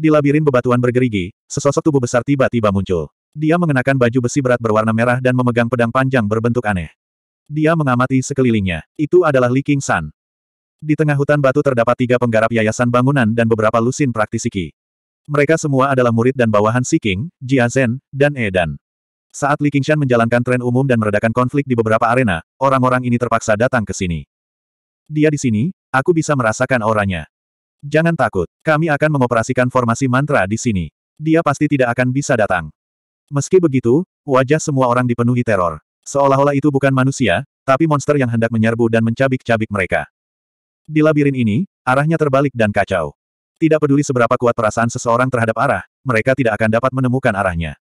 Di labirin bebatuan bergerigi, sesosok tubuh besar tiba-tiba muncul. Dia mengenakan baju besi berat berwarna merah dan memegang pedang panjang berbentuk aneh. Dia mengamati sekelilingnya. Itu adalah Li King San. Di tengah hutan batu terdapat tiga penggarap yayasan bangunan dan beberapa lusin praktisi Qi. Mereka semua adalah murid dan bawahan Si King, Jia Zhen, dan E Dan. Saat Li Qingshan menjalankan tren umum dan meredakan konflik di beberapa arena, orang-orang ini terpaksa datang ke sini. Dia di sini, aku bisa merasakan auranya. Jangan takut, kami akan mengoperasikan formasi mantra di sini. Dia pasti tidak akan bisa datang. Meski begitu, wajah semua orang dipenuhi teror. Seolah-olah itu bukan manusia, tapi monster yang hendak menyerbu dan mencabik-cabik mereka. Di labirin ini, arahnya terbalik dan kacau. Tidak peduli seberapa kuat perasaan seseorang terhadap arah, mereka tidak akan dapat menemukan arahnya.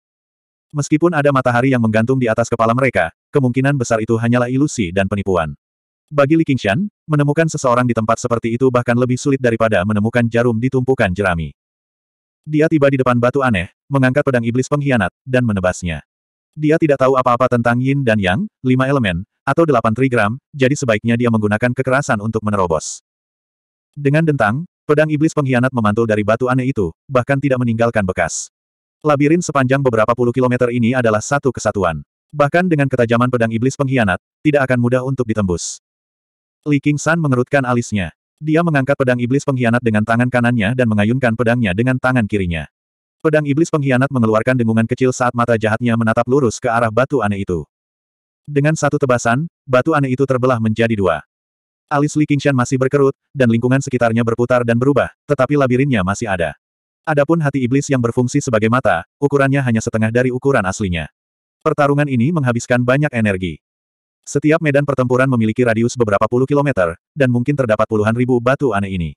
Meskipun ada matahari yang menggantung di atas kepala mereka, kemungkinan besar itu hanyalah ilusi dan penipuan. Bagi Li Qingshan, menemukan seseorang di tempat seperti itu bahkan lebih sulit daripada menemukan jarum di tumpukan jerami. Dia tiba di depan batu aneh, mengangkat pedang iblis pengkhianat, dan menebasnya. Dia tidak tahu apa-apa tentang yin dan yang, lima elemen, atau delapan trigram, jadi sebaiknya dia menggunakan kekerasan untuk menerobos. Dengan dentang, pedang iblis pengkhianat memantul dari batu aneh itu, bahkan tidak meninggalkan bekas. Labirin sepanjang beberapa puluh kilometer ini adalah satu kesatuan. Bahkan dengan ketajaman pedang iblis pengkhianat, tidak akan mudah untuk ditembus. Li San mengerutkan alisnya. Dia mengangkat pedang iblis pengkhianat dengan tangan kanannya dan mengayunkan pedangnya dengan tangan kirinya. Pedang iblis pengkhianat mengeluarkan dengungan kecil saat mata jahatnya menatap lurus ke arah batu aneh itu. Dengan satu tebasan, batu aneh itu terbelah menjadi dua. Alis Li Qingshan masih berkerut, dan lingkungan sekitarnya berputar dan berubah, tetapi labirinnya masih ada. Adapun hati iblis yang berfungsi sebagai mata, ukurannya hanya setengah dari ukuran aslinya. Pertarungan ini menghabiskan banyak energi. Setiap medan pertempuran memiliki radius beberapa puluh kilometer, dan mungkin terdapat puluhan ribu batu aneh ini.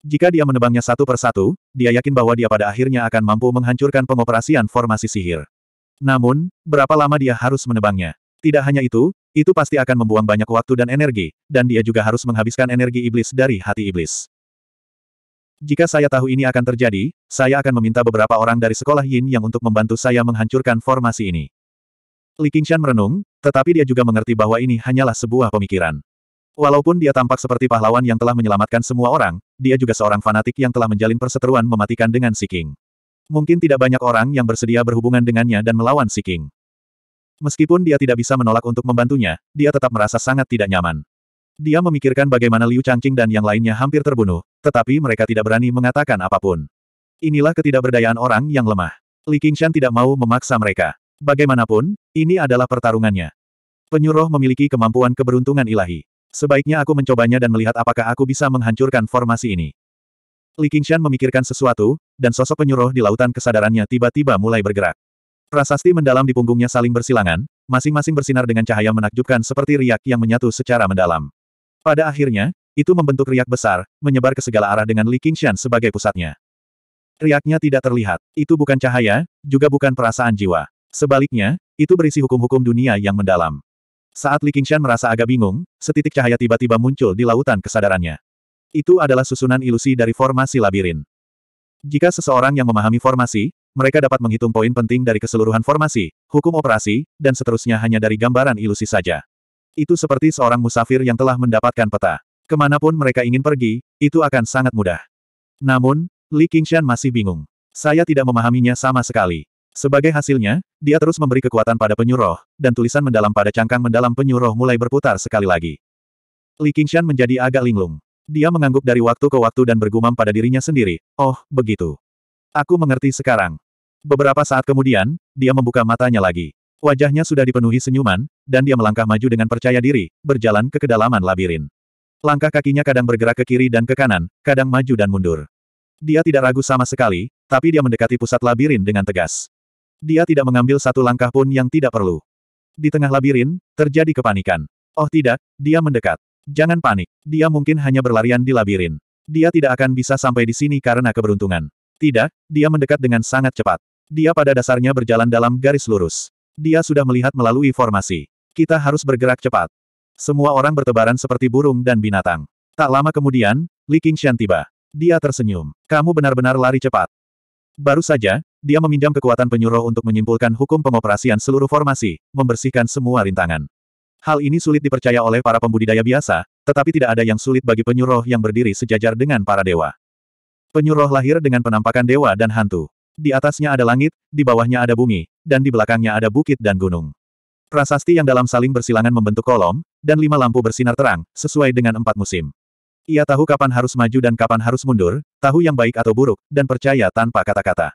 Jika dia menebangnya satu persatu, dia yakin bahwa dia pada akhirnya akan mampu menghancurkan pengoperasian formasi sihir. Namun, berapa lama dia harus menebangnya? Tidak hanya itu, itu pasti akan membuang banyak waktu dan energi, dan dia juga harus menghabiskan energi iblis dari hati iblis. Jika saya tahu ini akan terjadi, saya akan meminta beberapa orang dari sekolah Yin yang untuk membantu saya menghancurkan formasi ini. Li Qingshan merenung, tetapi dia juga mengerti bahwa ini hanyalah sebuah pemikiran. Walaupun dia tampak seperti pahlawan yang telah menyelamatkan semua orang, dia juga seorang fanatik yang telah menjalin perseteruan mematikan dengan Si King. Mungkin tidak banyak orang yang bersedia berhubungan dengannya dan melawan Si King. Meskipun dia tidak bisa menolak untuk membantunya, dia tetap merasa sangat tidak nyaman. Dia memikirkan bagaimana Liu Changqing dan yang lainnya hampir terbunuh, tetapi mereka tidak berani mengatakan apapun. Inilah ketidakberdayaan orang yang lemah. Li Qingshan tidak mau memaksa mereka. Bagaimanapun, ini adalah pertarungannya. Penyuruh memiliki kemampuan keberuntungan ilahi. Sebaiknya aku mencobanya dan melihat apakah aku bisa menghancurkan formasi ini. Li Qingshan memikirkan sesuatu, dan sosok penyuruh di lautan kesadarannya tiba-tiba mulai bergerak. Prasasti mendalam di punggungnya saling bersilangan, masing-masing bersinar dengan cahaya menakjubkan seperti riak yang menyatu secara mendalam. Pada akhirnya, itu membentuk riak besar, menyebar ke segala arah dengan Li Qingshan sebagai pusatnya. Riaknya tidak terlihat, itu bukan cahaya, juga bukan perasaan jiwa. Sebaliknya, itu berisi hukum-hukum dunia yang mendalam. Saat Li Qingshan merasa agak bingung, setitik cahaya tiba-tiba muncul di lautan kesadarannya. Itu adalah susunan ilusi dari formasi labirin. Jika seseorang yang memahami formasi, mereka dapat menghitung poin penting dari keseluruhan formasi, hukum operasi, dan seterusnya hanya dari gambaran ilusi saja. Itu seperti seorang musafir yang telah mendapatkan peta. Kemanapun mereka ingin pergi, itu akan sangat mudah. Namun, Li Qingshan masih bingung. Saya tidak memahaminya sama sekali. Sebagai hasilnya, dia terus memberi kekuatan pada penyuruh, dan tulisan mendalam pada cangkang mendalam penyuruh mulai berputar sekali lagi. Li Qingshan menjadi agak linglung. Dia mengangguk dari waktu ke waktu dan bergumam pada dirinya sendiri, oh, begitu. Aku mengerti sekarang. Beberapa saat kemudian, dia membuka matanya lagi. Wajahnya sudah dipenuhi senyuman, dan dia melangkah maju dengan percaya diri, berjalan ke kedalaman labirin. Langkah kakinya kadang bergerak ke kiri dan ke kanan, kadang maju dan mundur. Dia tidak ragu sama sekali, tapi dia mendekati pusat labirin dengan tegas. Dia tidak mengambil satu langkah pun yang tidak perlu. Di tengah labirin, terjadi kepanikan. Oh tidak, dia mendekat. Jangan panik, dia mungkin hanya berlarian di labirin. Dia tidak akan bisa sampai di sini karena keberuntungan. Tidak, dia mendekat dengan sangat cepat. Dia pada dasarnya berjalan dalam garis lurus. Dia sudah melihat melalui formasi. Kita harus bergerak cepat. Semua orang bertebaran seperti burung dan binatang. Tak lama kemudian, Li Qingxian tiba. Dia tersenyum. Kamu benar-benar lari cepat. Baru saja, dia meminjam kekuatan penyuruh untuk menyimpulkan hukum pengoperasian seluruh formasi, membersihkan semua rintangan. Hal ini sulit dipercaya oleh para pembudidaya biasa, tetapi tidak ada yang sulit bagi penyuruh yang berdiri sejajar dengan para dewa. Penyuruh lahir dengan penampakan dewa dan hantu. Di atasnya ada langit, di bawahnya ada bumi, dan di belakangnya ada bukit dan gunung. Prasasti yang dalam saling bersilangan membentuk kolom, dan lima lampu bersinar terang, sesuai dengan empat musim. Ia tahu kapan harus maju dan kapan harus mundur, tahu yang baik atau buruk, dan percaya tanpa kata-kata.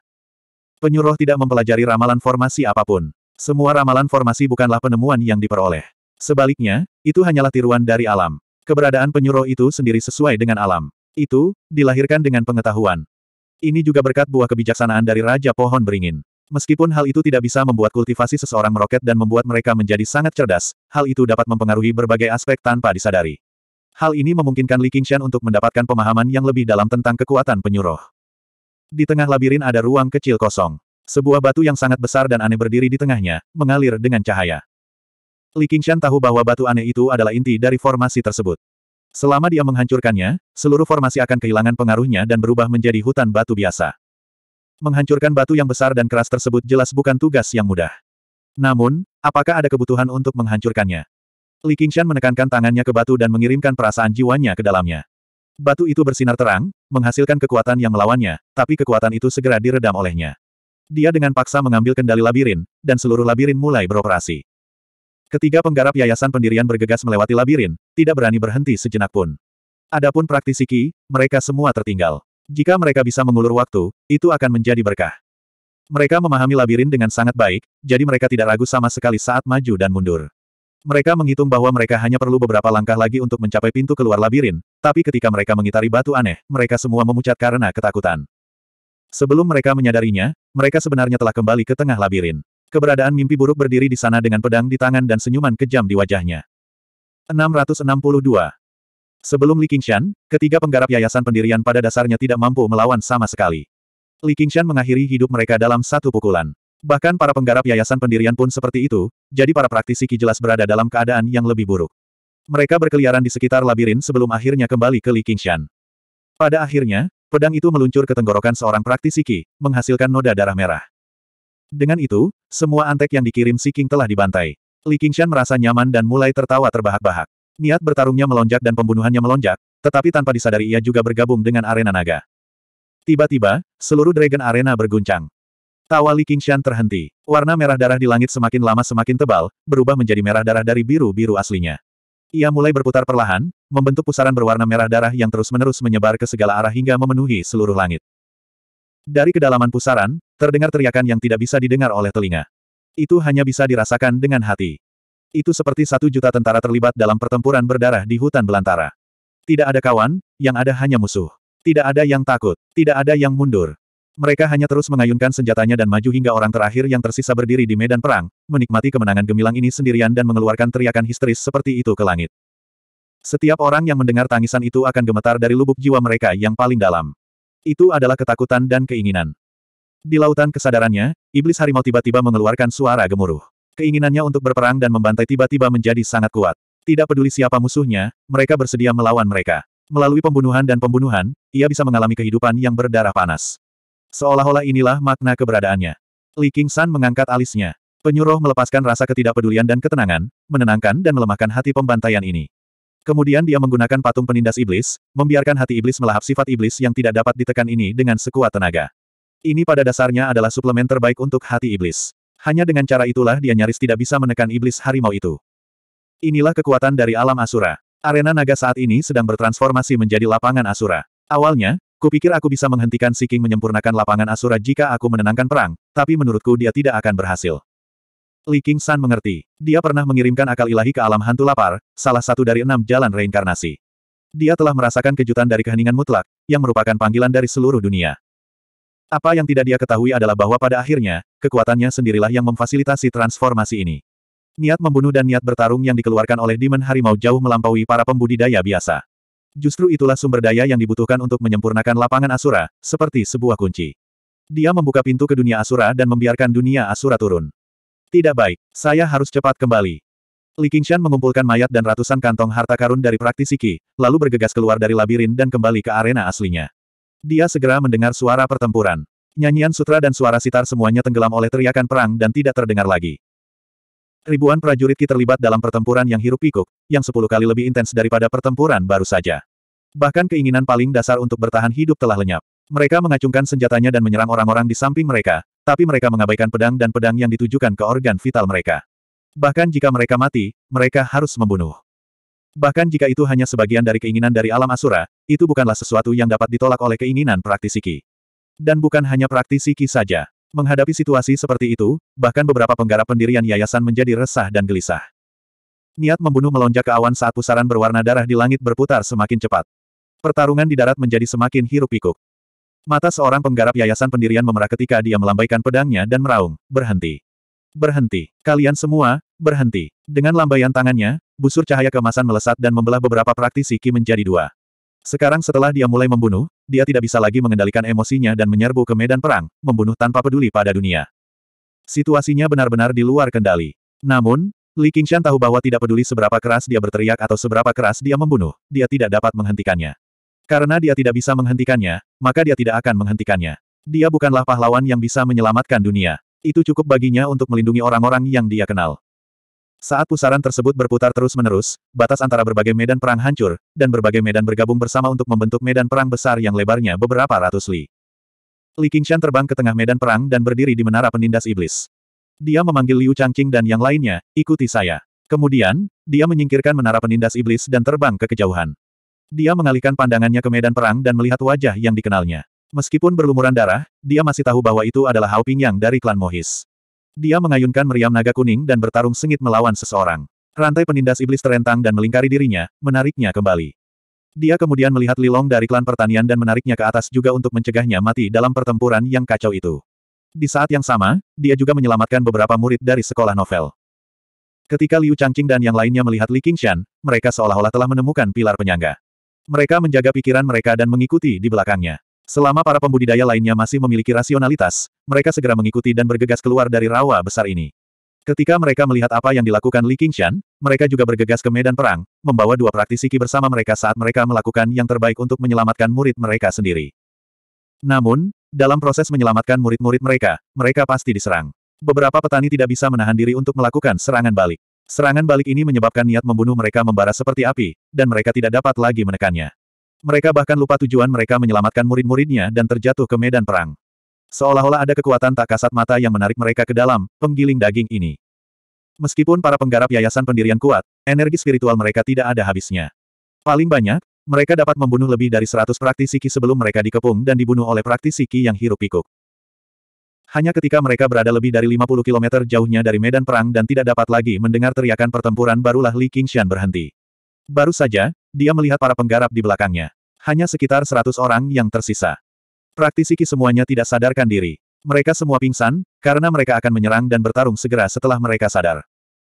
Penyuruh tidak mempelajari ramalan formasi apapun. Semua ramalan formasi bukanlah penemuan yang diperoleh. Sebaliknya, itu hanyalah tiruan dari alam. Keberadaan penyuruh itu sendiri sesuai dengan alam. Itu, dilahirkan dengan pengetahuan. Ini juga berkat buah kebijaksanaan dari Raja Pohon Beringin. Meskipun hal itu tidak bisa membuat kultivasi seseorang meroket dan membuat mereka menjadi sangat cerdas, hal itu dapat mempengaruhi berbagai aspek tanpa disadari. Hal ini memungkinkan Li Qingshan untuk mendapatkan pemahaman yang lebih dalam tentang kekuatan penyuruh. Di tengah labirin ada ruang kecil kosong. Sebuah batu yang sangat besar dan aneh berdiri di tengahnya, mengalir dengan cahaya. Li Qingshan tahu bahwa batu aneh itu adalah inti dari formasi tersebut. Selama dia menghancurkannya, seluruh formasi akan kehilangan pengaruhnya dan berubah menjadi hutan batu biasa. Menghancurkan batu yang besar dan keras tersebut jelas bukan tugas yang mudah. Namun, apakah ada kebutuhan untuk menghancurkannya? Li Qingshan menekankan tangannya ke batu dan mengirimkan perasaan jiwanya ke dalamnya. Batu itu bersinar terang, menghasilkan kekuatan yang melawannya, tapi kekuatan itu segera diredam olehnya. Dia dengan paksa mengambil kendali labirin, dan seluruh labirin mulai beroperasi. Ketiga penggarap yayasan pendirian bergegas melewati labirin, tidak berani berhenti sejenak pun. Adapun praktisi Ki, mereka semua tertinggal. Jika mereka bisa mengulur waktu, itu akan menjadi berkah. Mereka memahami labirin dengan sangat baik, jadi mereka tidak ragu sama sekali saat maju dan mundur. Mereka menghitung bahwa mereka hanya perlu beberapa langkah lagi untuk mencapai pintu keluar labirin, tapi ketika mereka mengitari batu aneh, mereka semua memucat karena ketakutan. Sebelum mereka menyadarinya, mereka sebenarnya telah kembali ke tengah labirin. Keberadaan mimpi buruk berdiri di sana dengan pedang di tangan dan senyuman kejam di wajahnya. 662. Sebelum Li Qingshan, ketiga penggarap yayasan pendirian pada dasarnya tidak mampu melawan sama sekali. Li Qingshan mengakhiri hidup mereka dalam satu pukulan. Bahkan para penggarap yayasan pendirian pun seperti itu, jadi para praktisi Qi jelas berada dalam keadaan yang lebih buruk. Mereka berkeliaran di sekitar labirin sebelum akhirnya kembali ke Li Qingshan. Pada akhirnya, pedang itu meluncur ke tenggorokan seorang praktisi Qi, menghasilkan noda darah merah. Dengan itu, semua antek yang dikirim Si King telah dibantai. Li Qingshan merasa nyaman dan mulai tertawa terbahak-bahak. Niat bertarungnya melonjak dan pembunuhannya melonjak, tetapi tanpa disadari ia juga bergabung dengan arena naga. Tiba-tiba, seluruh Dragon Arena berguncang. Tawa Li Qingshan terhenti. Warna merah darah di langit semakin lama semakin tebal, berubah menjadi merah darah dari biru-biru aslinya. Ia mulai berputar perlahan, membentuk pusaran berwarna merah darah yang terus-menerus menyebar ke segala arah hingga memenuhi seluruh langit. Dari kedalaman pusaran, terdengar teriakan yang tidak bisa didengar oleh telinga. Itu hanya bisa dirasakan dengan hati. Itu seperti satu juta tentara terlibat dalam pertempuran berdarah di hutan belantara. Tidak ada kawan, yang ada hanya musuh. Tidak ada yang takut, tidak ada yang mundur. Mereka hanya terus mengayunkan senjatanya dan maju hingga orang terakhir yang tersisa berdiri di medan perang, menikmati kemenangan gemilang ini sendirian dan mengeluarkan teriakan histeris seperti itu ke langit. Setiap orang yang mendengar tangisan itu akan gemetar dari lubuk jiwa mereka yang paling dalam. Itu adalah ketakutan dan keinginan. Di lautan kesadarannya, iblis harimau tiba-tiba mengeluarkan suara gemuruh. Keinginannya untuk berperang dan membantai tiba-tiba menjadi sangat kuat. Tidak peduli siapa musuhnya, mereka bersedia melawan mereka. Melalui pembunuhan dan pembunuhan, ia bisa mengalami kehidupan yang berdarah panas. Seolah-olah inilah makna keberadaannya. Li San mengangkat alisnya. Penyuruh melepaskan rasa ketidakpedulian dan ketenangan, menenangkan dan melemahkan hati pembantaian ini. Kemudian dia menggunakan patung penindas iblis, membiarkan hati iblis melahap sifat iblis yang tidak dapat ditekan ini dengan sekuat tenaga. Ini pada dasarnya adalah suplemen terbaik untuk hati iblis. Hanya dengan cara itulah dia nyaris tidak bisa menekan iblis harimau itu. Inilah kekuatan dari alam asura. Arena naga saat ini sedang bertransformasi menjadi lapangan asura. Awalnya, Kupikir aku bisa menghentikan Si King menyempurnakan lapangan Asura jika aku menenangkan perang, tapi menurutku dia tidak akan berhasil. Li King San mengerti. Dia pernah mengirimkan akal ilahi ke alam hantu lapar, salah satu dari enam jalan reinkarnasi. Dia telah merasakan kejutan dari keheningan mutlak, yang merupakan panggilan dari seluruh dunia. Apa yang tidak dia ketahui adalah bahwa pada akhirnya, kekuatannya sendirilah yang memfasilitasi transformasi ini. Niat membunuh dan niat bertarung yang dikeluarkan oleh Demon Harimau jauh melampaui para pembudidaya biasa. Justru itulah sumber daya yang dibutuhkan untuk menyempurnakan lapangan Asura, seperti sebuah kunci. Dia membuka pintu ke dunia Asura dan membiarkan dunia Asura turun. Tidak baik, saya harus cepat kembali. Li Qingshan mengumpulkan mayat dan ratusan kantong harta karun dari praktisi Qi, lalu bergegas keluar dari labirin dan kembali ke arena aslinya. Dia segera mendengar suara pertempuran. Nyanyian sutra dan suara sitar semuanya tenggelam oleh teriakan perang dan tidak terdengar lagi. Ribuan prajurit Ki terlibat dalam pertempuran yang hirup pikuk, yang sepuluh kali lebih intens daripada pertempuran baru saja. Bahkan keinginan paling dasar untuk bertahan hidup telah lenyap. Mereka mengacungkan senjatanya dan menyerang orang-orang di samping mereka, tapi mereka mengabaikan pedang dan pedang yang ditujukan ke organ vital mereka. Bahkan jika mereka mati, mereka harus membunuh. Bahkan jika itu hanya sebagian dari keinginan dari alam asura, itu bukanlah sesuatu yang dapat ditolak oleh keinginan praktisi Ki. Dan bukan hanya praktisi Ki saja. Menghadapi situasi seperti itu, bahkan beberapa penggarap pendirian yayasan menjadi resah dan gelisah. Niat membunuh melonjak ke awan saat pusaran berwarna darah di langit berputar semakin cepat. Pertarungan di darat menjadi semakin hirup pikuk Mata seorang penggarap yayasan pendirian memerah ketika dia melambaikan pedangnya dan meraung, berhenti. Berhenti. Kalian semua, berhenti. Dengan lambaian tangannya, busur cahaya kemasan melesat dan membelah beberapa praktisi Ki menjadi dua. Sekarang setelah dia mulai membunuh, dia tidak bisa lagi mengendalikan emosinya dan menyerbu ke medan perang, membunuh tanpa peduli pada dunia. Situasinya benar-benar di luar kendali. Namun, Li Qingshan tahu bahwa tidak peduli seberapa keras dia berteriak atau seberapa keras dia membunuh, dia tidak dapat menghentikannya. Karena dia tidak bisa menghentikannya, maka dia tidak akan menghentikannya. Dia bukanlah pahlawan yang bisa menyelamatkan dunia. Itu cukup baginya untuk melindungi orang-orang yang dia kenal. Saat pusaran tersebut berputar terus-menerus, batas antara berbagai medan perang hancur, dan berbagai medan bergabung bersama untuk membentuk medan perang besar yang lebarnya beberapa ratus li. Li Qingshan terbang ke tengah medan perang dan berdiri di menara penindas iblis. Dia memanggil Liu Changqing dan yang lainnya, ikuti saya. Kemudian, dia menyingkirkan menara penindas iblis dan terbang ke kejauhan. Dia mengalihkan pandangannya ke medan perang dan melihat wajah yang dikenalnya. Meskipun berlumuran darah, dia masih tahu bahwa itu adalah Hao Pingyang dari klan Mohis. Dia mengayunkan meriam naga kuning dan bertarung sengit melawan seseorang. Rantai penindas iblis terentang dan melingkari dirinya, menariknya kembali. Dia kemudian melihat Lilong dari klan pertanian dan menariknya ke atas juga untuk mencegahnya mati dalam pertempuran yang kacau itu. Di saat yang sama, dia juga menyelamatkan beberapa murid dari sekolah novel. Ketika Liu Changqing dan yang lainnya melihat Li Qingshan, mereka seolah-olah telah menemukan pilar penyangga. Mereka menjaga pikiran mereka dan mengikuti di belakangnya. Selama para pembudidaya lainnya masih memiliki rasionalitas, mereka segera mengikuti dan bergegas keluar dari rawa besar ini. Ketika mereka melihat apa yang dilakukan Li Qingshan, mereka juga bergegas ke medan perang, membawa dua praktisi Qi bersama mereka saat mereka melakukan yang terbaik untuk menyelamatkan murid mereka sendiri. Namun, dalam proses menyelamatkan murid-murid mereka, mereka pasti diserang. Beberapa petani tidak bisa menahan diri untuk melakukan serangan balik. Serangan balik ini menyebabkan niat membunuh mereka membara seperti api, dan mereka tidak dapat lagi menekannya. Mereka bahkan lupa tujuan mereka menyelamatkan murid-muridnya dan terjatuh ke medan perang. Seolah-olah ada kekuatan tak kasat mata yang menarik mereka ke dalam penggiling daging ini. Meskipun para penggarap yayasan pendirian kuat, energi spiritual mereka tidak ada habisnya. Paling banyak, mereka dapat membunuh lebih dari 100 praktisi Ki sebelum mereka dikepung dan dibunuh oleh praktisi Ki yang hirup-pikuk. Hanya ketika mereka berada lebih dari 50 km jauhnya dari medan perang dan tidak dapat lagi mendengar teriakan pertempuran barulah Li Qingshan berhenti. Baru saja, dia melihat para penggarap di belakangnya. Hanya sekitar seratus orang yang tersisa. Praktisi Ki semuanya tidak sadarkan diri. Mereka semua pingsan, karena mereka akan menyerang dan bertarung segera setelah mereka sadar.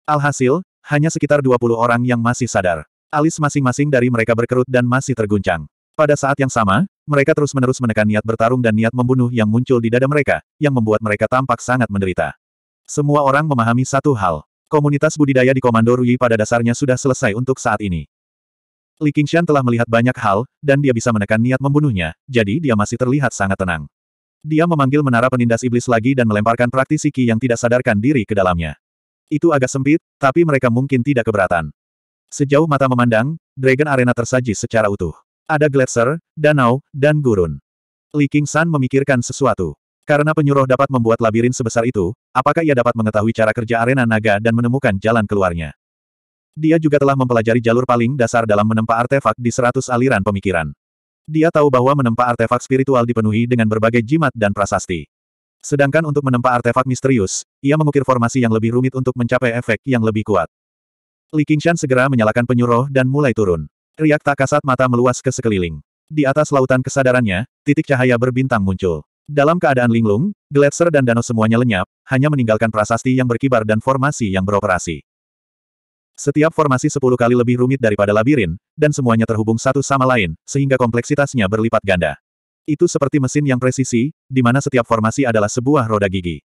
Alhasil, hanya sekitar 20 orang yang masih sadar. Alis masing-masing dari mereka berkerut dan masih terguncang. Pada saat yang sama, mereka terus-menerus menekan niat bertarung dan niat membunuh yang muncul di dada mereka, yang membuat mereka tampak sangat menderita. Semua orang memahami satu hal. Komunitas budidaya di Komando Rui pada dasarnya sudah selesai untuk saat ini. Li Qingshan telah melihat banyak hal, dan dia bisa menekan niat membunuhnya, jadi dia masih terlihat sangat tenang. Dia memanggil menara penindas iblis lagi dan melemparkan praktisi Qi yang tidak sadarkan diri ke dalamnya. Itu agak sempit, tapi mereka mungkin tidak keberatan. Sejauh mata memandang, Dragon Arena tersaji secara utuh. Ada gletser, danau, dan gurun. Li Qingshan memikirkan sesuatu. Karena penyuruh dapat membuat labirin sebesar itu, apakah ia dapat mengetahui cara kerja arena naga dan menemukan jalan keluarnya? Dia juga telah mempelajari jalur paling dasar dalam menempa artefak di seratus aliran pemikiran. Dia tahu bahwa menempa artefak spiritual dipenuhi dengan berbagai jimat dan prasasti. Sedangkan untuk menempa artefak misterius, ia mengukir formasi yang lebih rumit untuk mencapai efek yang lebih kuat. Li Qingshan segera menyalakan penyuruh dan mulai turun. Riak tak kasat mata meluas ke sekeliling. Di atas lautan kesadarannya, titik cahaya berbintang muncul. Dalam keadaan linglung, gletser dan danau semuanya lenyap, hanya meninggalkan prasasti yang berkibar dan formasi yang beroperasi. Setiap formasi sepuluh kali lebih rumit daripada labirin, dan semuanya terhubung satu sama lain, sehingga kompleksitasnya berlipat ganda. Itu seperti mesin yang presisi, di mana setiap formasi adalah sebuah roda gigi.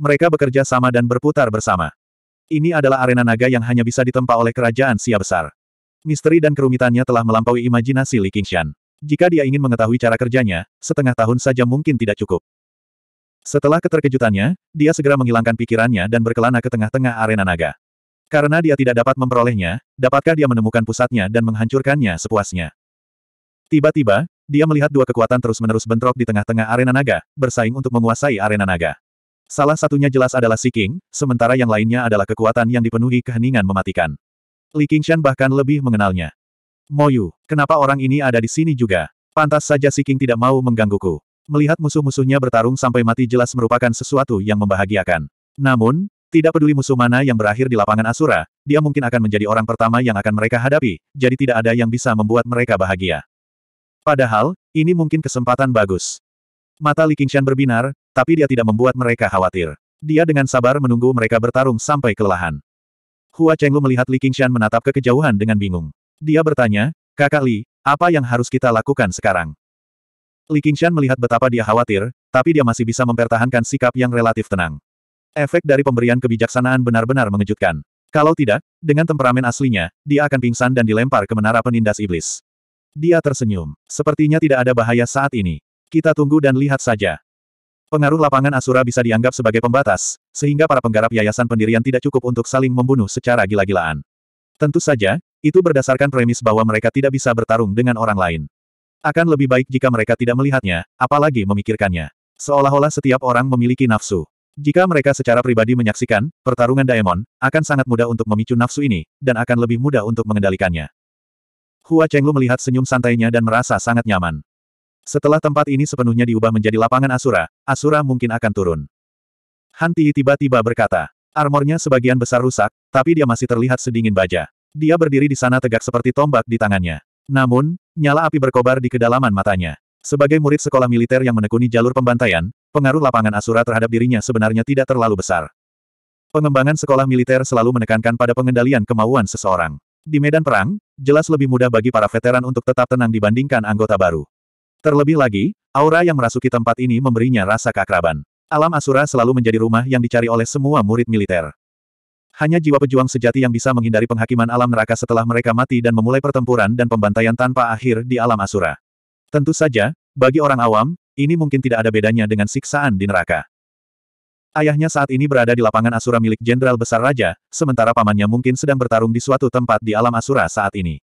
Mereka bekerja sama dan berputar bersama. Ini adalah arena naga yang hanya bisa ditempa oleh kerajaan Sia Besar. Misteri dan kerumitannya telah melampaui imajinasi Li Qingshan. Jika dia ingin mengetahui cara kerjanya, setengah tahun saja mungkin tidak cukup. Setelah keterkejutannya, dia segera menghilangkan pikirannya dan berkelana ke tengah-tengah arena naga. Karena dia tidak dapat memperolehnya, dapatkah dia menemukan pusatnya dan menghancurkannya sepuasnya? Tiba-tiba, dia melihat dua kekuatan terus-menerus bentrok di tengah-tengah arena naga, bersaing untuk menguasai arena naga. Salah satunya jelas adalah Si King, sementara yang lainnya adalah kekuatan yang dipenuhi keheningan mematikan. Li Qingshan bahkan lebih mengenalnya. Moyu, kenapa orang ini ada di sini juga? Pantas saja si King tidak mau menggangguku. Melihat musuh-musuhnya bertarung sampai mati jelas merupakan sesuatu yang membahagiakan. Namun, tidak peduli musuh mana yang berakhir di lapangan Asura, dia mungkin akan menjadi orang pertama yang akan mereka hadapi, jadi tidak ada yang bisa membuat mereka bahagia. Padahal, ini mungkin kesempatan bagus. Mata Li Qingshan berbinar, tapi dia tidak membuat mereka khawatir. Dia dengan sabar menunggu mereka bertarung sampai kelelahan. Hua Chenglu melihat Li Qingshan menatap ke kejauhan dengan bingung. Dia bertanya, Kakak Li, apa yang harus kita lakukan sekarang? Li Qingshan melihat betapa dia khawatir, tapi dia masih bisa mempertahankan sikap yang relatif tenang. Efek dari pemberian kebijaksanaan benar-benar mengejutkan. Kalau tidak, dengan temperamen aslinya, dia akan pingsan dan dilempar ke menara penindas iblis. Dia tersenyum. Sepertinya tidak ada bahaya saat ini. Kita tunggu dan lihat saja. Pengaruh lapangan Asura bisa dianggap sebagai pembatas, sehingga para penggarap yayasan pendirian tidak cukup untuk saling membunuh secara gila-gilaan. Tentu saja, itu berdasarkan premis bahwa mereka tidak bisa bertarung dengan orang lain. Akan lebih baik jika mereka tidak melihatnya, apalagi memikirkannya. Seolah-olah setiap orang memiliki nafsu. Jika mereka secara pribadi menyaksikan, pertarungan Daemon, akan sangat mudah untuk memicu nafsu ini, dan akan lebih mudah untuk mengendalikannya. Hua Chenglu melihat senyum santainya dan merasa sangat nyaman. Setelah tempat ini sepenuhnya diubah menjadi lapangan Asura, Asura mungkin akan turun. Han tiba-tiba berkata, armornya sebagian besar rusak, tapi dia masih terlihat sedingin baja. Dia berdiri di sana tegak seperti tombak di tangannya. Namun, nyala api berkobar di kedalaman matanya. Sebagai murid sekolah militer yang menekuni jalur pembantaian, pengaruh lapangan Asura terhadap dirinya sebenarnya tidak terlalu besar. Pengembangan sekolah militer selalu menekankan pada pengendalian kemauan seseorang. Di medan perang, jelas lebih mudah bagi para veteran untuk tetap tenang dibandingkan anggota baru. Terlebih lagi, aura yang merasuki tempat ini memberinya rasa keakraban. Alam Asura selalu menjadi rumah yang dicari oleh semua murid militer. Hanya jiwa pejuang sejati yang bisa menghindari penghakiman alam neraka setelah mereka mati dan memulai pertempuran dan pembantaian tanpa akhir di alam asura. Tentu saja, bagi orang awam, ini mungkin tidak ada bedanya dengan siksaan di neraka. Ayahnya saat ini berada di lapangan asura milik Jenderal Besar Raja, sementara pamannya mungkin sedang bertarung di suatu tempat di alam asura saat ini.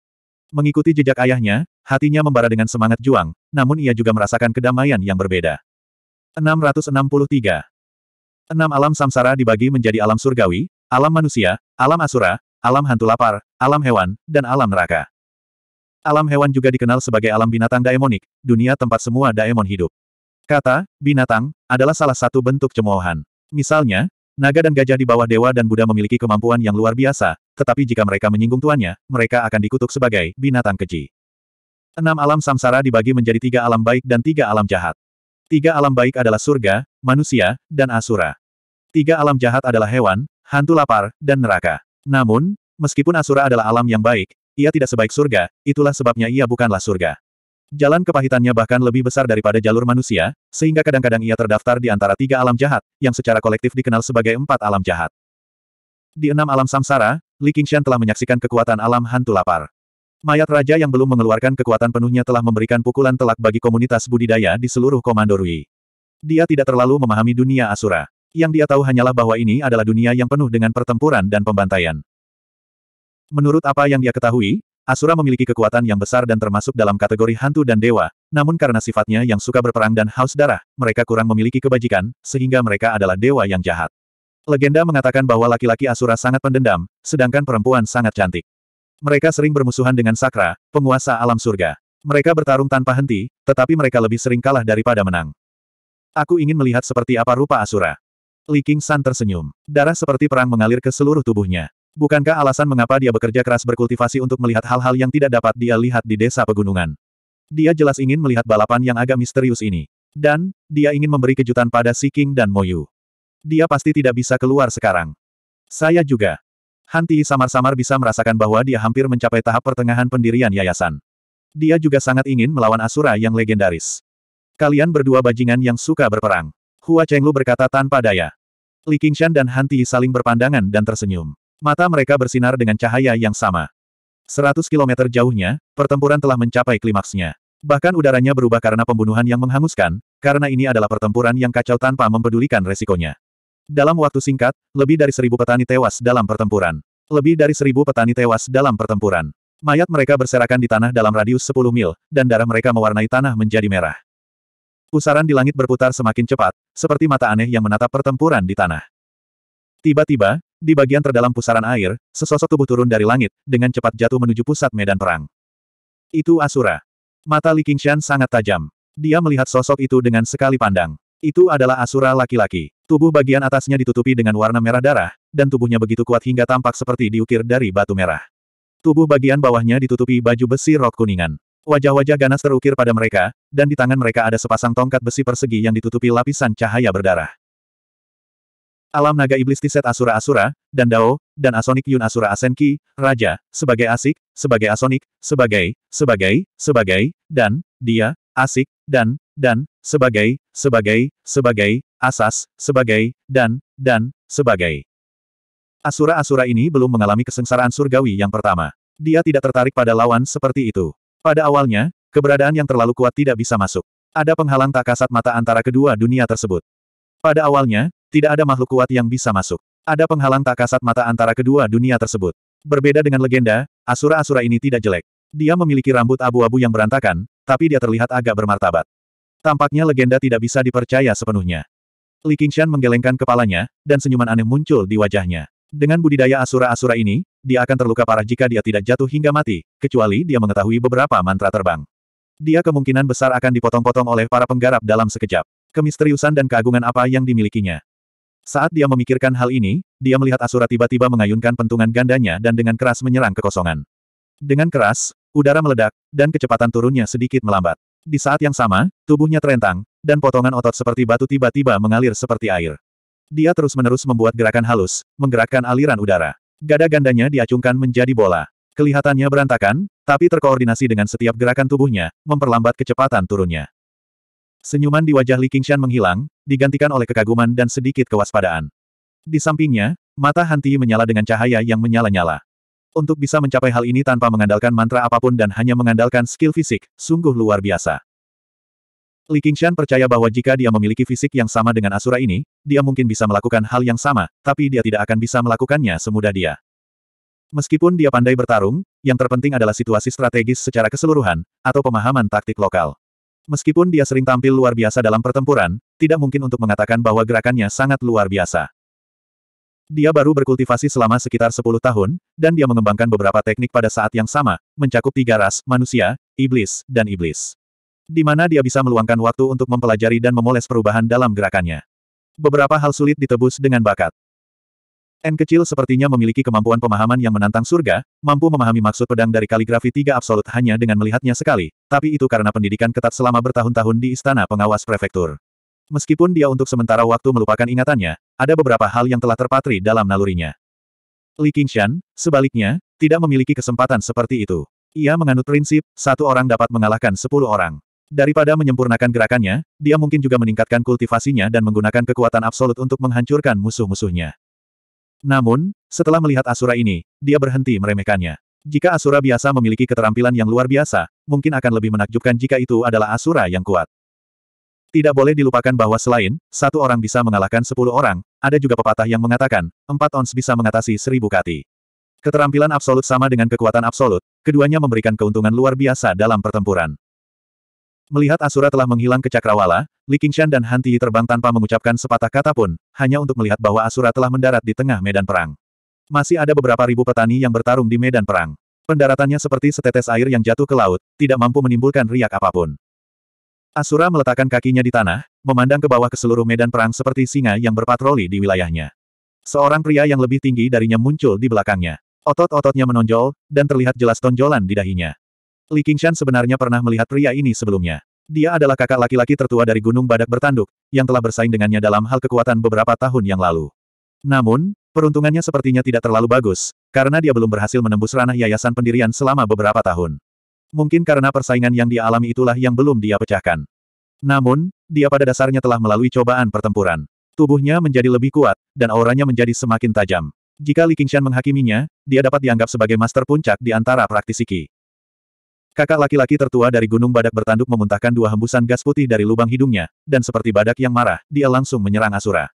Mengikuti jejak ayahnya, hatinya membara dengan semangat juang, namun ia juga merasakan kedamaian yang berbeda. 663. Enam alam samsara dibagi menjadi alam surgawi, alam manusia, alam asura, alam hantu lapar, alam hewan, dan alam neraka. Alam hewan juga dikenal sebagai alam binatang daemonik, dunia tempat semua daemon hidup. Kata, binatang, adalah salah satu bentuk cemoohan. Misalnya, naga dan gajah di bawah dewa dan Buddha memiliki kemampuan yang luar biasa, tetapi jika mereka menyinggung tuannya, mereka akan dikutuk sebagai binatang keji. Enam alam samsara dibagi menjadi tiga alam baik dan tiga alam jahat. Tiga alam baik adalah surga, manusia, dan asura. Tiga alam jahat adalah hewan, hantu lapar, dan neraka. Namun, meskipun Asura adalah alam yang baik, ia tidak sebaik surga, itulah sebabnya ia bukanlah surga. Jalan kepahitannya bahkan lebih besar daripada jalur manusia, sehingga kadang-kadang ia terdaftar di antara tiga alam jahat, yang secara kolektif dikenal sebagai empat alam jahat. Di enam alam samsara, Li Qingshan telah menyaksikan kekuatan alam hantu lapar. Mayat raja yang belum mengeluarkan kekuatan penuhnya telah memberikan pukulan telak bagi komunitas budidaya di seluruh Komando Rui. Dia tidak terlalu memahami dunia Asura. Yang dia tahu hanyalah bahwa ini adalah dunia yang penuh dengan pertempuran dan pembantaian. Menurut apa yang dia ketahui, Asura memiliki kekuatan yang besar dan termasuk dalam kategori hantu dan dewa, namun karena sifatnya yang suka berperang dan haus darah, mereka kurang memiliki kebajikan, sehingga mereka adalah dewa yang jahat. Legenda mengatakan bahwa laki-laki Asura sangat pendendam, sedangkan perempuan sangat cantik. Mereka sering bermusuhan dengan Sakra, penguasa alam surga. Mereka bertarung tanpa henti, tetapi mereka lebih sering kalah daripada menang. Aku ingin melihat seperti apa rupa Asura. Li King San tersenyum. Darah seperti perang mengalir ke seluruh tubuhnya. Bukankah alasan mengapa dia bekerja keras berkultivasi untuk melihat hal-hal yang tidak dapat dia lihat di desa pegunungan? Dia jelas ingin melihat balapan yang agak misterius ini. Dan, dia ingin memberi kejutan pada Si King dan Moyu. Dia pasti tidak bisa keluar sekarang. Saya juga. Hanti samar-samar bisa merasakan bahwa dia hampir mencapai tahap pertengahan pendirian yayasan. Dia juga sangat ingin melawan Asura yang legendaris. Kalian berdua bajingan yang suka berperang. Hua Chenglu berkata tanpa daya. Li Qingshan dan Han Ti saling berpandangan dan tersenyum. Mata mereka bersinar dengan cahaya yang sama. Seratus kilometer jauhnya, pertempuran telah mencapai klimaksnya. Bahkan udaranya berubah karena pembunuhan yang menghanguskan, karena ini adalah pertempuran yang kacau tanpa mempedulikan resikonya. Dalam waktu singkat, lebih dari seribu petani tewas dalam pertempuran. Lebih dari seribu petani tewas dalam pertempuran. Mayat mereka berserakan di tanah dalam radius 10 mil, dan darah mereka mewarnai tanah menjadi merah. Pusaran di langit berputar semakin cepat, seperti mata aneh yang menatap pertempuran di tanah. Tiba-tiba, di bagian terdalam pusaran air, sesosok tubuh turun dari langit, dengan cepat jatuh menuju pusat medan perang. Itu Asura. Mata Li Qingshan sangat tajam. Dia melihat sosok itu dengan sekali pandang. Itu adalah Asura laki-laki. Tubuh bagian atasnya ditutupi dengan warna merah darah, dan tubuhnya begitu kuat hingga tampak seperti diukir dari batu merah. Tubuh bagian bawahnya ditutupi baju besi rok kuningan. Wajah-wajah ganas terukir pada mereka, dan di tangan mereka ada sepasang tongkat besi persegi yang ditutupi lapisan cahaya berdarah. Alam naga iblis Tiset Asura Asura, dan Dao, dan asonic Yun Asura Asenki, Raja, sebagai Asik, sebagai Asonik, sebagai, sebagai, sebagai, dan, dia, Asik, dan, dan, sebagai, sebagai, sebagai, asas, sebagai, dan, dan, sebagai. Asura-asura ini belum mengalami kesengsaraan surgawi yang pertama. Dia tidak tertarik pada lawan seperti itu. Pada awalnya, keberadaan yang terlalu kuat tidak bisa masuk. Ada penghalang tak kasat mata antara kedua dunia tersebut. Pada awalnya, tidak ada makhluk kuat yang bisa masuk. Ada penghalang tak kasat mata antara kedua dunia tersebut. Berbeda dengan legenda, Asura-Asura ini tidak jelek. Dia memiliki rambut abu-abu yang berantakan, tapi dia terlihat agak bermartabat. Tampaknya legenda tidak bisa dipercaya sepenuhnya. Li Qingshan menggelengkan kepalanya, dan senyuman aneh muncul di wajahnya. Dengan budidaya Asura-Asura ini, dia akan terluka parah jika dia tidak jatuh hingga mati, kecuali dia mengetahui beberapa mantra terbang. Dia kemungkinan besar akan dipotong-potong oleh para penggarap dalam sekejap. Kemisteriusan dan keagungan apa yang dimilikinya. Saat dia memikirkan hal ini, dia melihat Asura tiba-tiba mengayunkan pentungan gandanya dan dengan keras menyerang kekosongan. Dengan keras, udara meledak, dan kecepatan turunnya sedikit melambat. Di saat yang sama, tubuhnya terentang, dan potongan otot seperti batu tiba-tiba mengalir seperti air. Dia terus-menerus membuat gerakan halus, menggerakkan aliran udara. Gada gandanya diacungkan menjadi bola. Kelihatannya berantakan, tapi terkoordinasi dengan setiap gerakan tubuhnya, memperlambat kecepatan turunnya. Senyuman di wajah Li Qingshan menghilang, digantikan oleh kekaguman dan sedikit kewaspadaan. Di sampingnya, mata Hanti menyala dengan cahaya yang menyala-nyala. Untuk bisa mencapai hal ini tanpa mengandalkan mantra apapun dan hanya mengandalkan skill fisik, sungguh luar biasa. Li Qingshan percaya bahwa jika dia memiliki fisik yang sama dengan Asura ini, dia mungkin bisa melakukan hal yang sama, tapi dia tidak akan bisa melakukannya semudah dia. Meskipun dia pandai bertarung, yang terpenting adalah situasi strategis secara keseluruhan, atau pemahaman taktik lokal. Meskipun dia sering tampil luar biasa dalam pertempuran, tidak mungkin untuk mengatakan bahwa gerakannya sangat luar biasa. Dia baru berkultivasi selama sekitar 10 tahun, dan dia mengembangkan beberapa teknik pada saat yang sama, mencakup tiga ras, manusia, iblis, dan iblis di mana dia bisa meluangkan waktu untuk mempelajari dan memoles perubahan dalam gerakannya. Beberapa hal sulit ditebus dengan bakat. N kecil sepertinya memiliki kemampuan pemahaman yang menantang surga, mampu memahami maksud pedang dari kaligrafi tiga absolut hanya dengan melihatnya sekali, tapi itu karena pendidikan ketat selama bertahun-tahun di istana pengawas prefektur. Meskipun dia untuk sementara waktu melupakan ingatannya, ada beberapa hal yang telah terpatri dalam nalurinya. Li Qingshan, sebaliknya, tidak memiliki kesempatan seperti itu. Ia menganut prinsip, satu orang dapat mengalahkan sepuluh orang. Daripada menyempurnakan gerakannya, dia mungkin juga meningkatkan kultivasinya dan menggunakan kekuatan absolut untuk menghancurkan musuh-musuhnya. Namun, setelah melihat Asura ini, dia berhenti meremehkannya. Jika Asura biasa memiliki keterampilan yang luar biasa, mungkin akan lebih menakjubkan jika itu adalah Asura yang kuat. Tidak boleh dilupakan bahwa selain, satu orang bisa mengalahkan sepuluh orang, ada juga pepatah yang mengatakan, empat ons bisa mengatasi seribu kati. Keterampilan absolut sama dengan kekuatan absolut, keduanya memberikan keuntungan luar biasa dalam pertempuran. Melihat Asura telah menghilang ke Cakrawala, Li Qingshan dan Han Tiyi terbang tanpa mengucapkan sepatah kata pun, hanya untuk melihat bahwa Asura telah mendarat di tengah medan perang. Masih ada beberapa ribu petani yang bertarung di medan perang. Pendaratannya seperti setetes air yang jatuh ke laut, tidak mampu menimbulkan riak apapun. Asura meletakkan kakinya di tanah, memandang ke bawah ke seluruh medan perang seperti singa yang berpatroli di wilayahnya. Seorang pria yang lebih tinggi darinya muncul di belakangnya. Otot-ototnya menonjol, dan terlihat jelas tonjolan di dahinya. Li Qingshan sebenarnya pernah melihat pria ini sebelumnya. Dia adalah kakak laki-laki tertua dari Gunung Badak Bertanduk, yang telah bersaing dengannya dalam hal kekuatan beberapa tahun yang lalu. Namun, peruntungannya sepertinya tidak terlalu bagus, karena dia belum berhasil menembus ranah yayasan pendirian selama beberapa tahun. Mungkin karena persaingan yang dia alami itulah yang belum dia pecahkan. Namun, dia pada dasarnya telah melalui cobaan pertempuran. Tubuhnya menjadi lebih kuat, dan auranya menjadi semakin tajam. Jika Li Qingshan menghakiminya, dia dapat dianggap sebagai master puncak di antara praktisi Qi. Kakak laki-laki tertua dari Gunung Badak bertanduk memuntahkan dua hembusan gas putih dari lubang hidungnya, dan seperti badak yang marah, dia langsung menyerang Asura.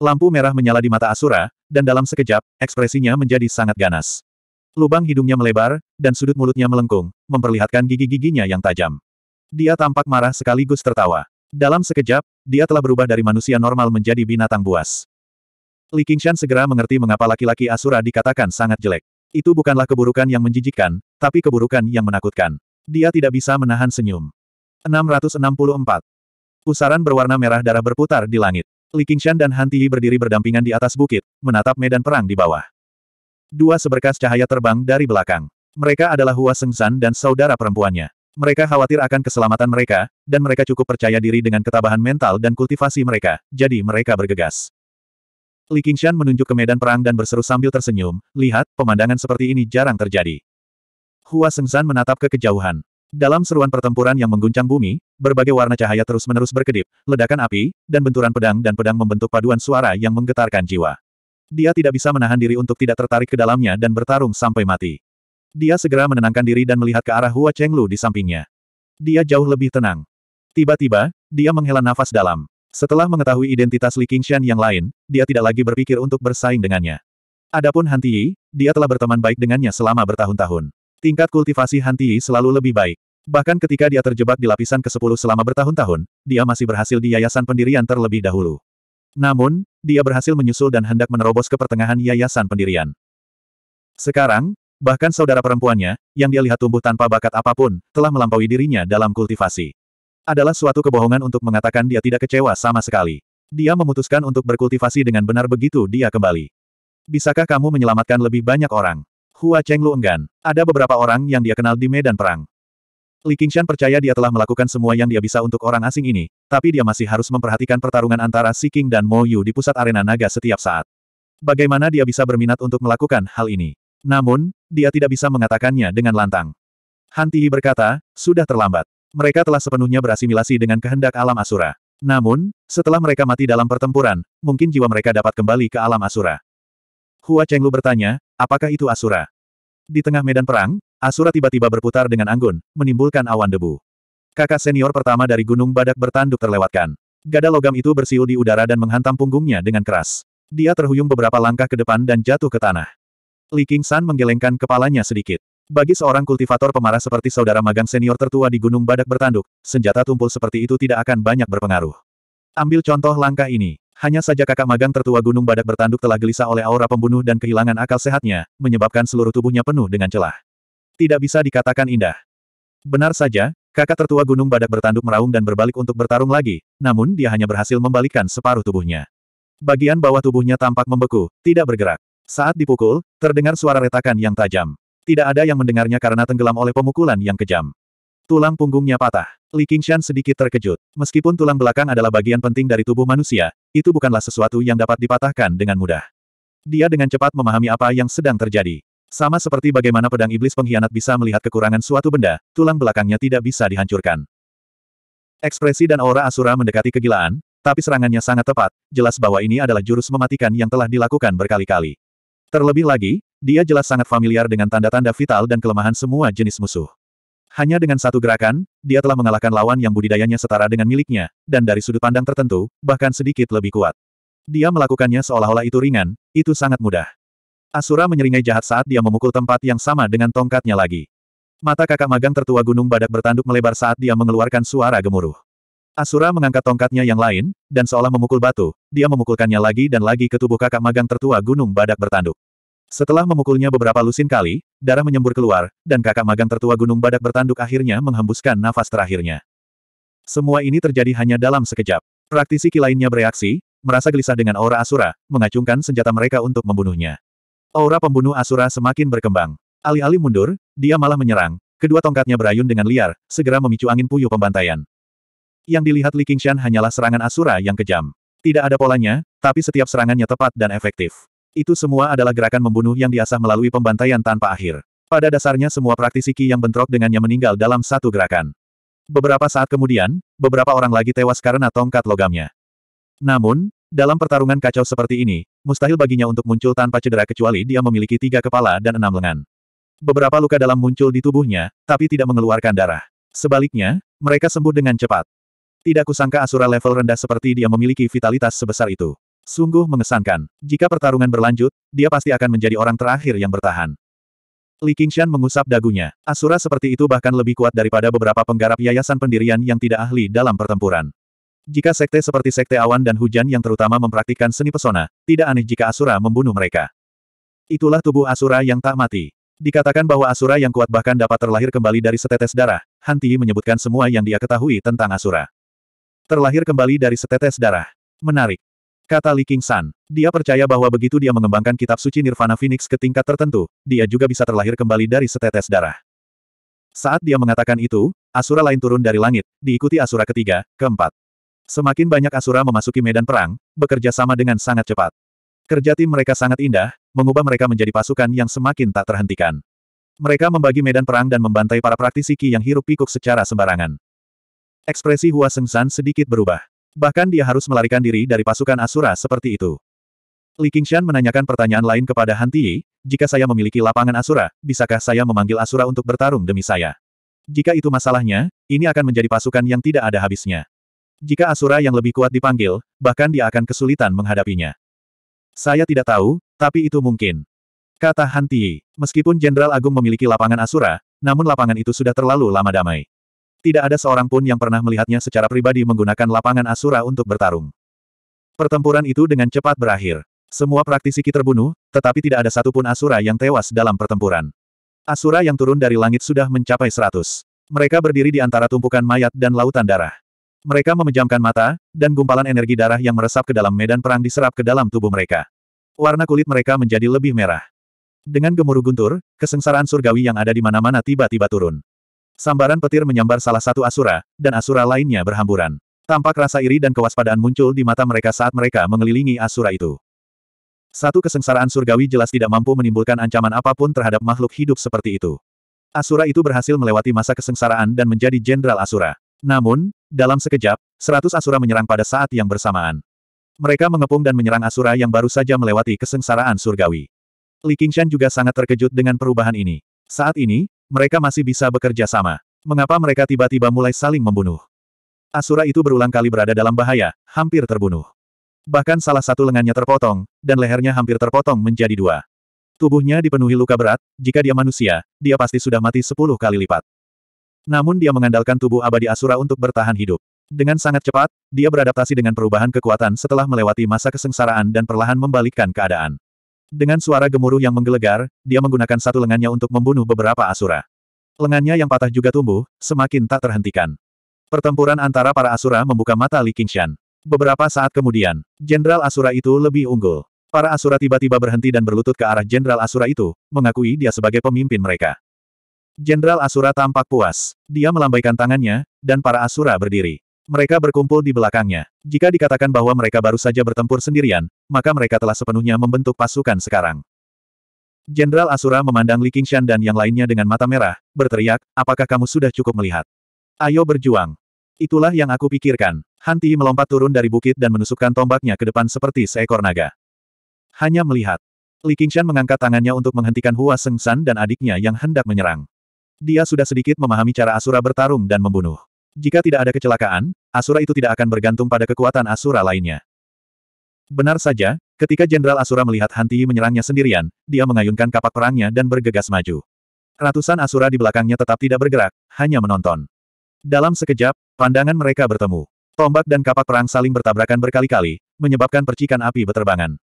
Lampu merah menyala di mata Asura, dan dalam sekejap, ekspresinya menjadi sangat ganas. Lubang hidungnya melebar, dan sudut mulutnya melengkung, memperlihatkan gigi-giginya yang tajam. Dia tampak marah sekaligus tertawa. Dalam sekejap, dia telah berubah dari manusia normal menjadi binatang buas. Li Qingshan segera mengerti mengapa laki-laki Asura dikatakan sangat jelek. Itu bukanlah keburukan yang menjijikkan, tapi keburukan yang menakutkan. Dia tidak bisa menahan senyum. 664. Pusaran berwarna merah darah berputar di langit. Li Qingshan dan Han Tiyi berdiri berdampingan di atas bukit, menatap medan perang di bawah. Dua seberkas cahaya terbang dari belakang. Mereka adalah Hua Sengsan dan saudara perempuannya. Mereka khawatir akan keselamatan mereka, dan mereka cukup percaya diri dengan ketabahan mental dan kultivasi mereka, jadi mereka bergegas. Li Qingshan menunjuk ke medan perang dan berseru sambil tersenyum, lihat, pemandangan seperti ini jarang terjadi. Hua Sengzan menatap ke kejauhan. Dalam seruan pertempuran yang mengguncang bumi, berbagai warna cahaya terus-menerus berkedip, ledakan api, dan benturan pedang dan pedang membentuk paduan suara yang menggetarkan jiwa. Dia tidak bisa menahan diri untuk tidak tertarik ke dalamnya dan bertarung sampai mati. Dia segera menenangkan diri dan melihat ke arah Hua Chenglu di sampingnya. Dia jauh lebih tenang. Tiba-tiba, dia menghela nafas dalam. Setelah mengetahui identitas Li Qingshan yang lain, dia tidak lagi berpikir untuk bersaing dengannya. Adapun Han Tiyi, dia telah berteman baik dengannya selama bertahun-tahun. Tingkat kultivasi Han Tiyi selalu lebih baik. Bahkan ketika dia terjebak di lapisan ke-10 selama bertahun-tahun, dia masih berhasil di yayasan pendirian terlebih dahulu. Namun, dia berhasil menyusul dan hendak menerobos ke pertengahan yayasan pendirian. Sekarang, bahkan saudara perempuannya, yang dia lihat tumbuh tanpa bakat apapun, telah melampaui dirinya dalam kultivasi adalah suatu kebohongan untuk mengatakan dia tidak kecewa sama sekali. Dia memutuskan untuk berkultivasi dengan benar begitu dia kembali. Bisakah kamu menyelamatkan lebih banyak orang? Hua Chenglu enggan. Ada beberapa orang yang dia kenal di medan perang. Li Qingshan percaya dia telah melakukan semua yang dia bisa untuk orang asing ini, tapi dia masih harus memperhatikan pertarungan antara Si King dan Mo Yu di pusat arena naga setiap saat. Bagaimana dia bisa berminat untuk melakukan hal ini? Namun, dia tidak bisa mengatakannya dengan lantang. Han Tihi berkata, sudah terlambat. Mereka telah sepenuhnya berasimilasi dengan kehendak alam asura. Namun, setelah mereka mati dalam pertempuran, mungkin jiwa mereka dapat kembali ke alam asura. Hua Chenglu bertanya, apakah itu asura? Di tengah medan perang, asura tiba-tiba berputar dengan anggun, menimbulkan awan debu. Kakak senior pertama dari Gunung Badak bertanduk terlewatkan. Gada logam itu bersiul di udara dan menghantam punggungnya dengan keras. Dia terhuyung beberapa langkah ke depan dan jatuh ke tanah. Li King San menggelengkan kepalanya sedikit. Bagi seorang kultivator pemarah seperti saudara magang senior tertua di Gunung Badak bertanduk, senjata tumpul seperti itu tidak akan banyak berpengaruh. Ambil contoh langkah ini. Hanya saja kakak magang tertua Gunung Badak bertanduk telah gelisah oleh aura pembunuh dan kehilangan akal sehatnya, menyebabkan seluruh tubuhnya penuh dengan celah. Tidak bisa dikatakan indah. Benar saja, kakak tertua Gunung Badak bertanduk meraung dan berbalik untuk bertarung lagi, namun dia hanya berhasil membalikkan separuh tubuhnya. Bagian bawah tubuhnya tampak membeku, tidak bergerak. Saat dipukul, terdengar suara retakan yang tajam. Tidak ada yang mendengarnya karena tenggelam oleh pemukulan yang kejam. Tulang punggungnya patah. Li Qingshan sedikit terkejut. Meskipun tulang belakang adalah bagian penting dari tubuh manusia, itu bukanlah sesuatu yang dapat dipatahkan dengan mudah. Dia dengan cepat memahami apa yang sedang terjadi. Sama seperti bagaimana pedang iblis pengkhianat bisa melihat kekurangan suatu benda, tulang belakangnya tidak bisa dihancurkan. Ekspresi dan aura Asura mendekati kegilaan, tapi serangannya sangat tepat, jelas bahwa ini adalah jurus mematikan yang telah dilakukan berkali-kali. Terlebih lagi, dia jelas sangat familiar dengan tanda-tanda vital dan kelemahan semua jenis musuh. Hanya dengan satu gerakan, dia telah mengalahkan lawan yang budidayanya setara dengan miliknya, dan dari sudut pandang tertentu, bahkan sedikit lebih kuat. Dia melakukannya seolah-olah itu ringan, itu sangat mudah. Asura menyeringai jahat saat dia memukul tempat yang sama dengan tongkatnya lagi. Mata kakak magang tertua gunung badak bertanduk melebar saat dia mengeluarkan suara gemuruh. Asura mengangkat tongkatnya yang lain, dan seolah memukul batu, dia memukulkannya lagi dan lagi ke tubuh kakak magang tertua gunung badak bertanduk. Setelah memukulnya beberapa lusin kali, darah menyembur keluar, dan kakak magang tertua Gunung Badak bertanduk akhirnya menghembuskan nafas terakhirnya. Semua ini terjadi hanya dalam sekejap. Praktisi lainnya bereaksi, merasa gelisah dengan aura Asura, mengacungkan senjata mereka untuk membunuhnya. Aura pembunuh Asura semakin berkembang. Alih-alih mundur, dia malah menyerang. Kedua tongkatnya berayun dengan liar, segera memicu angin puyuh pembantaian. Yang dilihat Li Qingshan hanyalah serangan Asura yang kejam. Tidak ada polanya, tapi setiap serangannya tepat dan efektif. Itu semua adalah gerakan membunuh yang diasah melalui pembantaian tanpa akhir. Pada dasarnya semua praktisi Qi yang bentrok dengannya meninggal dalam satu gerakan. Beberapa saat kemudian, beberapa orang lagi tewas karena tongkat logamnya. Namun, dalam pertarungan kacau seperti ini, mustahil baginya untuk muncul tanpa cedera kecuali dia memiliki tiga kepala dan enam lengan. Beberapa luka dalam muncul di tubuhnya, tapi tidak mengeluarkan darah. Sebaliknya, mereka sembuh dengan cepat. Tidak kusangka Asura level rendah seperti dia memiliki vitalitas sebesar itu. Sungguh mengesankan. Jika pertarungan berlanjut, dia pasti akan menjadi orang terakhir yang bertahan. Li Qingshan mengusap dagunya. Asura seperti itu bahkan lebih kuat daripada beberapa penggarap yayasan pendirian yang tidak ahli dalam pertempuran. Jika sekte seperti sekte awan dan hujan yang terutama mempraktikkan seni pesona, tidak aneh jika Asura membunuh mereka. Itulah tubuh Asura yang tak mati. Dikatakan bahwa Asura yang kuat bahkan dapat terlahir kembali dari setetes darah, Hanti menyebutkan semua yang dia ketahui tentang Asura. Terlahir kembali dari setetes darah. Menarik. Kata Li King San. Dia percaya bahwa begitu dia mengembangkan kitab suci Nirvana Phoenix ke tingkat tertentu, dia juga bisa terlahir kembali dari setetes darah. Saat dia mengatakan itu, Asura lain turun dari langit, diikuti Asura ketiga, keempat. Semakin banyak Asura memasuki medan perang, bekerja sama dengan sangat cepat. Kerja tim mereka sangat indah, mengubah mereka menjadi pasukan yang semakin tak terhentikan. Mereka membagi medan perang dan membantai para praktisi Qi yang hirup pikuk secara sembarangan. Ekspresi Hua Seng San sedikit berubah. Bahkan dia harus melarikan diri dari pasukan Asura seperti itu. Li Qingshan menanyakan pertanyaan lain kepada Han Tiyi, jika saya memiliki lapangan Asura, bisakah saya memanggil Asura untuk bertarung demi saya? Jika itu masalahnya, ini akan menjadi pasukan yang tidak ada habisnya. Jika Asura yang lebih kuat dipanggil, bahkan dia akan kesulitan menghadapinya. Saya tidak tahu, tapi itu mungkin. Kata Han Tiyi, meskipun Jenderal Agung memiliki lapangan Asura, namun lapangan itu sudah terlalu lama damai. Tidak ada seorang pun yang pernah melihatnya secara pribadi menggunakan lapangan Asura untuk bertarung. Pertempuran itu dengan cepat berakhir. Semua praktisi Ki terbunuh, tetapi tidak ada satupun Asura yang tewas dalam pertempuran. Asura yang turun dari langit sudah mencapai seratus. Mereka berdiri di antara tumpukan mayat dan lautan darah. Mereka memejamkan mata, dan gumpalan energi darah yang meresap ke dalam medan perang diserap ke dalam tubuh mereka. Warna kulit mereka menjadi lebih merah. Dengan gemuruh guntur, kesengsaraan surgawi yang ada di mana-mana tiba-tiba turun. Sambaran petir menyambar salah satu Asura, dan Asura lainnya berhamburan. Tampak rasa iri dan kewaspadaan muncul di mata mereka saat mereka mengelilingi Asura itu. Satu kesengsaraan surgawi jelas tidak mampu menimbulkan ancaman apapun terhadap makhluk hidup seperti itu. Asura itu berhasil melewati masa kesengsaraan dan menjadi Jenderal Asura. Namun, dalam sekejap, seratus Asura menyerang pada saat yang bersamaan. Mereka mengepung dan menyerang Asura yang baru saja melewati kesengsaraan surgawi. Li Qingshan juga sangat terkejut dengan perubahan ini. Saat ini, mereka masih bisa bekerja sama. Mengapa mereka tiba-tiba mulai saling membunuh? Asura itu berulang kali berada dalam bahaya, hampir terbunuh. Bahkan salah satu lengannya terpotong, dan lehernya hampir terpotong menjadi dua. Tubuhnya dipenuhi luka berat, jika dia manusia, dia pasti sudah mati sepuluh kali lipat. Namun dia mengandalkan tubuh abadi Asura untuk bertahan hidup. Dengan sangat cepat, dia beradaptasi dengan perubahan kekuatan setelah melewati masa kesengsaraan dan perlahan membalikkan keadaan. Dengan suara gemuruh yang menggelegar, dia menggunakan satu lengannya untuk membunuh beberapa asura. Lengannya yang patah juga tumbuh, semakin tak terhentikan. Pertempuran antara para asura membuka mata Li Qingshan. Beberapa saat kemudian, jenderal asura itu lebih unggul. Para asura tiba-tiba berhenti dan berlutut ke arah jenderal asura itu, mengakui dia sebagai pemimpin mereka. Jenderal asura tampak puas. Dia melambaikan tangannya, dan para asura berdiri. Mereka berkumpul di belakangnya. Jika dikatakan bahwa mereka baru saja bertempur sendirian, maka mereka telah sepenuhnya membentuk pasukan sekarang. Jenderal Asura memandang Li Qingshan dan yang lainnya dengan mata merah, berteriak, apakah kamu sudah cukup melihat? Ayo berjuang. Itulah yang aku pikirkan. Hanti melompat turun dari bukit dan menusukkan tombaknya ke depan seperti seekor naga. Hanya melihat. Li Qingshan mengangkat tangannya untuk menghentikan Hua Seng dan adiknya yang hendak menyerang. Dia sudah sedikit memahami cara Asura bertarung dan membunuh. Jika tidak ada kecelakaan, Asura itu tidak akan bergantung pada kekuatan Asura lainnya. Benar saja, ketika Jenderal Asura melihat Hanti menyerangnya sendirian, dia mengayunkan kapak perangnya dan bergegas maju. Ratusan Asura di belakangnya tetap tidak bergerak, hanya menonton. Dalam sekejap, pandangan mereka bertemu. Tombak dan kapak perang saling bertabrakan berkali-kali, menyebabkan percikan api berterbangan.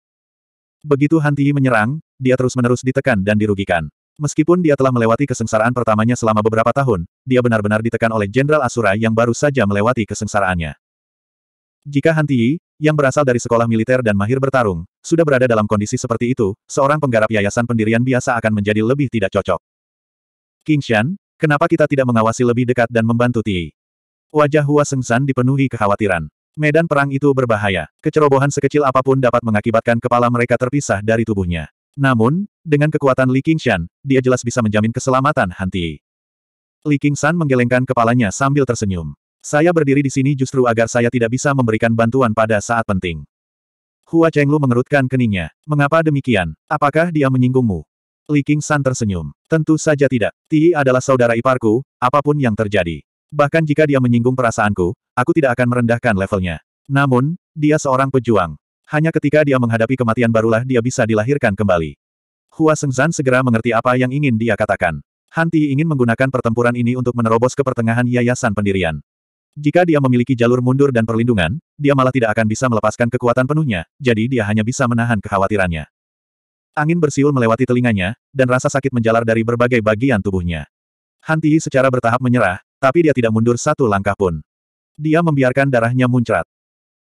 Begitu Hanti menyerang, dia terus-menerus ditekan dan dirugikan. Meskipun dia telah melewati kesengsaraan pertamanya selama beberapa tahun, dia benar-benar ditekan oleh Jenderal Asura yang baru saja melewati kesengsaraannya. Jika Han Tiyi, yang berasal dari sekolah militer dan mahir bertarung, sudah berada dalam kondisi seperti itu, seorang penggarap yayasan pendirian biasa akan menjadi lebih tidak cocok. King Shan, kenapa kita tidak mengawasi lebih dekat dan membantu Tiyi? Wajah Hua Sengsan dipenuhi kekhawatiran. Medan perang itu berbahaya. Kecerobohan sekecil apapun dapat mengakibatkan kepala mereka terpisah dari tubuhnya. Namun, dengan kekuatan Li Qingshan, dia jelas bisa menjamin keselamatan Han Ti. Li Qingshan menggelengkan kepalanya sambil tersenyum. Saya berdiri di sini justru agar saya tidak bisa memberikan bantuan pada saat penting. Hua Chenglu mengerutkan keningnya. Mengapa demikian? Apakah dia menyinggungmu? Li King tersenyum. Tentu saja tidak. Ti adalah saudara iparku, apapun yang terjadi. Bahkan jika dia menyinggung perasaanku, aku tidak akan merendahkan levelnya. Namun, dia seorang pejuang. Hanya ketika dia menghadapi kematian barulah dia bisa dilahirkan kembali. Hua Sengzan segera mengerti apa yang ingin dia katakan. Hanti ingin menggunakan pertempuran ini untuk menerobos ke pertengahan yayasan pendirian. Jika dia memiliki jalur mundur dan perlindungan, dia malah tidak akan bisa melepaskan kekuatan penuhnya, jadi dia hanya bisa menahan kekhawatirannya. Angin bersiul melewati telinganya, dan rasa sakit menjalar dari berbagai bagian tubuhnya. Hanti secara bertahap menyerah, tapi dia tidak mundur satu langkah pun. Dia membiarkan darahnya muncrat.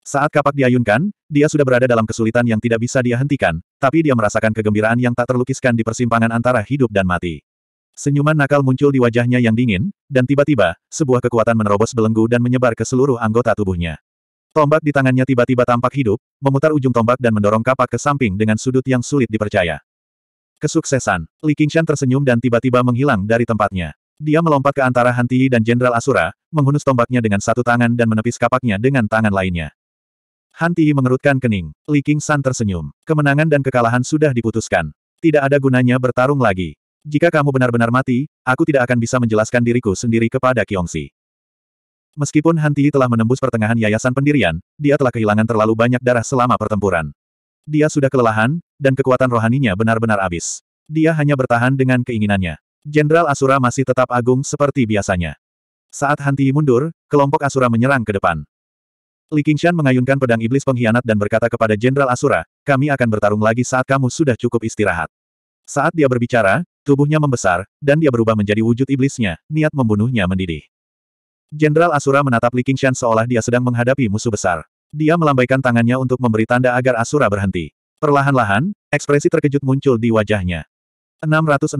Saat kapak diayunkan, dia sudah berada dalam kesulitan yang tidak bisa dia hentikan, tapi dia merasakan kegembiraan yang tak terlukiskan di persimpangan antara hidup dan mati. Senyuman nakal muncul di wajahnya yang dingin, dan tiba-tiba, sebuah kekuatan menerobos belenggu dan menyebar ke seluruh anggota tubuhnya. Tombak di tangannya tiba-tiba tampak hidup, memutar ujung tombak dan mendorong kapak ke samping dengan sudut yang sulit dipercaya. Kesuksesan, Li Qingshan tersenyum dan tiba-tiba menghilang dari tempatnya. Dia melompat ke antara Hantiyi dan Jenderal Asura, menghunus tombaknya dengan satu tangan dan menepis kapaknya dengan tangan lainnya. Han Tihi mengerutkan kening. Li King San tersenyum. Kemenangan dan kekalahan sudah diputuskan. Tidak ada gunanya bertarung lagi. Jika kamu benar-benar mati, aku tidak akan bisa menjelaskan diriku sendiri kepada Si. Meskipun Han Tihi telah menembus pertengahan yayasan pendirian, dia telah kehilangan terlalu banyak darah selama pertempuran. Dia sudah kelelahan, dan kekuatan rohaninya benar-benar habis. Dia hanya bertahan dengan keinginannya. Jenderal Asura masih tetap agung seperti biasanya. Saat Han Tihi mundur, kelompok Asura menyerang ke depan. Li Qingshan mengayunkan pedang iblis pengkhianat dan berkata kepada Jenderal Asura, kami akan bertarung lagi saat kamu sudah cukup istirahat. Saat dia berbicara, tubuhnya membesar, dan dia berubah menjadi wujud iblisnya, niat membunuhnya mendidih. Jenderal Asura menatap Li Qingshan seolah dia sedang menghadapi musuh besar. Dia melambaikan tangannya untuk memberi tanda agar Asura berhenti. Perlahan-lahan, ekspresi terkejut muncul di wajahnya. 665.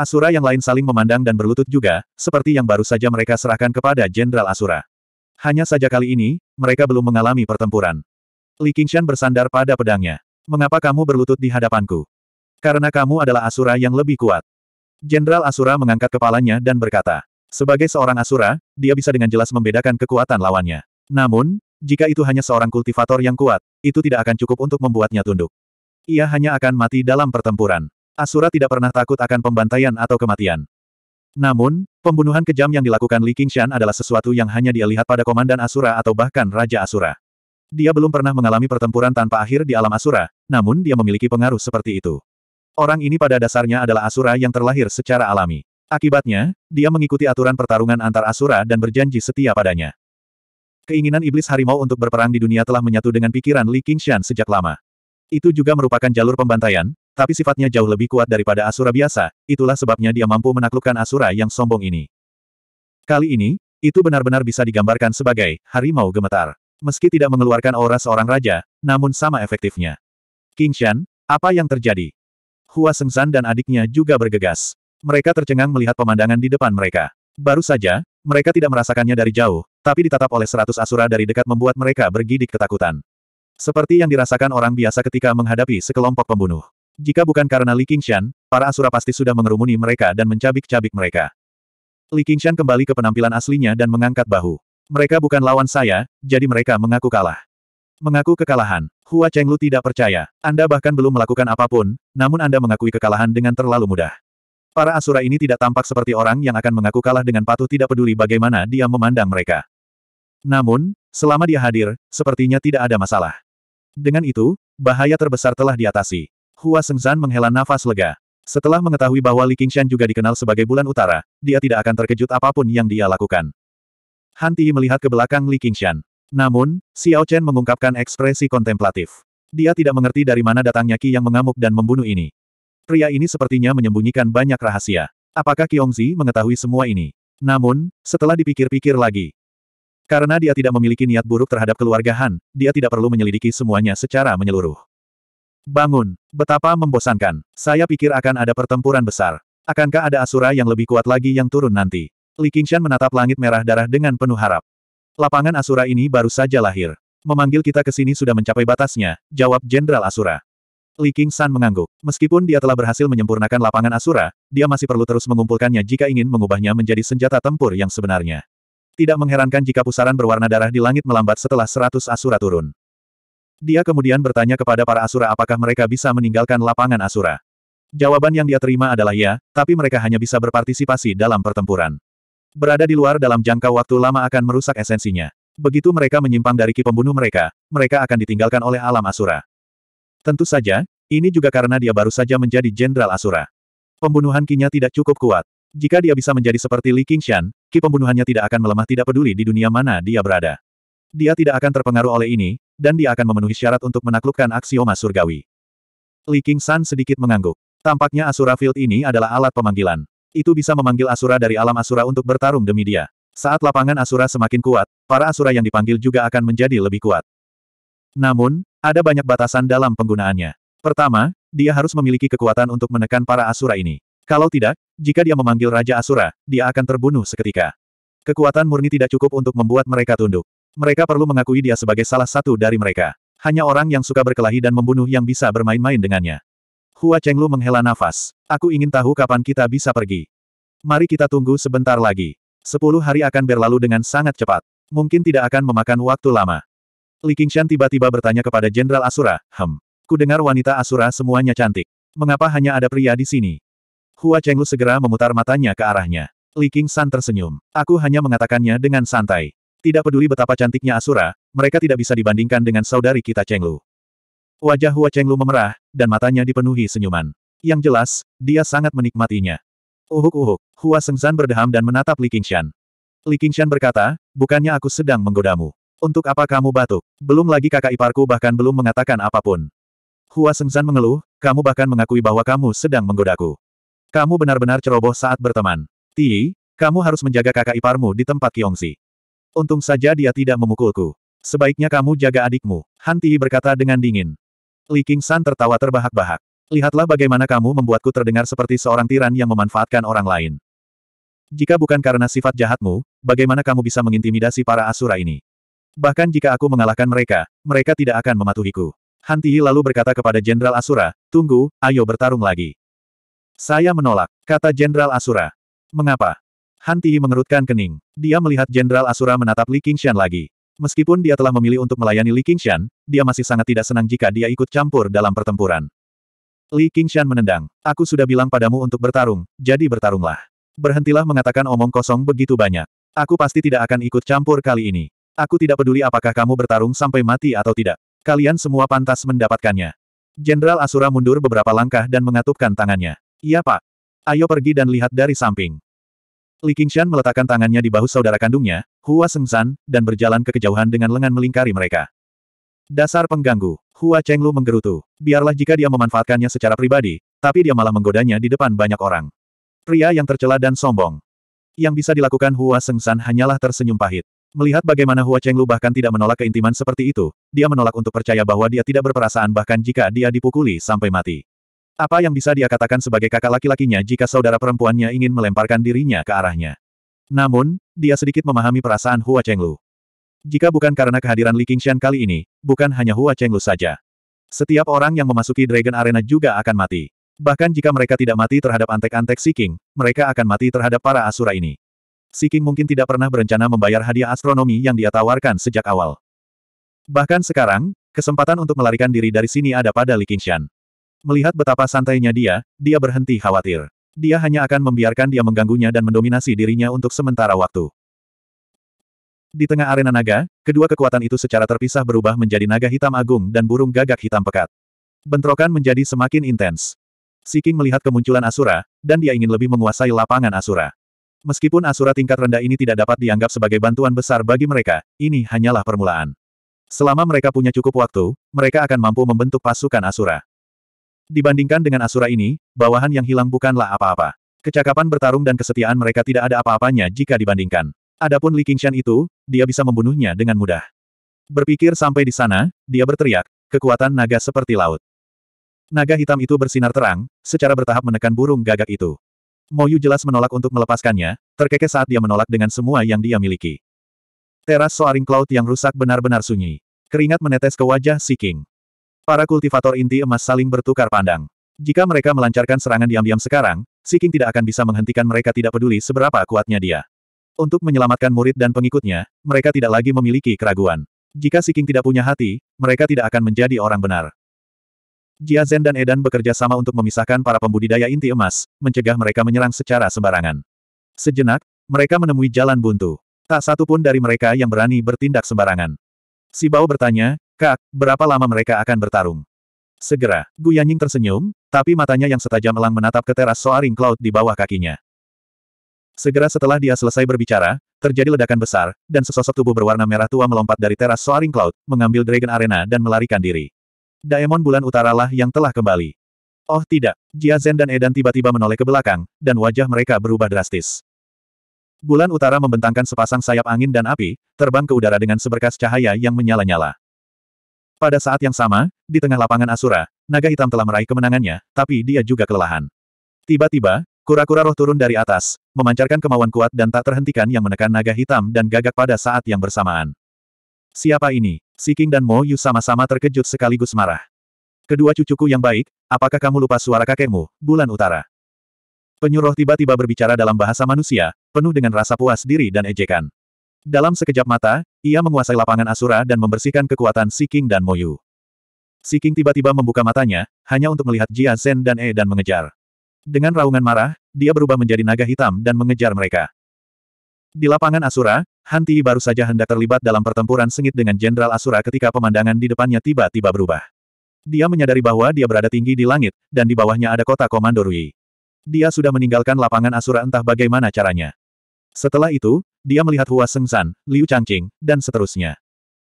Asura yang lain saling memandang dan berlutut juga, seperti yang baru saja mereka serahkan kepada Jenderal Asura. Hanya saja kali ini, mereka belum mengalami pertempuran. Li Qingshan bersandar pada pedangnya. Mengapa kamu berlutut di hadapanku? Karena kamu adalah Asura yang lebih kuat. Jenderal Asura mengangkat kepalanya dan berkata, sebagai seorang Asura, dia bisa dengan jelas membedakan kekuatan lawannya. Namun, jika itu hanya seorang kultivator yang kuat, itu tidak akan cukup untuk membuatnya tunduk. Ia hanya akan mati dalam pertempuran. Asura tidak pernah takut akan pembantaian atau kematian. Namun, pembunuhan kejam yang dilakukan Li Qingshan adalah sesuatu yang hanya dia lihat pada Komandan Asura atau bahkan Raja Asura. Dia belum pernah mengalami pertempuran tanpa akhir di alam Asura, namun dia memiliki pengaruh seperti itu. Orang ini pada dasarnya adalah Asura yang terlahir secara alami. Akibatnya, dia mengikuti aturan pertarungan antar Asura dan berjanji setia padanya. Keinginan iblis harimau untuk berperang di dunia telah menyatu dengan pikiran Li Qingshan sejak lama. Itu juga merupakan jalur pembantaian, tapi sifatnya jauh lebih kuat daripada Asura biasa, itulah sebabnya dia mampu menaklukkan Asura yang sombong ini. Kali ini, itu benar-benar bisa digambarkan sebagai harimau gemetar. Meski tidak mengeluarkan aura seorang raja, namun sama efektifnya. King Shan, apa yang terjadi? Hua Sengzan dan adiknya juga bergegas. Mereka tercengang melihat pemandangan di depan mereka. Baru saja, mereka tidak merasakannya dari jauh, tapi ditatap oleh seratus asura dari dekat membuat mereka bergidik ketakutan. Seperti yang dirasakan orang biasa ketika menghadapi sekelompok pembunuh. Jika bukan karena Li Qingshan, para Asura pasti sudah mengerumuni mereka dan mencabik-cabik mereka. Li Qingshan kembali ke penampilan aslinya dan mengangkat bahu. Mereka bukan lawan saya, jadi mereka mengaku kalah. Mengaku kekalahan. Hua Chenglu tidak percaya. Anda bahkan belum melakukan apapun, namun Anda mengakui kekalahan dengan terlalu mudah. Para Asura ini tidak tampak seperti orang yang akan mengaku kalah dengan patuh tidak peduli bagaimana dia memandang mereka. Namun, selama dia hadir, sepertinya tidak ada masalah. Dengan itu, bahaya terbesar telah diatasi. Hua Sengzan menghela nafas lega. Setelah mengetahui bahwa Li Qingshan juga dikenal sebagai bulan utara, dia tidak akan terkejut apapun yang dia lakukan. Han Ti melihat ke belakang Li Qingshan. Namun, Xiao Chen mengungkapkan ekspresi kontemplatif. Dia tidak mengerti dari mana datangnya Ki yang mengamuk dan membunuh ini. Pria ini sepertinya menyembunyikan banyak rahasia. Apakah Qiongzi mengetahui semua ini? Namun, setelah dipikir-pikir lagi, karena dia tidak memiliki niat buruk terhadap keluarga Han, dia tidak perlu menyelidiki semuanya secara menyeluruh. Bangun. Betapa membosankan. Saya pikir akan ada pertempuran besar. Akankah ada Asura yang lebih kuat lagi yang turun nanti? Li Qingshan menatap langit merah darah dengan penuh harap. Lapangan Asura ini baru saja lahir. Memanggil kita ke sini sudah mencapai batasnya, jawab Jenderal Asura. Li Qingshan mengangguk. Meskipun dia telah berhasil menyempurnakan lapangan Asura, dia masih perlu terus mengumpulkannya jika ingin mengubahnya menjadi senjata tempur yang sebenarnya. Tidak mengherankan jika pusaran berwarna darah di langit melambat setelah seratus Asura turun. Dia kemudian bertanya kepada para Asura apakah mereka bisa meninggalkan lapangan Asura. Jawaban yang dia terima adalah ya, tapi mereka hanya bisa berpartisipasi dalam pertempuran. Berada di luar dalam jangka waktu lama akan merusak esensinya. Begitu mereka menyimpang dari ki pembunuh mereka, mereka akan ditinggalkan oleh alam Asura. Tentu saja, ini juga karena dia baru saja menjadi Jenderal Asura. Pembunuhan kinya tidak cukup kuat. Jika dia bisa menjadi seperti Li Qingshan, ki pembunuhannya tidak akan melemah tidak peduli di dunia mana dia berada. Dia tidak akan terpengaruh oleh ini, dan dia akan memenuhi syarat untuk menaklukkan aksioma surgawi. Li King San sedikit mengangguk. Tampaknya Asura Field ini adalah alat pemanggilan. Itu bisa memanggil Asura dari alam Asura untuk bertarung demi dia. Saat lapangan Asura semakin kuat, para Asura yang dipanggil juga akan menjadi lebih kuat. Namun, ada banyak batasan dalam penggunaannya. Pertama, dia harus memiliki kekuatan untuk menekan para Asura ini. Kalau tidak, jika dia memanggil Raja Asura, dia akan terbunuh seketika. Kekuatan murni tidak cukup untuk membuat mereka tunduk. Mereka perlu mengakui dia sebagai salah satu dari mereka. Hanya orang yang suka berkelahi dan membunuh yang bisa bermain-main dengannya. Hua Chenglu menghela nafas. Aku ingin tahu kapan kita bisa pergi. Mari kita tunggu sebentar lagi. Sepuluh hari akan berlalu dengan sangat cepat. Mungkin tidak akan memakan waktu lama. Li Qingshan tiba-tiba bertanya kepada Jenderal Asura, Hem, ku dengar wanita Asura semuanya cantik. Mengapa hanya ada pria di sini? Hua Chenglu segera memutar matanya ke arahnya. Li Qingshan tersenyum. Aku hanya mengatakannya dengan santai. Tidak peduli betapa cantiknya Asura, mereka tidak bisa dibandingkan dengan saudari kita Chenglu. Wajah Hua Chenglu memerah, dan matanya dipenuhi senyuman. Yang jelas, dia sangat menikmatinya. Uhuk-uhuk, Hua Sengzan berdeham dan menatap Li Qingshan. Li Qingshan berkata, bukannya aku sedang menggodamu. Untuk apa kamu batuk? Belum lagi kakak iparku bahkan belum mengatakan apapun. Hua Sengzan mengeluh, kamu bahkan mengakui bahwa kamu sedang menggodaku. Kamu benar-benar ceroboh saat berteman. Ti, kamu harus menjaga kakak iparmu di tempat Kiongsi. Untung saja dia tidak memukulku. Sebaiknya kamu jaga adikmu, Han Ti'i berkata dengan dingin. Li King San tertawa terbahak-bahak. Lihatlah bagaimana kamu membuatku terdengar seperti seorang tiran yang memanfaatkan orang lain. Jika bukan karena sifat jahatmu, bagaimana kamu bisa mengintimidasi para asura ini? Bahkan jika aku mengalahkan mereka, mereka tidak akan mematuhiku. Han Ti'i lalu berkata kepada Jenderal Asura, Tunggu, ayo bertarung lagi. Saya menolak, kata Jenderal Asura. Mengapa? Han Tii mengerutkan kening. Dia melihat Jenderal Asura menatap Li Qingshan lagi. Meskipun dia telah memilih untuk melayani Li Qingshan, dia masih sangat tidak senang jika dia ikut campur dalam pertempuran. Li Qingshan menendang. Aku sudah bilang padamu untuk bertarung, jadi bertarunglah. Berhentilah mengatakan omong kosong begitu banyak. Aku pasti tidak akan ikut campur kali ini. Aku tidak peduli apakah kamu bertarung sampai mati atau tidak. Kalian semua pantas mendapatkannya. Jenderal Asura mundur beberapa langkah dan mengatupkan tangannya. Iya pak. Ayo pergi dan lihat dari samping. Li Qingshan meletakkan tangannya di bahu saudara kandungnya, Hua Sengsan, dan berjalan ke kejauhan dengan lengan melingkari mereka. Dasar pengganggu, Hua Chenglu menggerutu. Biarlah jika dia memanfaatkannya secara pribadi, tapi dia malah menggodanya di depan banyak orang. Pria yang tercela dan sombong. Yang bisa dilakukan Hua Sengsan hanyalah tersenyum pahit. Melihat bagaimana Hua Chenglu bahkan tidak menolak keintiman seperti itu, dia menolak untuk percaya bahwa dia tidak berperasaan bahkan jika dia dipukuli sampai mati. Apa yang bisa dia katakan sebagai kakak laki-lakinya jika saudara perempuannya ingin melemparkan dirinya ke arahnya? Namun, dia sedikit memahami perasaan Hua Chenglu. Jika bukan karena kehadiran Li Qingxian kali ini, bukan hanya Hua Chenglu saja. Setiap orang yang memasuki Dragon Arena juga akan mati. Bahkan jika mereka tidak mati terhadap antek-antek Si King, mereka akan mati terhadap para Asura ini. Si King mungkin tidak pernah berencana membayar hadiah astronomi yang dia tawarkan sejak awal. Bahkan sekarang, kesempatan untuk melarikan diri dari sini ada pada Li Qingxian. Melihat betapa santainya dia, dia berhenti khawatir. Dia hanya akan membiarkan dia mengganggunya dan mendominasi dirinya untuk sementara waktu. Di tengah arena naga, kedua kekuatan itu secara terpisah berubah menjadi naga hitam agung dan burung gagak hitam pekat. Bentrokan menjadi semakin intens. Siking melihat kemunculan Asura, dan dia ingin lebih menguasai lapangan Asura. Meskipun Asura tingkat rendah ini tidak dapat dianggap sebagai bantuan besar bagi mereka, ini hanyalah permulaan. Selama mereka punya cukup waktu, mereka akan mampu membentuk pasukan Asura. Dibandingkan dengan Asura ini, bawahan yang hilang bukanlah apa-apa. Kecakapan bertarung dan kesetiaan mereka tidak ada apa-apanya jika dibandingkan. Adapun Li Qingshan itu, dia bisa membunuhnya dengan mudah. Berpikir sampai di sana, dia berteriak, kekuatan naga seperti laut. Naga hitam itu bersinar terang, secara bertahap menekan burung gagak itu. Yu jelas menolak untuk melepaskannya, terkekeh saat dia menolak dengan semua yang dia miliki. Teras soaring cloud yang rusak benar-benar sunyi. Keringat menetes ke wajah Si King. Para kultivator inti emas saling bertukar pandang. Jika mereka melancarkan serangan diam-diam sekarang, Siking tidak akan bisa menghentikan mereka tidak peduli seberapa kuatnya dia. Untuk menyelamatkan murid dan pengikutnya, mereka tidak lagi memiliki keraguan. Jika Siking tidak punya hati, mereka tidak akan menjadi orang benar. Jia Zhen dan Edan bekerja sama untuk memisahkan para pembudidaya inti emas, mencegah mereka menyerang secara sembarangan. Sejenak, mereka menemui jalan buntu. Tak satu pun dari mereka yang berani bertindak sembarangan. Si Bao bertanya, Kak, berapa lama mereka akan bertarung? Segera, Gu Yanying tersenyum, tapi matanya yang setajam elang menatap ke teras soaring cloud di bawah kakinya. Segera setelah dia selesai berbicara, terjadi ledakan besar, dan sesosok tubuh berwarna merah tua melompat dari teras soaring cloud, mengambil Dragon Arena dan melarikan diri. Daemon bulan utara lah yang telah kembali. Oh tidak, Jia Zhen dan Edan tiba-tiba menoleh ke belakang, dan wajah mereka berubah drastis. Bulan utara membentangkan sepasang sayap angin dan api, terbang ke udara dengan seberkas cahaya yang menyala-nyala. Pada saat yang sama, di tengah lapangan Asura, naga hitam telah meraih kemenangannya, tapi dia juga kelelahan. Tiba-tiba, kura-kura roh turun dari atas, memancarkan kemauan kuat dan tak terhentikan yang menekan naga hitam dan gagak pada saat yang bersamaan. Siapa ini? Si King dan Mo Yu sama-sama terkejut sekaligus marah. Kedua cucuku yang baik, apakah kamu lupa suara kakekmu, bulan utara? Penyuruh tiba-tiba berbicara dalam bahasa manusia, penuh dengan rasa puas diri dan ejekan. Dalam sekejap mata, ia menguasai lapangan Asura dan membersihkan kekuatan Si King dan Moyu. Si King tiba-tiba membuka matanya, hanya untuk melihat Jia Zhen dan E dan mengejar. Dengan raungan marah, dia berubah menjadi naga hitam dan mengejar mereka. Di lapangan Asura, Han Ti baru saja hendak terlibat dalam pertempuran sengit dengan Jenderal Asura ketika pemandangan di depannya tiba-tiba berubah. Dia menyadari bahwa dia berada tinggi di langit, dan di bawahnya ada kota Komando Rui. Dia sudah meninggalkan lapangan Asura entah bagaimana caranya. Setelah itu, dia melihat Hua Sengsan, Liu Changqing, dan seterusnya.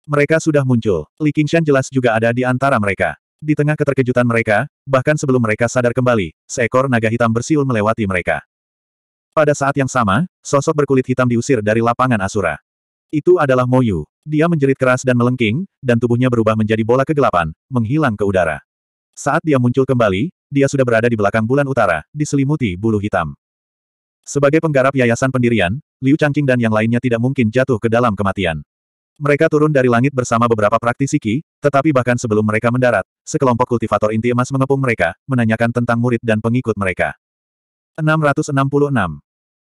Mereka sudah muncul. Li Qingshan jelas juga ada di antara mereka. Di tengah keterkejutan mereka, bahkan sebelum mereka sadar kembali, seekor naga hitam bersiul melewati mereka. Pada saat yang sama, sosok berkulit hitam diusir dari lapangan Asura. Itu adalah Moyu. Dia menjerit keras dan melengking, dan tubuhnya berubah menjadi bola kegelapan, menghilang ke udara. Saat dia muncul kembali, dia sudah berada di belakang bulan utara, diselimuti bulu hitam. Sebagai penggarap yayasan pendirian, Liu Changqing dan yang lainnya tidak mungkin jatuh ke dalam kematian. Mereka turun dari langit bersama beberapa praktisi Qi, tetapi bahkan sebelum mereka mendarat, sekelompok kultivator inti emas mengepung mereka, menanyakan tentang murid dan pengikut mereka. 666.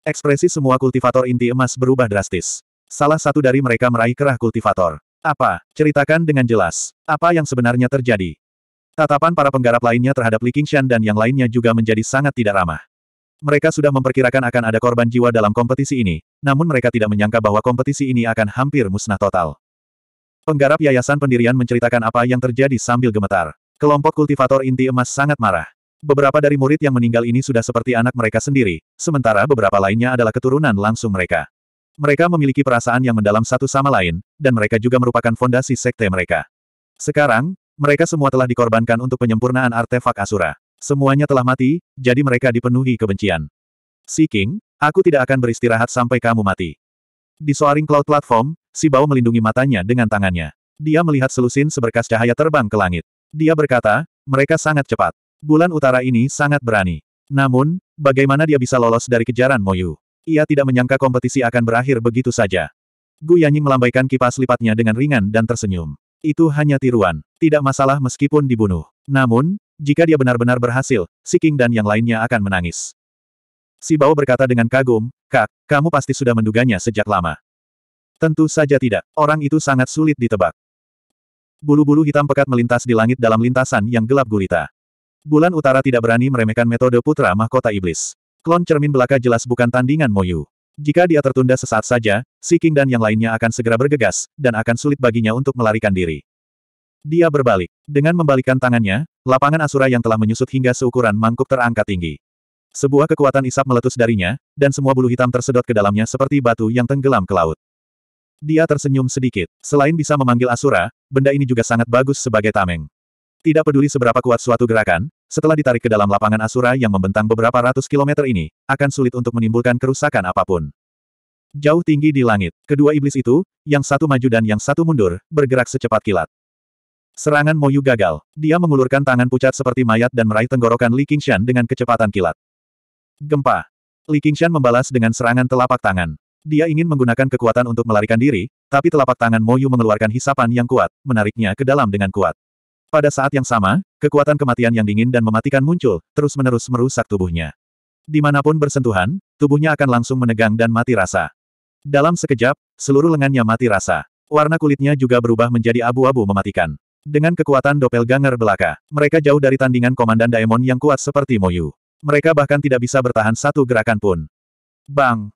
Ekspresi semua kultivator inti emas berubah drastis. Salah satu dari mereka meraih kerah kultivator. Apa? Ceritakan dengan jelas. Apa yang sebenarnya terjadi? Tatapan para penggarap lainnya terhadap Li Qingshan dan yang lainnya juga menjadi sangat tidak ramah. Mereka sudah memperkirakan akan ada korban jiwa dalam kompetisi ini, namun mereka tidak menyangka bahwa kompetisi ini akan hampir musnah total. Penggarap yayasan pendirian menceritakan apa yang terjadi sambil gemetar. Kelompok kultivator inti emas sangat marah. Beberapa dari murid yang meninggal ini sudah seperti anak mereka sendiri, sementara beberapa lainnya adalah keturunan langsung mereka. Mereka memiliki perasaan yang mendalam satu sama lain, dan mereka juga merupakan fondasi sekte mereka. Sekarang, mereka semua telah dikorbankan untuk penyempurnaan artefak Asura. Semuanya telah mati, jadi mereka dipenuhi kebencian. Si King, aku tidak akan beristirahat sampai kamu mati. Di soaring cloud platform, si Bao melindungi matanya dengan tangannya. Dia melihat selusin seberkas cahaya terbang ke langit. Dia berkata, mereka sangat cepat. Bulan utara ini sangat berani. Namun, bagaimana dia bisa lolos dari kejaran Moyu? Ia tidak menyangka kompetisi akan berakhir begitu saja. Gu Yanying melambaikan kipas lipatnya dengan ringan dan tersenyum. Itu hanya tiruan. Tidak masalah meskipun dibunuh. Namun, jika dia benar-benar berhasil, si King dan yang lainnya akan menangis. Si Bao berkata dengan kagum, Kak, kamu pasti sudah menduganya sejak lama. Tentu saja tidak, orang itu sangat sulit ditebak. Bulu-bulu hitam pekat melintas di langit dalam lintasan yang gelap gulita. Bulan Utara tidak berani meremehkan metode putra mahkota iblis. Klon cermin belaka jelas bukan tandingan Moyu. Jika dia tertunda sesaat saja, Si King dan yang lainnya akan segera bergegas, dan akan sulit baginya untuk melarikan diri. Dia berbalik. Dengan membalikkan tangannya, lapangan Asura yang telah menyusut hingga seukuran mangkuk terangkat tinggi. Sebuah kekuatan isap meletus darinya, dan semua bulu hitam tersedot ke dalamnya seperti batu yang tenggelam ke laut. Dia tersenyum sedikit. Selain bisa memanggil Asura, benda ini juga sangat bagus sebagai tameng. Tidak peduli seberapa kuat suatu gerakan, setelah ditarik ke dalam lapangan Asura yang membentang beberapa ratus kilometer ini, akan sulit untuk menimbulkan kerusakan apapun. Jauh tinggi di langit, kedua iblis itu, yang satu maju dan yang satu mundur, bergerak secepat kilat. Serangan Moyu gagal. Dia mengulurkan tangan pucat seperti mayat dan meraih tenggorokan Li Qingshan dengan kecepatan kilat. Gempa. Li Qingshan membalas dengan serangan telapak tangan. Dia ingin menggunakan kekuatan untuk melarikan diri, tapi telapak tangan Moyu mengeluarkan hisapan yang kuat, menariknya ke dalam dengan kuat. Pada saat yang sama, kekuatan kematian yang dingin dan mematikan muncul, terus-menerus merusak tubuhnya. Dimanapun bersentuhan, tubuhnya akan langsung menegang dan mati rasa. Dalam sekejap, seluruh lengannya mati rasa. Warna kulitnya juga berubah menjadi abu-abu mematikan. Dengan kekuatan doppelganger belaka, mereka jauh dari tandingan Komandan Daemon yang kuat seperti Moyu. Mereka bahkan tidak bisa bertahan satu gerakan pun. Bang!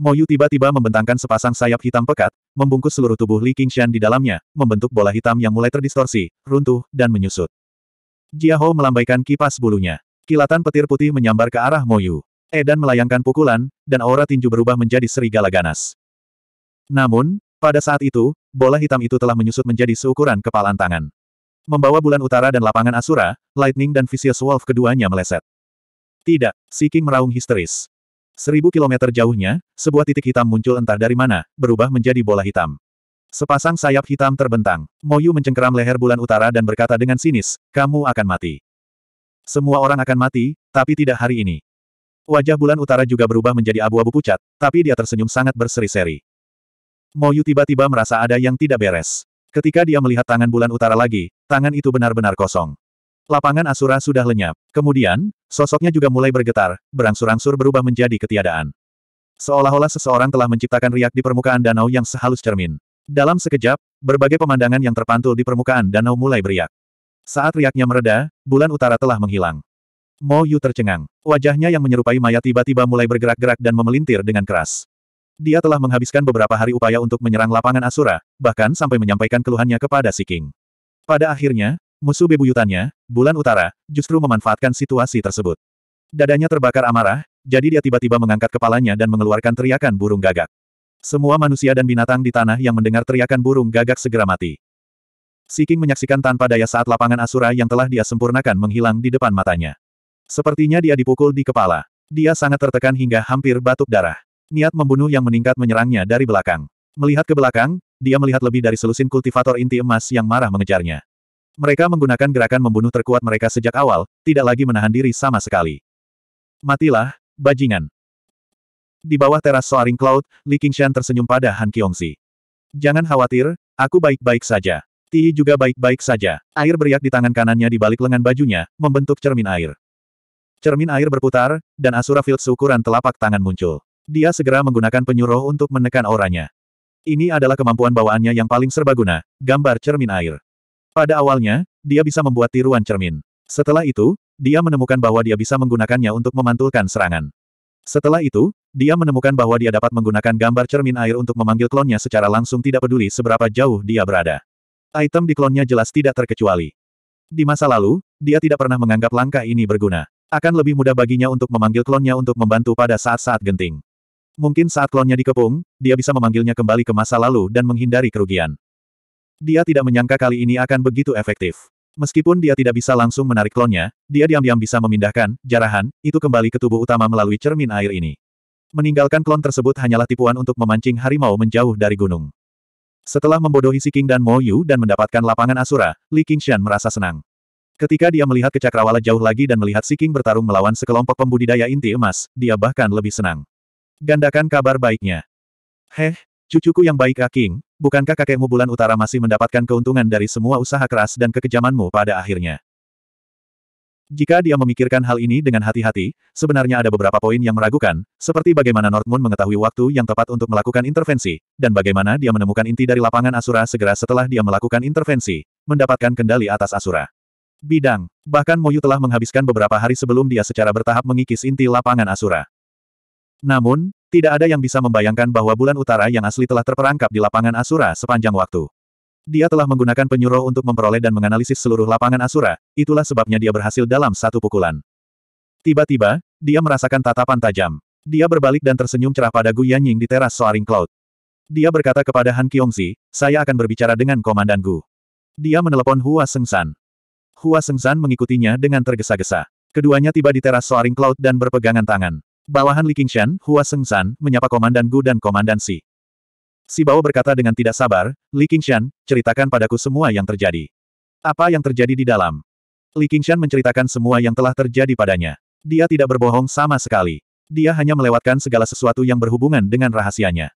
Moyu tiba-tiba membentangkan sepasang sayap hitam pekat, membungkus seluruh tubuh Li Qingshan di dalamnya, membentuk bola hitam yang mulai terdistorsi, runtuh, dan menyusut. Jiahou melambaikan kipas bulunya. Kilatan petir putih menyambar ke arah Moyu. Edan melayangkan pukulan, dan aura tinju berubah menjadi serigala ganas. Namun, pada saat itu, bola hitam itu telah menyusut menjadi seukuran kepalan tangan. Membawa bulan utara dan lapangan Asura, Lightning dan Vicious Wolf keduanya meleset. Tidak, Si King meraung histeris. Seribu kilometer jauhnya, sebuah titik hitam muncul entah dari mana, berubah menjadi bola hitam. Sepasang sayap hitam terbentang. Moyu mencengkeram leher bulan utara dan berkata dengan sinis, kamu akan mati. Semua orang akan mati, tapi tidak hari ini. Wajah bulan utara juga berubah menjadi abu-abu pucat, tapi dia tersenyum sangat berseri-seri. Moyu tiba-tiba merasa ada yang tidak beres. Ketika dia melihat tangan bulan utara lagi, tangan itu benar-benar kosong. Lapangan Asura sudah lenyap. Kemudian, sosoknya juga mulai bergetar, berangsur-angsur berubah menjadi ketiadaan. Seolah-olah seseorang telah menciptakan riak di permukaan danau yang sehalus cermin. Dalam sekejap, berbagai pemandangan yang terpantul di permukaan danau mulai beriak. Saat riaknya mereda, bulan utara telah menghilang. Mo Yu tercengang. Wajahnya yang menyerupai mayat tiba-tiba mulai bergerak-gerak dan memelintir dengan keras. Dia telah menghabiskan beberapa hari upaya untuk menyerang lapangan Asura, bahkan sampai menyampaikan keluhannya kepada Si King. Pada akhirnya, musuh bebuyutannya, Bulan Utara, justru memanfaatkan situasi tersebut. Dadanya terbakar amarah, jadi dia tiba-tiba mengangkat kepalanya dan mengeluarkan teriakan burung gagak. Semua manusia dan binatang di tanah yang mendengar teriakan burung gagak segera mati. Si King menyaksikan tanpa daya saat lapangan Asura yang telah dia sempurnakan menghilang di depan matanya. Sepertinya dia dipukul di kepala. Dia sangat tertekan hingga hampir batuk darah. Niat membunuh yang meningkat menyerangnya dari belakang. Melihat ke belakang, dia melihat lebih dari selusin kultivator inti emas yang marah mengejarnya. Mereka menggunakan gerakan membunuh terkuat mereka sejak awal, tidak lagi menahan diri sama sekali. Matilah, bajingan. Di bawah teras Soaring Cloud, Li Qingshan tersenyum pada Han Qiongxi. Jangan khawatir, aku baik-baik saja. Ti juga baik-baik saja. Air beriak di tangan kanannya di balik lengan bajunya, membentuk cermin air. Cermin air berputar, dan Asura Field seukuran telapak tangan muncul. Dia segera menggunakan penyuruh untuk menekan auranya. Ini adalah kemampuan bawaannya yang paling serbaguna, gambar cermin air. Pada awalnya, dia bisa membuat tiruan cermin. Setelah itu, dia menemukan bahwa dia bisa menggunakannya untuk memantulkan serangan. Setelah itu, dia menemukan bahwa dia dapat menggunakan gambar cermin air untuk memanggil klonnya secara langsung tidak peduli seberapa jauh dia berada. Item di klonnya jelas tidak terkecuali. Di masa lalu, dia tidak pernah menganggap langkah ini berguna. Akan lebih mudah baginya untuk memanggil klonnya untuk membantu pada saat-saat genting. Mungkin saat klonnya dikepung, dia bisa memanggilnya kembali ke masa lalu dan menghindari kerugian. Dia tidak menyangka kali ini akan begitu efektif. Meskipun dia tidak bisa langsung menarik klonnya, dia diam-diam bisa memindahkan jarahan itu kembali ke tubuh utama melalui cermin air ini. Meninggalkan klon tersebut hanyalah tipuan untuk memancing harimau menjauh dari gunung. Setelah membodohi Si King dan Mo Yu dan mendapatkan lapangan Asura, Li Qingshan merasa senang. Ketika dia melihat kecakrawala jauh lagi dan melihat Si King bertarung melawan sekelompok pembudidaya inti emas, dia bahkan lebih senang. Gandakan kabar baiknya. Heh, cucuku yang baik Aking, bukankah kakekmu bulan utara masih mendapatkan keuntungan dari semua usaha keras dan kekejamanmu pada akhirnya? Jika dia memikirkan hal ini dengan hati-hati, sebenarnya ada beberapa poin yang meragukan, seperti bagaimana Northmoon mengetahui waktu yang tepat untuk melakukan intervensi, dan bagaimana dia menemukan inti dari lapangan Asura segera setelah dia melakukan intervensi, mendapatkan kendali atas Asura. Bidang, bahkan Moyu telah menghabiskan beberapa hari sebelum dia secara bertahap mengikis inti lapangan Asura. Namun, tidak ada yang bisa membayangkan bahwa bulan utara yang asli telah terperangkap di lapangan Asura sepanjang waktu. Dia telah menggunakan penyuruh untuk memperoleh dan menganalisis seluruh lapangan Asura, itulah sebabnya dia berhasil dalam satu pukulan. Tiba-tiba, dia merasakan tatapan tajam. Dia berbalik dan tersenyum cerah pada Gu Yanying di teras Soaring Cloud. Dia berkata kepada Han Kiongzi, saya akan berbicara dengan Komandan Gu. Dia menelepon Hua Sengsan. Hua Sengsan mengikutinya dengan tergesa-gesa. Keduanya tiba di teras Soaring Cloud dan berpegangan tangan. Bawahan Li Qingshan, Hua Sengsan, menyapa Komandan Gu dan Komandan Si. Si Bao berkata dengan tidak sabar, Li Qingshan, ceritakan padaku semua yang terjadi. Apa yang terjadi di dalam? Li Qingshan menceritakan semua yang telah terjadi padanya. Dia tidak berbohong sama sekali. Dia hanya melewatkan segala sesuatu yang berhubungan dengan rahasianya.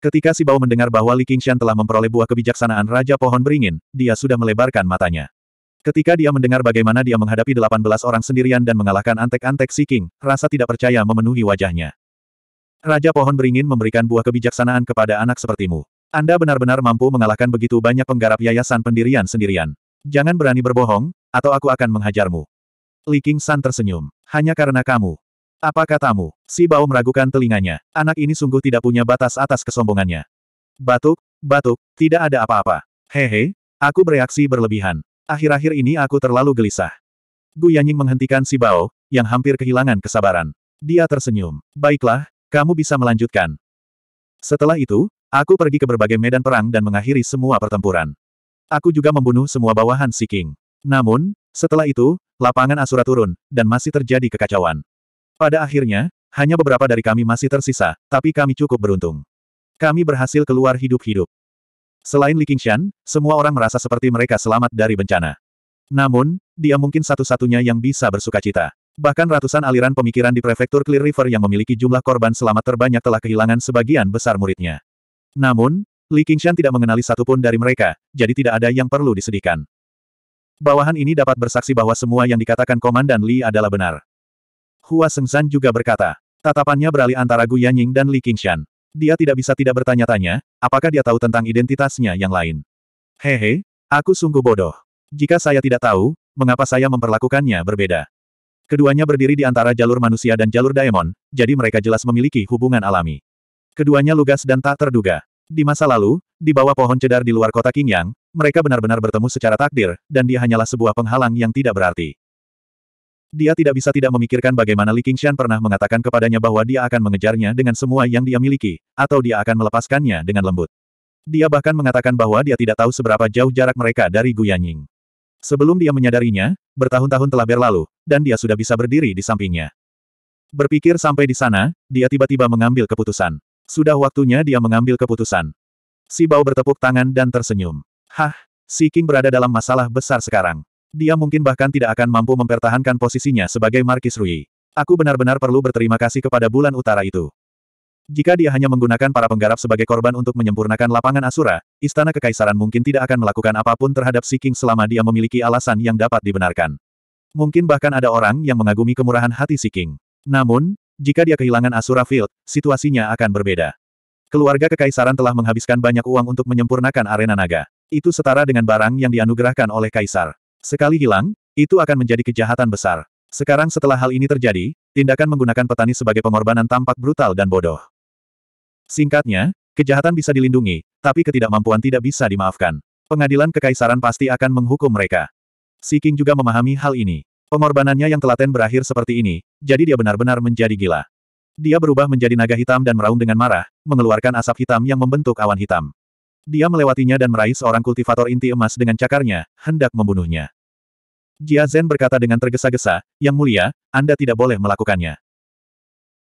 Ketika Si Bao mendengar bahwa Li Qingshan telah memperoleh buah kebijaksanaan Raja Pohon Beringin, dia sudah melebarkan matanya. Ketika dia mendengar bagaimana dia menghadapi 18 orang sendirian dan mengalahkan antek-antek si King, rasa tidak percaya memenuhi wajahnya. Raja Pohon Beringin memberikan buah kebijaksanaan kepada anak sepertimu. Anda benar-benar mampu mengalahkan begitu banyak penggarap yayasan pendirian sendirian. Jangan berani berbohong, atau aku akan menghajarmu. Li King San tersenyum. Hanya karena kamu. Apa katamu? Si Bao meragukan telinganya. Anak ini sungguh tidak punya batas atas kesombongannya. Batuk, batuk, tidak ada apa-apa. Hehe, aku bereaksi berlebihan. Akhir-akhir ini aku terlalu gelisah. Gu Yanying menghentikan si Bao, yang hampir kehilangan kesabaran. Dia tersenyum. Baiklah, kamu bisa melanjutkan. Setelah itu, aku pergi ke berbagai medan perang dan mengakhiri semua pertempuran. Aku juga membunuh semua bawahan si King. Namun, setelah itu, lapangan Asura turun, dan masih terjadi kekacauan. Pada akhirnya, hanya beberapa dari kami masih tersisa, tapi kami cukup beruntung. Kami berhasil keluar hidup-hidup. Selain Li Qingshan, semua orang merasa seperti mereka selamat dari bencana. Namun, dia mungkin satu-satunya yang bisa bersuka cita. Bahkan ratusan aliran pemikiran di prefektur Clear River yang memiliki jumlah korban selamat terbanyak telah kehilangan sebagian besar muridnya. Namun, Li Qingshan tidak mengenali satupun dari mereka, jadi tidak ada yang perlu disedihkan. Bawahan ini dapat bersaksi bahwa semua yang dikatakan Komandan Li adalah benar. Hua Sengzan juga berkata. Tatapannya beralih antara Gu Yanying dan Li Qingshan. Dia tidak bisa tidak bertanya-tanya, apakah dia tahu tentang identitasnya yang lain. Hehe, aku sungguh bodoh. Jika saya tidak tahu, mengapa saya memperlakukannya berbeda? Keduanya berdiri di antara jalur manusia dan jalur daemon, jadi mereka jelas memiliki hubungan alami. Keduanya lugas dan tak terduga. Di masa lalu, di bawah pohon cedar di luar kota Qingyang, mereka benar-benar bertemu secara takdir, dan dia hanyalah sebuah penghalang yang tidak berarti. Dia tidak bisa tidak memikirkan bagaimana Li Qingshan pernah mengatakan kepadanya bahwa dia akan mengejarnya dengan semua yang dia miliki, atau dia akan melepaskannya dengan lembut. Dia bahkan mengatakan bahwa dia tidak tahu seberapa jauh jarak mereka dari Guanying. Sebelum dia menyadarinya, bertahun-tahun telah berlalu, dan dia sudah bisa berdiri di sampingnya. Berpikir sampai di sana, dia tiba-tiba mengambil keputusan. Sudah waktunya dia mengambil keputusan. Si Bao bertepuk tangan dan tersenyum. Hah, Si King berada dalam masalah besar sekarang. Dia mungkin bahkan tidak akan mampu mempertahankan posisinya sebagai Markis Rui. Aku benar-benar perlu berterima kasih kepada bulan utara itu. Jika dia hanya menggunakan para penggarap sebagai korban untuk menyempurnakan lapangan Asura, Istana Kekaisaran mungkin tidak akan melakukan apapun terhadap Si King selama dia memiliki alasan yang dapat dibenarkan. Mungkin bahkan ada orang yang mengagumi kemurahan hati Si King. Namun, jika dia kehilangan Asura Field, situasinya akan berbeda. Keluarga Kekaisaran telah menghabiskan banyak uang untuk menyempurnakan arena naga. Itu setara dengan barang yang dianugerahkan oleh Kaisar. Sekali hilang, itu akan menjadi kejahatan besar. Sekarang setelah hal ini terjadi, tindakan menggunakan petani sebagai pengorbanan tampak brutal dan bodoh. Singkatnya, kejahatan bisa dilindungi, tapi ketidakmampuan tidak bisa dimaafkan. Pengadilan kekaisaran pasti akan menghukum mereka. Si King juga memahami hal ini. Pengorbanannya yang telaten berakhir seperti ini, jadi dia benar-benar menjadi gila. Dia berubah menjadi naga hitam dan meraung dengan marah, mengeluarkan asap hitam yang membentuk awan hitam. Dia melewatinya dan meraih seorang kultivator inti emas dengan cakarnya, hendak membunuhnya. Jia Zhen berkata dengan tergesa-gesa, Yang mulia, Anda tidak boleh melakukannya.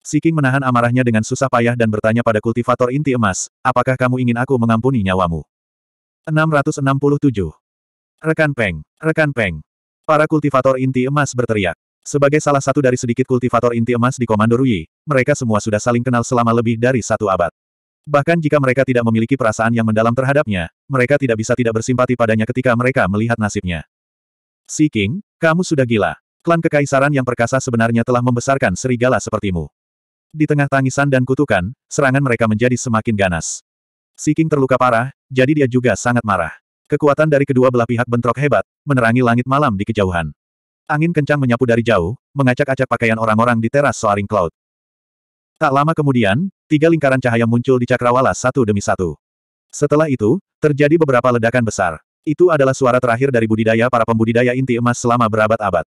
Siking menahan amarahnya dengan susah payah dan bertanya pada kultivator inti emas, apakah kamu ingin aku mengampuni nyawamu? 667. Rekan Peng, Rekan Peng. Para kultivator inti emas berteriak. Sebagai salah satu dari sedikit kultivator inti emas di Komando Rui, mereka semua sudah saling kenal selama lebih dari satu abad. Bahkan jika mereka tidak memiliki perasaan yang mendalam terhadapnya, mereka tidak bisa tidak bersimpati padanya ketika mereka melihat nasibnya. Si King, kamu sudah gila. Klan Kekaisaran yang perkasa sebenarnya telah membesarkan serigala sepertimu. Di tengah tangisan dan kutukan, serangan mereka menjadi semakin ganas. Si King terluka parah, jadi dia juga sangat marah. Kekuatan dari kedua belah pihak bentrok hebat, menerangi langit malam di kejauhan. Angin kencang menyapu dari jauh, mengacak-acak pakaian orang-orang di teras Soaring Cloud. Tak lama kemudian, tiga lingkaran cahaya muncul di cakrawala satu demi satu. Setelah itu, terjadi beberapa ledakan besar. Itu adalah suara terakhir dari budidaya para pembudidaya inti emas selama berabad-abad.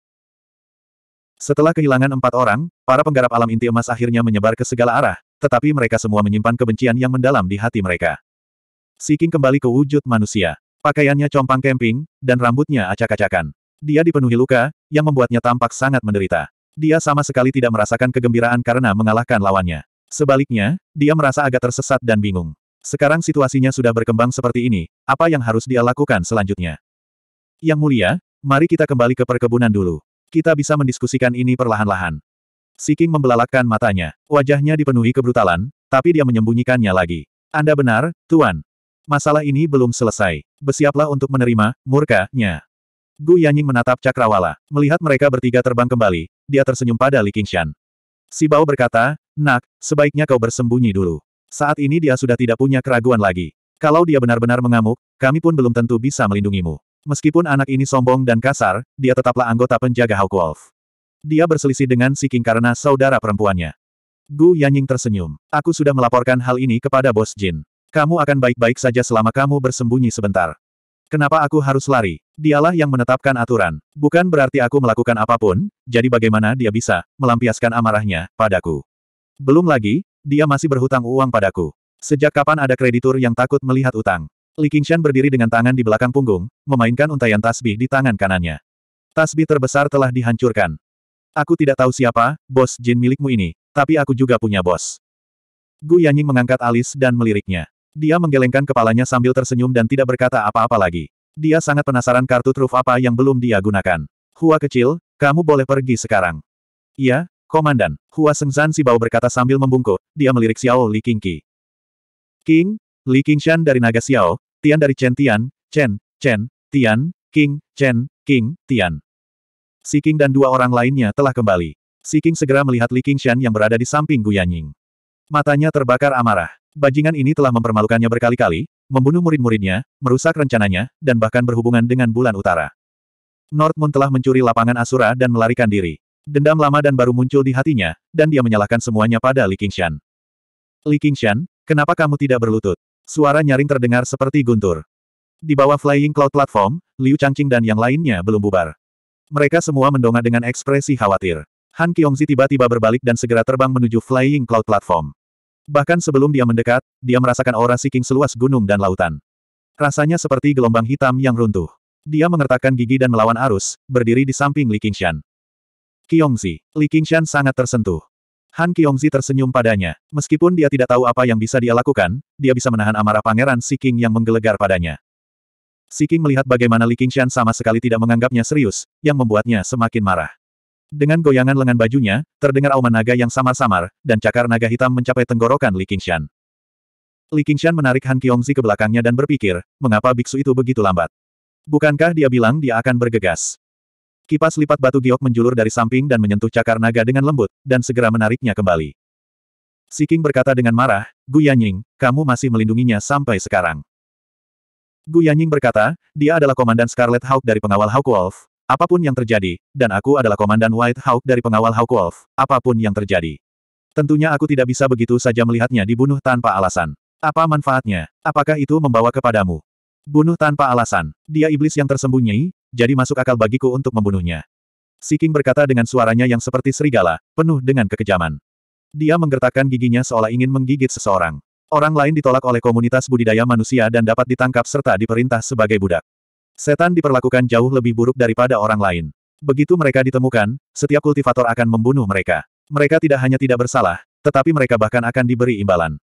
Setelah kehilangan empat orang, para penggarap alam inti emas akhirnya menyebar ke segala arah, tetapi mereka semua menyimpan kebencian yang mendalam di hati mereka. Siking kembali ke wujud manusia. Pakaiannya compang kemping, dan rambutnya acak-acakan. Dia dipenuhi luka, yang membuatnya tampak sangat menderita. Dia sama sekali tidak merasakan kegembiraan karena mengalahkan lawannya. Sebaliknya, dia merasa agak tersesat dan bingung. Sekarang situasinya sudah berkembang seperti ini, apa yang harus dia lakukan selanjutnya? Yang mulia, mari kita kembali ke perkebunan dulu. Kita bisa mendiskusikan ini perlahan-lahan. Siking membelalakkan matanya. Wajahnya dipenuhi kebrutalan, tapi dia menyembunyikannya lagi. Anda benar, Tuan. Masalah ini belum selesai. Bersiaplah untuk menerima, murkanya. Gu Yanying menatap Cakrawala. Melihat mereka bertiga terbang kembali, dia tersenyum pada Li Qingshan. Si Bao berkata, Nak, sebaiknya kau bersembunyi dulu. Saat ini dia sudah tidak punya keraguan lagi. Kalau dia benar-benar mengamuk, kami pun belum tentu bisa melindungimu. Meskipun anak ini sombong dan kasar, dia tetaplah anggota penjaga Hawk Wolf. Dia berselisih dengan Si King karena saudara perempuannya. Gu Yanying tersenyum. Aku sudah melaporkan hal ini kepada Bos Jin. Kamu akan baik-baik saja selama kamu bersembunyi sebentar. Kenapa aku harus lari? Dialah yang menetapkan aturan. Bukan berarti aku melakukan apapun, jadi bagaimana dia bisa melampiaskan amarahnya padaku. Belum lagi, dia masih berhutang uang padaku. Sejak kapan ada kreditur yang takut melihat utang? Li Qingshan berdiri dengan tangan di belakang punggung, memainkan untayan tasbih di tangan kanannya. Tasbih terbesar telah dihancurkan. Aku tidak tahu siapa, bos jin milikmu ini, tapi aku juga punya bos. Gu Yanying mengangkat alis dan meliriknya. Dia menggelengkan kepalanya sambil tersenyum dan tidak berkata apa-apa lagi. Dia sangat penasaran kartu truf apa yang belum dia gunakan. Hua kecil, kamu boleh pergi sekarang. Iya, Komandan, Hua Sengzan bau berkata sambil membungkuk, dia melirik Xiao Li Qingqi. King, Li Qingshan dari Naga Xiao, Tian dari Chen Tian, Chen, Chen, Tian, King, Chen, King, Tian. Si King dan dua orang lainnya telah kembali. Si King segera melihat Li Qingshan yang berada di samping Guyanying. Matanya terbakar amarah. Bajingan ini telah mempermalukannya berkali-kali, membunuh murid-muridnya, merusak rencananya, dan bahkan berhubungan dengan bulan utara. North telah mencuri lapangan Asura dan melarikan diri. Dendam lama dan baru muncul di hatinya, dan dia menyalahkan semuanya pada Li Qingshan. Li Qingshan, kenapa kamu tidak berlutut? Suara nyaring terdengar seperti guntur. Di bawah Flying Cloud Platform, Liu Changqing dan yang lainnya belum bubar. Mereka semua mendongak dengan ekspresi khawatir. Han Kiongzi tiba-tiba berbalik dan segera terbang menuju Flying Cloud Platform. Bahkan sebelum dia mendekat, dia merasakan aura Siking seluas gunung dan lautan. Rasanya seperti gelombang hitam yang runtuh. Dia mengertakkan gigi dan melawan arus, berdiri di samping Li Qingshan. Kiongzi, Li Qingshan sangat tersentuh. Han Kiongzi tersenyum padanya. Meskipun dia tidak tahu apa yang bisa dia lakukan, dia bisa menahan amarah pangeran Si King yang menggelegar padanya. Si King melihat bagaimana Li Qingshan sama sekali tidak menganggapnya serius, yang membuatnya semakin marah. Dengan goyangan lengan bajunya, terdengar auman naga yang samar-samar, dan cakar naga hitam mencapai tenggorokan Li Qingshan. Li Qingshan menarik Han Kiongzi ke belakangnya dan berpikir, mengapa biksu itu begitu lambat? Bukankah dia bilang dia akan bergegas? Kipas lipat batu giok menjulur dari samping dan menyentuh cakar naga dengan lembut, dan segera menariknya kembali. Si King berkata dengan marah, Gu Yanying, kamu masih melindunginya sampai sekarang. Gu Yanying berkata, dia adalah komandan Scarlet Hawk dari pengawal Hawk Wolf, apapun yang terjadi, dan aku adalah komandan White Hawk dari pengawal Hawk Wolf, apapun yang terjadi. Tentunya aku tidak bisa begitu saja melihatnya dibunuh tanpa alasan. Apa manfaatnya? Apakah itu membawa kepadamu? Bunuh tanpa alasan. Dia iblis yang tersembunyi, jadi masuk akal bagiku untuk membunuhnya. Siking berkata dengan suaranya yang seperti serigala, penuh dengan kekejaman. Dia menggertakkan giginya seolah ingin menggigit seseorang. Orang lain ditolak oleh komunitas budidaya manusia dan dapat ditangkap serta diperintah sebagai budak. Setan diperlakukan jauh lebih buruk daripada orang lain. Begitu mereka ditemukan, setiap kultivator akan membunuh mereka. Mereka tidak hanya tidak bersalah, tetapi mereka bahkan akan diberi imbalan.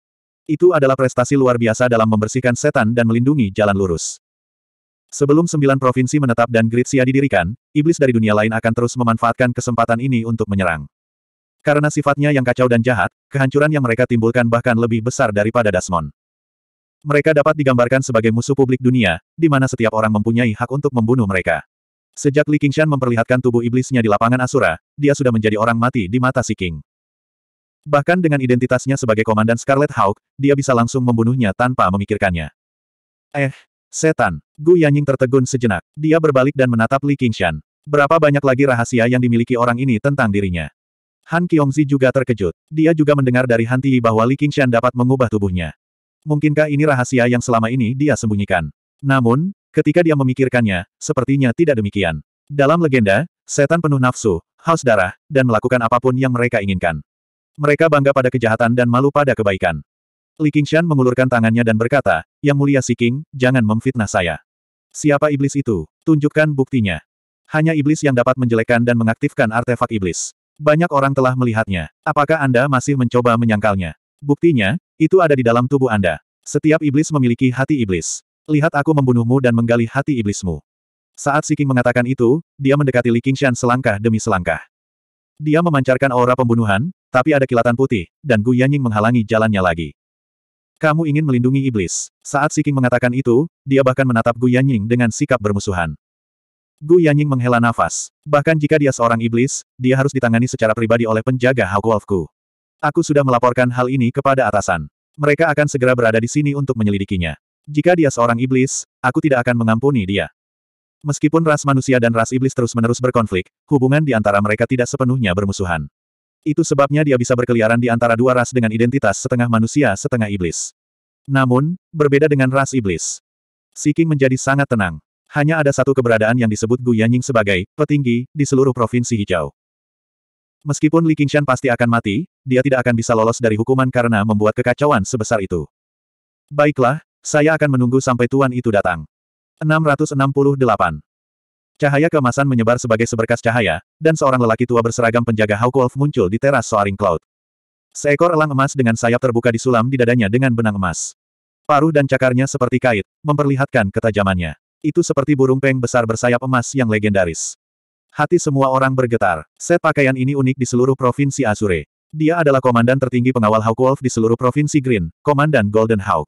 Itu adalah prestasi luar biasa dalam membersihkan setan dan melindungi jalan lurus. Sebelum sembilan provinsi menetap dan Gritsia didirikan, iblis dari dunia lain akan terus memanfaatkan kesempatan ini untuk menyerang. Karena sifatnya yang kacau dan jahat, kehancuran yang mereka timbulkan bahkan lebih besar daripada Dasmon. Mereka dapat digambarkan sebagai musuh publik dunia, di mana setiap orang mempunyai hak untuk membunuh mereka. Sejak Li Qingshan memperlihatkan tubuh iblisnya di lapangan Asura, dia sudah menjadi orang mati di mata si King. Bahkan dengan identitasnya sebagai Komandan Scarlet Hawk, dia bisa langsung membunuhnya tanpa memikirkannya. Eh, Setan. Gu Yanying tertegun sejenak. Dia berbalik dan menatap Li Qingshan. Berapa banyak lagi rahasia yang dimiliki orang ini tentang dirinya. Han Kiongzi juga terkejut. Dia juga mendengar dari Han Tiyi bahwa Li Qingshan dapat mengubah tubuhnya. Mungkinkah ini rahasia yang selama ini dia sembunyikan? Namun, ketika dia memikirkannya, sepertinya tidak demikian. Dalam legenda, setan penuh nafsu, haus darah, dan melakukan apapun yang mereka inginkan. Mereka bangga pada kejahatan dan malu pada kebaikan. Li Qingshan mengulurkan tangannya dan berkata, Yang mulia Si King, jangan memfitnah saya. Siapa iblis itu? Tunjukkan buktinya. Hanya iblis yang dapat menjelekkan dan mengaktifkan artefak iblis. Banyak orang telah melihatnya. Apakah Anda masih mencoba menyangkalnya? Buktinya, itu ada di dalam tubuh Anda. Setiap iblis memiliki hati iblis. Lihat aku membunuhmu dan menggali hati iblismu. Saat Si King mengatakan itu, dia mendekati Li Qingshan selangkah demi selangkah. Dia memancarkan aura pembunuhan, tapi ada kilatan putih, dan Gu Yanying menghalangi jalannya lagi. Kamu ingin melindungi iblis. Saat Siking mengatakan itu, dia bahkan menatap Gu Yanying dengan sikap bermusuhan. Gu Yanying menghela nafas. Bahkan jika dia seorang iblis, dia harus ditangani secara pribadi oleh penjaga Hawk Wolfku. Aku sudah melaporkan hal ini kepada atasan. Mereka akan segera berada di sini untuk menyelidikinya. Jika dia seorang iblis, aku tidak akan mengampuni dia. Meskipun ras manusia dan ras iblis terus-menerus berkonflik, hubungan di antara mereka tidak sepenuhnya bermusuhan. Itu sebabnya dia bisa berkeliaran di antara dua ras dengan identitas setengah manusia setengah iblis. Namun, berbeda dengan ras iblis. Si King menjadi sangat tenang. Hanya ada satu keberadaan yang disebut Gu Yanying sebagai petinggi di seluruh provinsi hijau. Meskipun Li Qingshan pasti akan mati, dia tidak akan bisa lolos dari hukuman karena membuat kekacauan sebesar itu. Baiklah, saya akan menunggu sampai tuan itu datang. 668. Cahaya kemasan menyebar sebagai seberkas cahaya, dan seorang lelaki tua berseragam penjaga Hawk Wolf muncul di teras Soaring Cloud. Seekor elang emas dengan sayap terbuka disulam di dadanya dengan benang emas. Paruh dan cakarnya seperti kait, memperlihatkan ketajamannya. Itu seperti burung peng besar bersayap emas yang legendaris. Hati semua orang bergetar. Set pakaian ini unik di seluruh provinsi Azure. Dia adalah komandan tertinggi pengawal Hawk Wolf di seluruh provinsi Green, Komandan Golden Hawk.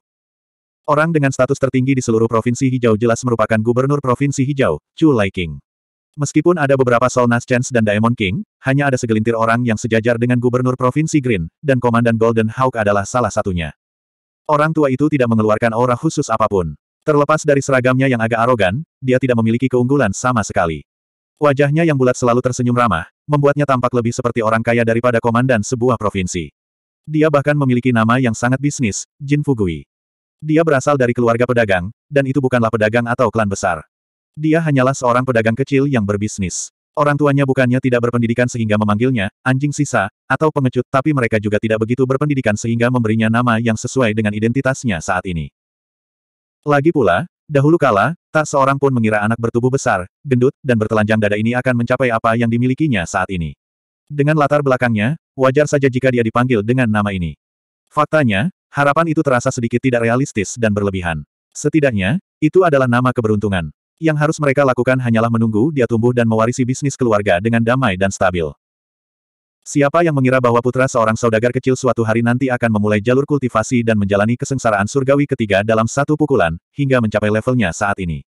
Orang dengan status tertinggi di seluruh Provinsi Hijau jelas merupakan Gubernur Provinsi Hijau, Chu Laiking. Meskipun ada beberapa Soul Naschance dan Daemon King, hanya ada segelintir orang yang sejajar dengan Gubernur Provinsi Green, dan Komandan Golden Hawk adalah salah satunya. Orang tua itu tidak mengeluarkan aura khusus apapun. Terlepas dari seragamnya yang agak arogan, dia tidak memiliki keunggulan sama sekali. Wajahnya yang bulat selalu tersenyum ramah, membuatnya tampak lebih seperti orang kaya daripada komandan sebuah provinsi. Dia bahkan memiliki nama yang sangat bisnis, Jin Fugui. Dia berasal dari keluarga pedagang, dan itu bukanlah pedagang atau klan besar. Dia hanyalah seorang pedagang kecil yang berbisnis. Orang tuanya bukannya tidak berpendidikan sehingga memanggilnya, anjing sisa, atau pengecut, tapi mereka juga tidak begitu berpendidikan sehingga memberinya nama yang sesuai dengan identitasnya saat ini. Lagi pula, dahulu kala, tak seorang pun mengira anak bertubuh besar, gendut, dan bertelanjang dada ini akan mencapai apa yang dimilikinya saat ini. Dengan latar belakangnya, wajar saja jika dia dipanggil dengan nama ini. Faktanya, Harapan itu terasa sedikit tidak realistis dan berlebihan. Setidaknya, itu adalah nama keberuntungan. Yang harus mereka lakukan hanyalah menunggu dia tumbuh dan mewarisi bisnis keluarga dengan damai dan stabil. Siapa yang mengira bahwa putra seorang saudagar kecil suatu hari nanti akan memulai jalur kultivasi dan menjalani kesengsaraan surgawi ketiga dalam satu pukulan, hingga mencapai levelnya saat ini.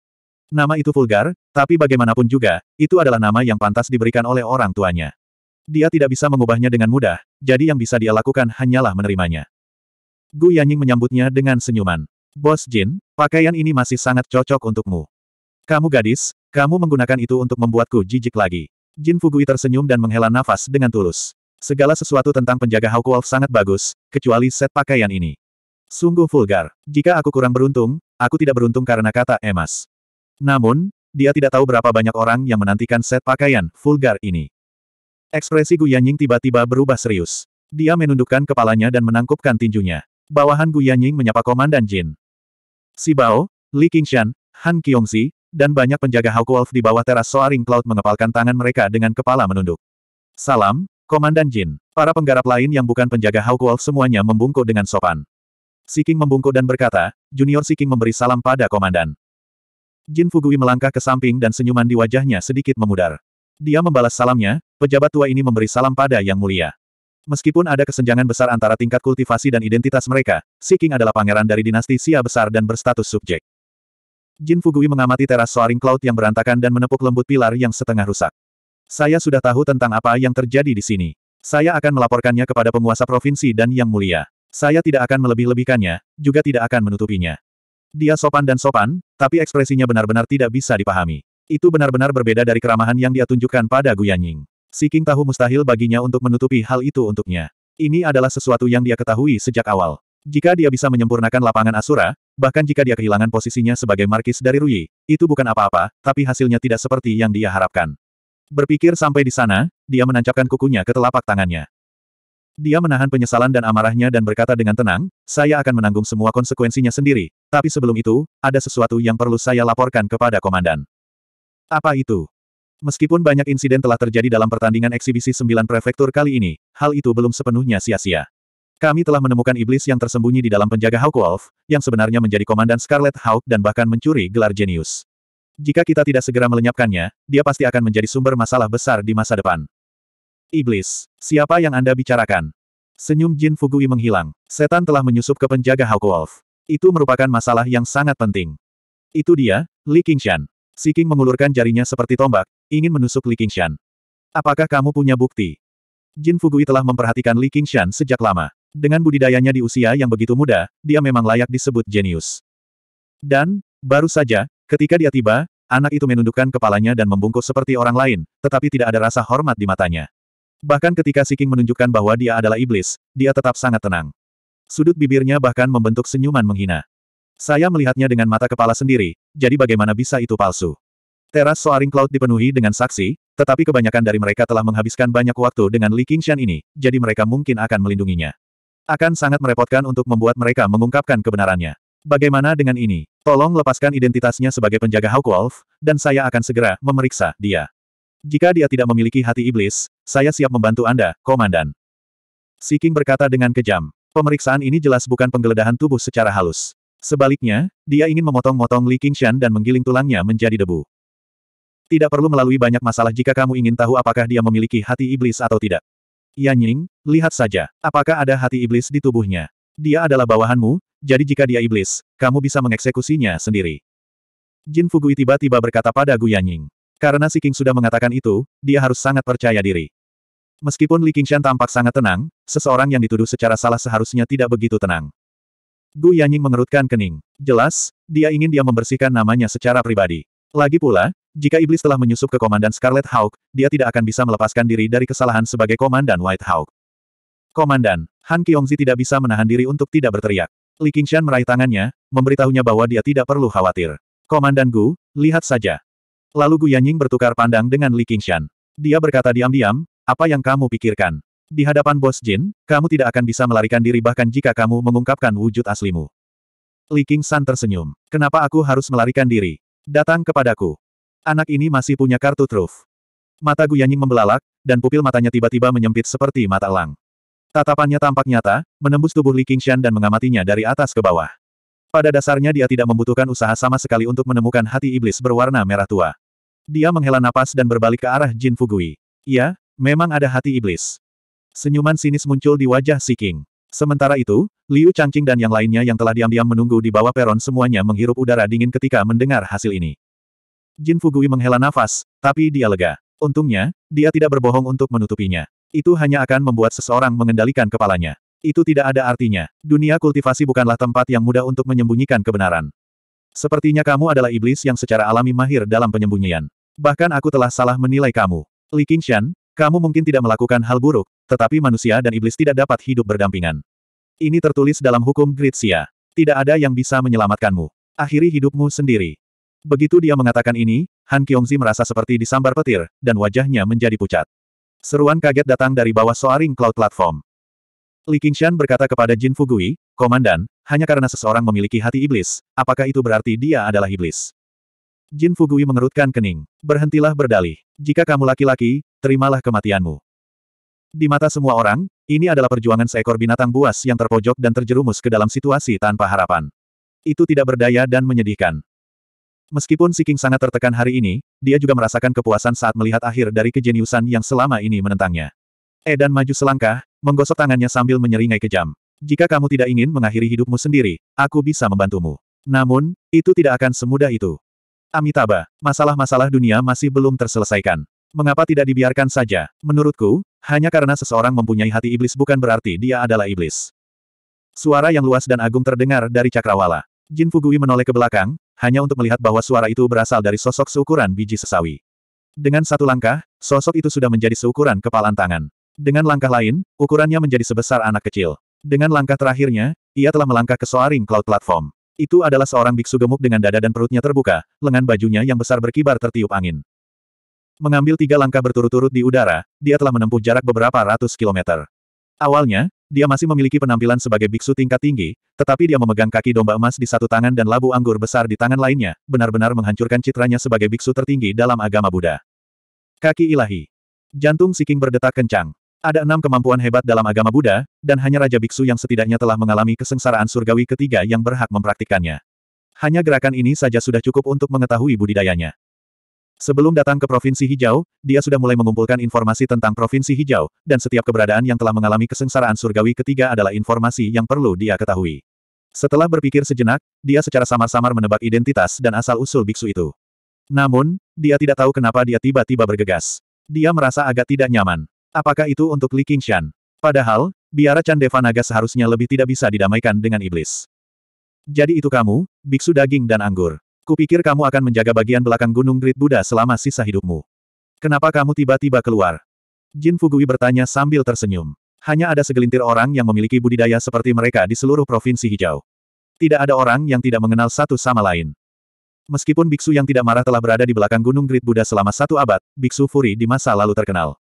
Nama itu vulgar, tapi bagaimanapun juga, itu adalah nama yang pantas diberikan oleh orang tuanya. Dia tidak bisa mengubahnya dengan mudah, jadi yang bisa dia lakukan hanyalah menerimanya. Gu Yanying menyambutnya dengan senyuman. Bos Jin, pakaian ini masih sangat cocok untukmu. Kamu gadis, kamu menggunakan itu untuk membuatku jijik lagi. Jin Fugui tersenyum dan menghela nafas dengan tulus. Segala sesuatu tentang penjaga Hawk Wolf sangat bagus, kecuali set pakaian ini. Sungguh vulgar. Jika aku kurang beruntung, aku tidak beruntung karena kata emas. Namun, dia tidak tahu berapa banyak orang yang menantikan set pakaian vulgar ini. Ekspresi Gu Yanying tiba-tiba berubah serius. Dia menundukkan kepalanya dan menangkupkan tinjunya. Bawahan Gu Yanying menyapa Komandan Jin. Si Bao, Li Qingshan, Han Qiongzi, dan banyak penjaga Hawk Wolf di bawah teras Soaring Cloud mengepalkan tangan mereka dengan kepala menunduk. Salam, Komandan Jin. Para penggarap lain yang bukan penjaga Hawk Wolf semuanya membungkuk dengan sopan. Si King membungkuk dan berkata, Junior Si King memberi salam pada Komandan. Jin Fugui melangkah ke samping dan senyuman di wajahnya sedikit memudar. Dia membalas salamnya, pejabat tua ini memberi salam pada Yang Mulia. Meskipun ada kesenjangan besar antara tingkat kultivasi dan identitas mereka, Si King adalah pangeran dari dinasti Xia besar dan berstatus subjek. Jin Fugui mengamati teras Soaring Cloud yang berantakan dan menepuk lembut pilar yang setengah rusak. Saya sudah tahu tentang apa yang terjadi di sini. Saya akan melaporkannya kepada penguasa provinsi dan yang mulia. Saya tidak akan melebih-lebihkannya, juga tidak akan menutupinya. Dia sopan dan sopan, tapi ekspresinya benar-benar tidak bisa dipahami. Itu benar-benar berbeda dari keramahan yang dia tunjukkan pada Guyanying. Siking tahu mustahil baginya untuk menutupi hal itu untuknya. Ini adalah sesuatu yang dia ketahui sejak awal. Jika dia bisa menyempurnakan lapangan Asura, bahkan jika dia kehilangan posisinya sebagai markis dari Rui, itu bukan apa-apa, tapi hasilnya tidak seperti yang dia harapkan. Berpikir sampai di sana, dia menancapkan kukunya ke telapak tangannya. Dia menahan penyesalan dan amarahnya dan berkata dengan tenang, saya akan menanggung semua konsekuensinya sendiri, tapi sebelum itu, ada sesuatu yang perlu saya laporkan kepada komandan. Apa itu? Meskipun banyak insiden telah terjadi dalam pertandingan eksibisi sembilan prefektur kali ini, hal itu belum sepenuhnya sia-sia. Kami telah menemukan iblis yang tersembunyi di dalam penjaga Hawk Wolf, yang sebenarnya menjadi komandan Scarlet Hawk dan bahkan mencuri gelar jenius. Jika kita tidak segera melenyapkannya, dia pasti akan menjadi sumber masalah besar di masa depan. Iblis, siapa yang Anda bicarakan? Senyum Jin Fugui menghilang. Setan telah menyusup ke penjaga Hawk Wolf. Itu merupakan masalah yang sangat penting. Itu dia, Li Qingshan. Si King mengulurkan jarinya seperti tombak, ingin menusuk Li Qingshan. Apakah kamu punya bukti? Jin Fugui telah memperhatikan Li Qingshan sejak lama. Dengan budidayanya di usia yang begitu muda, dia memang layak disebut jenius. Dan, baru saja, ketika dia tiba, anak itu menundukkan kepalanya dan membungkuk seperti orang lain, tetapi tidak ada rasa hormat di matanya. Bahkan ketika Siking menunjukkan bahwa dia adalah iblis, dia tetap sangat tenang. Sudut bibirnya bahkan membentuk senyuman menghina. Saya melihatnya dengan mata kepala sendiri, jadi bagaimana bisa itu palsu? Teras Soaring Cloud dipenuhi dengan saksi, tetapi kebanyakan dari mereka telah menghabiskan banyak waktu dengan Li Qingshan ini, jadi mereka mungkin akan melindunginya. Akan sangat merepotkan untuk membuat mereka mengungkapkan kebenarannya. Bagaimana dengan ini? Tolong lepaskan identitasnya sebagai penjaga Hawk Wolf, dan saya akan segera memeriksa dia. Jika dia tidak memiliki hati iblis, saya siap membantu Anda, Komandan. Si King berkata dengan kejam. Pemeriksaan ini jelas bukan penggeledahan tubuh secara halus. Sebaliknya, dia ingin memotong-motong Li Qingshan dan menggiling tulangnya menjadi debu. Tidak perlu melalui banyak masalah jika kamu ingin tahu apakah dia memiliki hati iblis atau tidak. Yan Ying, lihat saja, apakah ada hati iblis di tubuhnya. Dia adalah bawahanmu, jadi jika dia iblis, kamu bisa mengeksekusinya sendiri. Jin Fugui tiba-tiba berkata pada Gu Yan Ying. Karena Si King sudah mengatakan itu, dia harus sangat percaya diri. Meskipun Li Qingshan tampak sangat tenang, seseorang yang dituduh secara salah seharusnya tidak begitu tenang. Gu Yanying mengerutkan kening. Jelas, dia ingin dia membersihkan namanya secara pribadi. Lagi pula, jika iblis telah menyusup ke Komandan Scarlet Hawk, dia tidak akan bisa melepaskan diri dari kesalahan sebagai Komandan White Hawk. Komandan, Han Kiongzi tidak bisa menahan diri untuk tidak berteriak. Li Qingshan meraih tangannya, memberitahunya bahwa dia tidak perlu khawatir. Komandan Gu, lihat saja. Lalu Gu Yanying bertukar pandang dengan Li Qingshan. Dia berkata diam-diam, apa yang kamu pikirkan? Di hadapan bos Jin, kamu tidak akan bisa melarikan diri bahkan jika kamu mengungkapkan wujud aslimu. Li Qingshan tersenyum. Kenapa aku harus melarikan diri? Datang kepadaku. Anak ini masih punya kartu truf. Mata Guyanying membelalak, dan pupil matanya tiba-tiba menyempit seperti mata elang. Tatapannya tampak nyata, menembus tubuh Li Qingshan dan mengamatinya dari atas ke bawah. Pada dasarnya dia tidak membutuhkan usaha sama sekali untuk menemukan hati iblis berwarna merah tua. Dia menghela napas dan berbalik ke arah Jin Fugui. Ya, memang ada hati iblis. Senyuman sinis muncul di wajah Si King. Sementara itu, Liu Changqing dan yang lainnya yang telah diam-diam menunggu di bawah peron semuanya menghirup udara dingin ketika mendengar hasil ini. Jin Fugui menghela nafas, tapi dia lega. Untungnya, dia tidak berbohong untuk menutupinya. Itu hanya akan membuat seseorang mengendalikan kepalanya. Itu tidak ada artinya. Dunia kultivasi bukanlah tempat yang mudah untuk menyembunyikan kebenaran. Sepertinya kamu adalah iblis yang secara alami mahir dalam penyembunyian. Bahkan aku telah salah menilai kamu. Li Qingshan, kamu mungkin tidak melakukan hal buruk, tetapi manusia dan iblis tidak dapat hidup berdampingan. Ini tertulis dalam hukum Gritsia. Tidak ada yang bisa menyelamatkanmu. Akhiri hidupmu sendiri. Begitu dia mengatakan ini, Han Kyongzi merasa seperti disambar petir, dan wajahnya menjadi pucat. Seruan kaget datang dari bawah Soaring Cloud Platform. Li Qingshan berkata kepada Jin Fugui, Komandan, hanya karena seseorang memiliki hati iblis, apakah itu berarti dia adalah iblis? Jin Fugui mengerutkan kening. Berhentilah berdalih. Jika kamu laki-laki, terimalah kematianmu. Di mata semua orang, ini adalah perjuangan seekor binatang buas yang terpojok dan terjerumus ke dalam situasi tanpa harapan. Itu tidak berdaya dan menyedihkan. Meskipun Siking sangat tertekan hari ini, dia juga merasakan kepuasan saat melihat akhir dari kejeniusan yang selama ini menentangnya. Edan eh, maju selangkah, menggosok tangannya sambil menyeringai kejam. Jika kamu tidak ingin mengakhiri hidupmu sendiri, aku bisa membantumu. Namun, itu tidak akan semudah itu. Amitabha, masalah-masalah dunia masih belum terselesaikan. Mengapa tidak dibiarkan saja? Menurutku, hanya karena seseorang mempunyai hati iblis bukan berarti dia adalah iblis. Suara yang luas dan agung terdengar dari cakrawala. Jin Fugui menoleh ke belakang, hanya untuk melihat bahwa suara itu berasal dari sosok seukuran biji sesawi. Dengan satu langkah, sosok itu sudah menjadi seukuran kepalan tangan. Dengan langkah lain, ukurannya menjadi sebesar anak kecil. Dengan langkah terakhirnya, ia telah melangkah ke soaring cloud platform. Itu adalah seorang biksu gemuk dengan dada dan perutnya terbuka, lengan bajunya yang besar berkibar tertiup angin. Mengambil tiga langkah berturut-turut di udara, dia telah menempuh jarak beberapa ratus kilometer. Awalnya, dia masih memiliki penampilan sebagai biksu tingkat tinggi, tetapi dia memegang kaki domba emas di satu tangan dan labu anggur besar di tangan lainnya, benar-benar menghancurkan citranya sebagai biksu tertinggi dalam agama Buddha. Kaki ilahi. Jantung Siking berdetak kencang. Ada enam kemampuan hebat dalam agama Buddha, dan hanya Raja Biksu yang setidaknya telah mengalami kesengsaraan surgawi ketiga yang berhak mempraktikkannya. Hanya gerakan ini saja sudah cukup untuk mengetahui budidayanya. Sebelum datang ke Provinsi Hijau, dia sudah mulai mengumpulkan informasi tentang Provinsi Hijau, dan setiap keberadaan yang telah mengalami kesengsaraan surgawi ketiga adalah informasi yang perlu dia ketahui. Setelah berpikir sejenak, dia secara samar-samar menebak identitas dan asal-usul biksu itu. Namun, dia tidak tahu kenapa dia tiba-tiba bergegas. Dia merasa agak tidak nyaman. Apakah itu untuk Li Qingshan? Padahal, biara Chan Devanaga seharusnya lebih tidak bisa didamaikan dengan iblis. Jadi itu kamu, biksu daging dan anggur. Kupikir kamu akan menjaga bagian belakang Gunung Great Buddha selama sisa hidupmu. Kenapa kamu tiba-tiba keluar? Jin Fugui bertanya sambil tersenyum. Hanya ada segelintir orang yang memiliki budidaya seperti mereka di seluruh provinsi hijau. Tidak ada orang yang tidak mengenal satu sama lain. Meskipun biksu yang tidak marah telah berada di belakang Gunung Great Buddha selama satu abad, biksu Furi di masa lalu terkenal.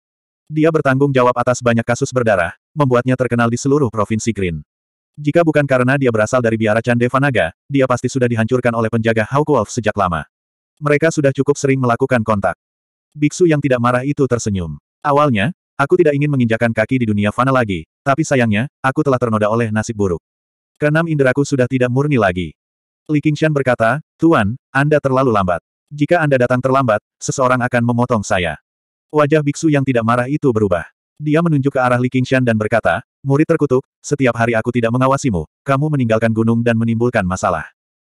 Dia bertanggung jawab atas banyak kasus berdarah, membuatnya terkenal di seluruh provinsi Green. Jika bukan karena dia berasal dari biara Candeva Naga, dia pasti sudah dihancurkan oleh penjaga Hawk Wolf sejak lama. Mereka sudah cukup sering melakukan kontak. Biksu yang tidak marah itu tersenyum. Awalnya, aku tidak ingin menginjakan kaki di dunia fana lagi, tapi sayangnya, aku telah ternoda oleh nasib buruk. Kenam inderaku sudah tidak murni lagi. Li Qingshan berkata, Tuan, Anda terlalu lambat. Jika Anda datang terlambat, seseorang akan memotong saya. Wajah biksu yang tidak marah itu berubah. Dia menunjuk ke arah Li Qingshan dan berkata, Murid terkutuk, setiap hari aku tidak mengawasimu, kamu meninggalkan gunung dan menimbulkan masalah.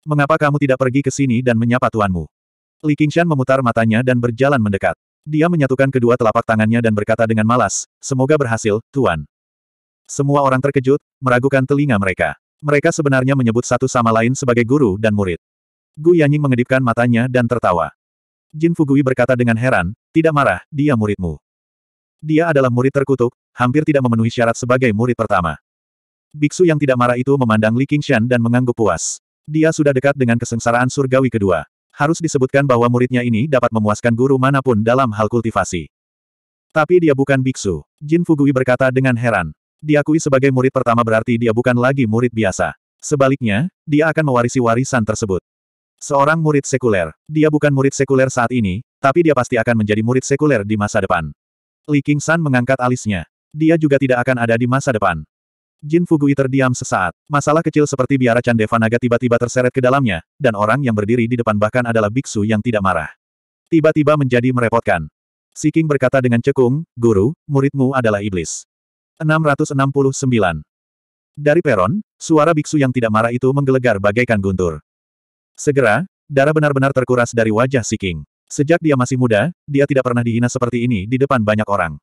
Mengapa kamu tidak pergi ke sini dan menyapa tuanmu? Li Qingshan memutar matanya dan berjalan mendekat. Dia menyatukan kedua telapak tangannya dan berkata dengan malas, semoga berhasil, Tuan. Semua orang terkejut, meragukan telinga mereka. Mereka sebenarnya menyebut satu sama lain sebagai guru dan murid. Gu Yanying mengedipkan matanya dan tertawa. Jin Fugui berkata dengan heran, tidak marah, dia muridmu. Dia adalah murid terkutuk, hampir tidak memenuhi syarat sebagai murid pertama. Biksu yang tidak marah itu memandang Li Qingshan dan mengangguk puas. Dia sudah dekat dengan kesengsaraan surgawi kedua. Harus disebutkan bahwa muridnya ini dapat memuaskan guru manapun dalam hal kultivasi. Tapi dia bukan biksu. Jin Fugui berkata dengan heran. Diakui sebagai murid pertama berarti dia bukan lagi murid biasa. Sebaliknya, dia akan mewarisi warisan tersebut. Seorang murid sekuler. Dia bukan murid sekuler saat ini, tapi dia pasti akan menjadi murid sekuler di masa depan. Li San mengangkat alisnya. Dia juga tidak akan ada di masa depan. Jin Fugui terdiam sesaat. Masalah kecil seperti biara Chan Devanaga tiba-tiba terseret ke dalamnya, dan orang yang berdiri di depan bahkan adalah biksu yang tidak marah. Tiba-tiba menjadi merepotkan. Si King berkata dengan cekung, Guru, muridmu adalah iblis. 669. Dari peron, suara biksu yang tidak marah itu menggelegar bagaikan guntur. Segera, darah benar-benar terkuras dari wajah Si King. Sejak dia masih muda, dia tidak pernah dihina seperti ini di depan banyak orang.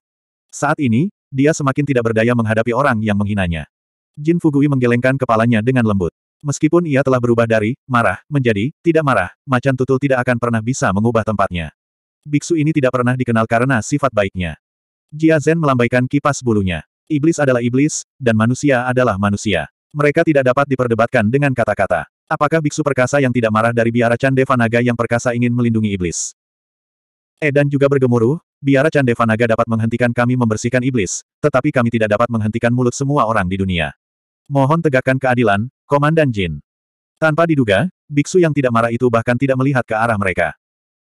Saat ini, dia semakin tidak berdaya menghadapi orang yang menghinanya. Jin Fugui menggelengkan kepalanya dengan lembut. Meskipun ia telah berubah dari marah menjadi tidak marah, macan tutul tidak akan pernah bisa mengubah tempatnya. Biksu ini tidak pernah dikenal karena sifat baiknya. Jia Zhen melambaikan kipas bulunya. Iblis adalah iblis, dan manusia adalah manusia. Mereka tidak dapat diperdebatkan dengan kata-kata. Apakah biksu perkasa yang tidak marah dari biara Chan yang perkasa ingin melindungi iblis? Edan eh, juga bergemuruh, biara Candevanaga dapat menghentikan kami membersihkan iblis, tetapi kami tidak dapat menghentikan mulut semua orang di dunia. Mohon tegakkan keadilan, Komandan Jin. Tanpa diduga, biksu yang tidak marah itu bahkan tidak melihat ke arah mereka.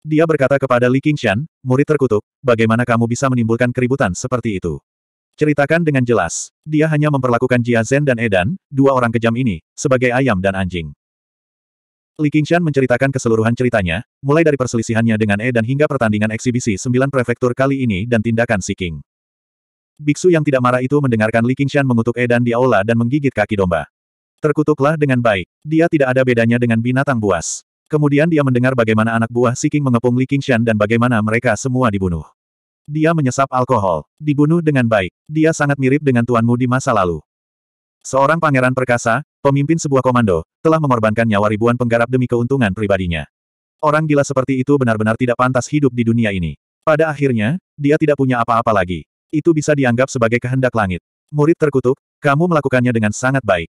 Dia berkata kepada Li Qingshan, murid terkutuk, bagaimana kamu bisa menimbulkan keributan seperti itu? Ceritakan dengan jelas. Dia hanya memperlakukan Jia Zhen dan Edan, dua orang kejam ini, sebagai ayam dan anjing. Li Qingshan menceritakan keseluruhan ceritanya, mulai dari perselisihannya dengan E dan hingga pertandingan eksibisi sembilan prefektur kali ini dan tindakan Si King. Biksu yang tidak marah itu mendengarkan Li Qingshan mengutuk E dan di aula dan menggigit kaki domba. Terkutuklah dengan baik. Dia tidak ada bedanya dengan binatang buas. Kemudian dia mendengar bagaimana anak buah Si King mengepung Li Qingshan dan bagaimana mereka semua dibunuh. Dia menyesap alkohol. Dibunuh dengan baik. Dia sangat mirip dengan tuanmu di masa lalu. Seorang pangeran perkasa, pemimpin sebuah komando, telah mengorbankan nyawa ribuan penggarap demi keuntungan pribadinya. Orang gila seperti itu benar-benar tidak pantas hidup di dunia ini. Pada akhirnya, dia tidak punya apa-apa lagi. Itu bisa dianggap sebagai kehendak langit. Murid terkutuk, kamu melakukannya dengan sangat baik.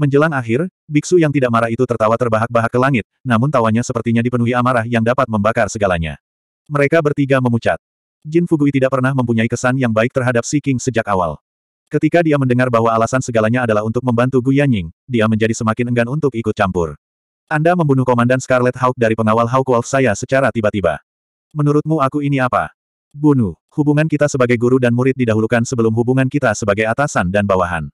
Menjelang akhir, biksu yang tidak marah itu tertawa terbahak-bahak ke langit, namun tawanya sepertinya dipenuhi amarah yang dapat membakar segalanya. Mereka bertiga memucat. Jin Fugui tidak pernah mempunyai kesan yang baik terhadap Si King sejak awal. Ketika dia mendengar bahwa alasan segalanya adalah untuk membantu Gu Yanying, dia menjadi semakin enggan untuk ikut campur. Anda membunuh Komandan Scarlet Hawk dari pengawal Hawk Wolf saya secara tiba-tiba. Menurutmu aku ini apa? Bunuh. Hubungan kita sebagai guru dan murid didahulukan sebelum hubungan kita sebagai atasan dan bawahan.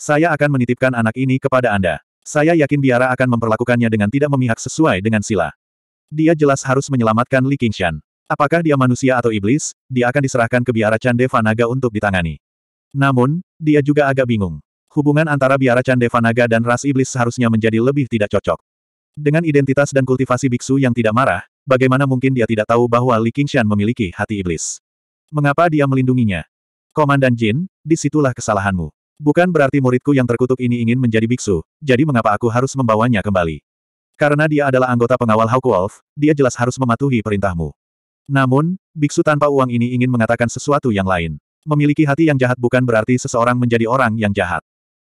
Saya akan menitipkan anak ini kepada Anda. Saya yakin Biara akan memperlakukannya dengan tidak memihak sesuai dengan sila. Dia jelas harus menyelamatkan Li Qingshan. Apakah dia manusia atau iblis, dia akan diserahkan ke Biara Chandeva Naga untuk ditangani. Namun, dia juga agak bingung. Hubungan antara biara Candevanaga dan ras iblis seharusnya menjadi lebih tidak cocok. Dengan identitas dan kultivasi biksu yang tidak marah, bagaimana mungkin dia tidak tahu bahwa Li Qingshan memiliki hati iblis? Mengapa dia melindunginya? Komandan Jin, disitulah kesalahanmu. Bukan berarti muridku yang terkutuk ini ingin menjadi biksu, jadi mengapa aku harus membawanya kembali? Karena dia adalah anggota pengawal Hawk Wolf, dia jelas harus mematuhi perintahmu. Namun, biksu tanpa uang ini ingin mengatakan sesuatu yang lain. Memiliki hati yang jahat bukan berarti seseorang menjadi orang yang jahat.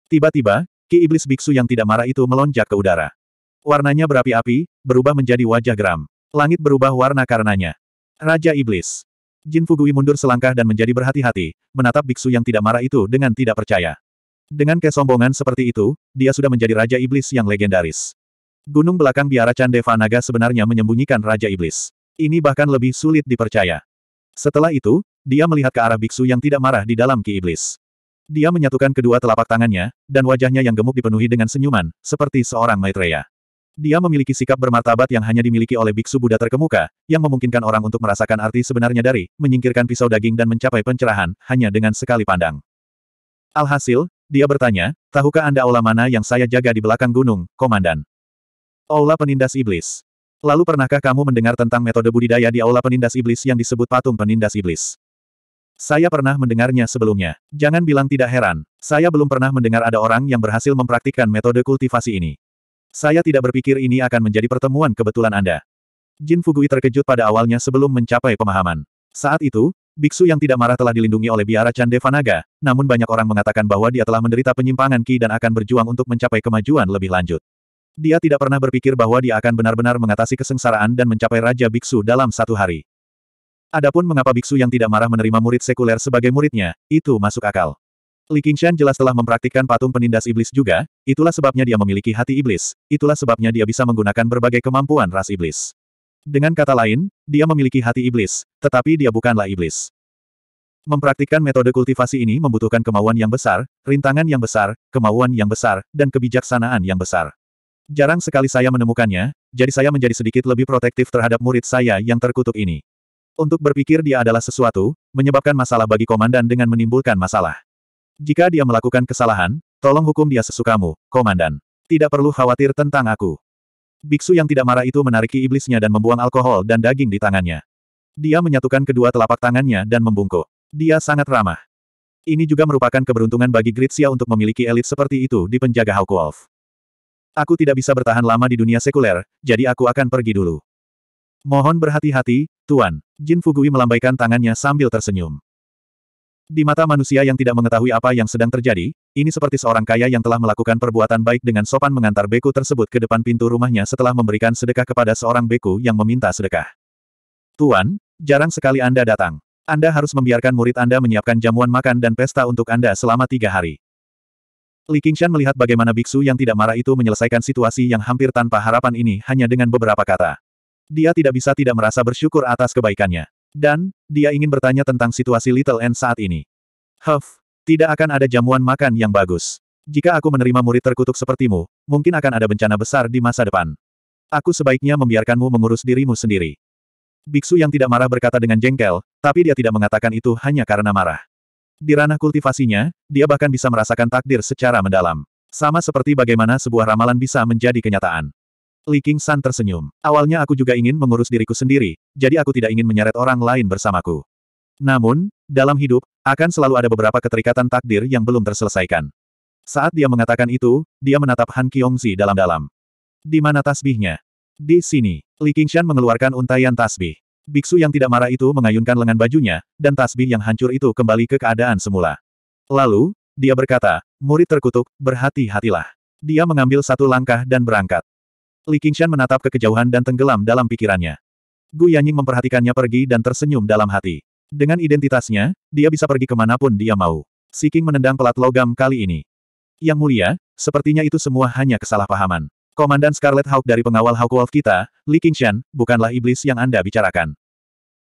Tiba-tiba, ki iblis biksu yang tidak marah itu melonjak ke udara. Warnanya berapi-api, berubah menjadi wajah geram. Langit berubah warna karenanya. Raja Iblis. Jin Fugui mundur selangkah dan menjadi berhati-hati, menatap biksu yang tidak marah itu dengan tidak percaya. Dengan kesombongan seperti itu, dia sudah menjadi Raja Iblis yang legendaris. Gunung belakang biara Chandeva Naga sebenarnya menyembunyikan Raja Iblis. Ini bahkan lebih sulit dipercaya. Setelah itu, dia melihat ke arah biksu yang tidak marah di dalam ki iblis. Dia menyatukan kedua telapak tangannya, dan wajahnya yang gemuk dipenuhi dengan senyuman, seperti seorang Maitreya. Dia memiliki sikap bermartabat yang hanya dimiliki oleh biksu Buddha terkemuka, yang memungkinkan orang untuk merasakan arti sebenarnya dari menyingkirkan pisau daging dan mencapai pencerahan hanya dengan sekali pandang. Alhasil, dia bertanya, tahukah Anda aula mana yang saya jaga di belakang gunung, Komandan? Aula Penindas Iblis. Lalu pernahkah kamu mendengar tentang metode budidaya di aula penindas iblis yang disebut patung penindas iblis? Saya pernah mendengarnya sebelumnya. Jangan bilang tidak heran, saya belum pernah mendengar ada orang yang berhasil mempraktikkan metode kultivasi ini. Saya tidak berpikir ini akan menjadi pertemuan kebetulan Anda. Jin Fugui terkejut pada awalnya sebelum mencapai pemahaman. Saat itu, biksu yang tidak marah telah dilindungi oleh biara Chan Devanaga, namun banyak orang mengatakan bahwa dia telah menderita penyimpangan Ki dan akan berjuang untuk mencapai kemajuan lebih lanjut. Dia tidak pernah berpikir bahwa dia akan benar-benar mengatasi kesengsaraan dan mencapai Raja Biksu dalam satu hari. Adapun mengapa biksu yang tidak marah menerima murid sekuler sebagai muridnya, itu masuk akal. Li Qingshan jelas telah mempraktikkan patung penindas iblis juga, itulah sebabnya dia memiliki hati iblis, itulah sebabnya dia bisa menggunakan berbagai kemampuan ras iblis. Dengan kata lain, dia memiliki hati iblis, tetapi dia bukanlah iblis. Mempraktikkan metode kultivasi ini membutuhkan kemauan yang besar, rintangan yang besar, kemauan yang besar, dan kebijaksanaan yang besar. Jarang sekali saya menemukannya, jadi saya menjadi sedikit lebih protektif terhadap murid saya yang terkutuk ini. Untuk berpikir dia adalah sesuatu, menyebabkan masalah bagi komandan dengan menimbulkan masalah. Jika dia melakukan kesalahan, tolong hukum dia sesukamu, komandan. Tidak perlu khawatir tentang aku. Biksu yang tidak marah itu menariki iblisnya dan membuang alkohol dan daging di tangannya. Dia menyatukan kedua telapak tangannya dan membungkuk. Dia sangat ramah. Ini juga merupakan keberuntungan bagi Gritsia untuk memiliki elit seperti itu di penjaga Hawkwolf. Aku tidak bisa bertahan lama di dunia sekuler, jadi aku akan pergi dulu. Mohon berhati-hati, Tuan. Jin Fugui melambaikan tangannya sambil tersenyum. Di mata manusia yang tidak mengetahui apa yang sedang terjadi, ini seperti seorang kaya yang telah melakukan perbuatan baik dengan sopan mengantar beku tersebut ke depan pintu rumahnya setelah memberikan sedekah kepada seorang beku yang meminta sedekah. Tuan, jarang sekali Anda datang. Anda harus membiarkan murid Anda menyiapkan jamuan makan dan pesta untuk Anda selama tiga hari. Li Qingshan melihat bagaimana biksu yang tidak marah itu menyelesaikan situasi yang hampir tanpa harapan ini hanya dengan beberapa kata. Dia tidak bisa tidak merasa bersyukur atas kebaikannya. Dan, dia ingin bertanya tentang situasi Little N saat ini. Huff, tidak akan ada jamuan makan yang bagus. Jika aku menerima murid terkutuk sepertimu, mungkin akan ada bencana besar di masa depan. Aku sebaiknya membiarkanmu mengurus dirimu sendiri. Biksu yang tidak marah berkata dengan jengkel, tapi dia tidak mengatakan itu hanya karena marah. Di ranah kultivasinya, dia bahkan bisa merasakan takdir secara mendalam. Sama seperti bagaimana sebuah ramalan bisa menjadi kenyataan. Li King San tersenyum. Awalnya aku juga ingin mengurus diriku sendiri, jadi aku tidak ingin menyeret orang lain bersamaku. Namun, dalam hidup, akan selalu ada beberapa keterikatan takdir yang belum terselesaikan. Saat dia mengatakan itu, dia menatap Han Kyongzi dalam-dalam. Di mana tasbihnya? Di sini, Li Qingshan mengeluarkan untayan tasbih. Biksu yang tidak marah itu mengayunkan lengan bajunya, dan tasbih yang hancur itu kembali ke keadaan semula. Lalu, dia berkata, murid terkutuk, berhati-hatilah. Dia mengambil satu langkah dan berangkat. Li Qingshan menatap ke kejauhan dan tenggelam dalam pikirannya. Gu Yanying memperhatikannya pergi dan tersenyum dalam hati. Dengan identitasnya, dia bisa pergi kemanapun dia mau. Si King menendang pelat logam kali ini. Yang mulia, sepertinya itu semua hanya kesalahpahaman. Komandan Scarlet Hawk dari pengawal Hawk Wolf kita, Li Qingshan, bukanlah iblis yang Anda bicarakan.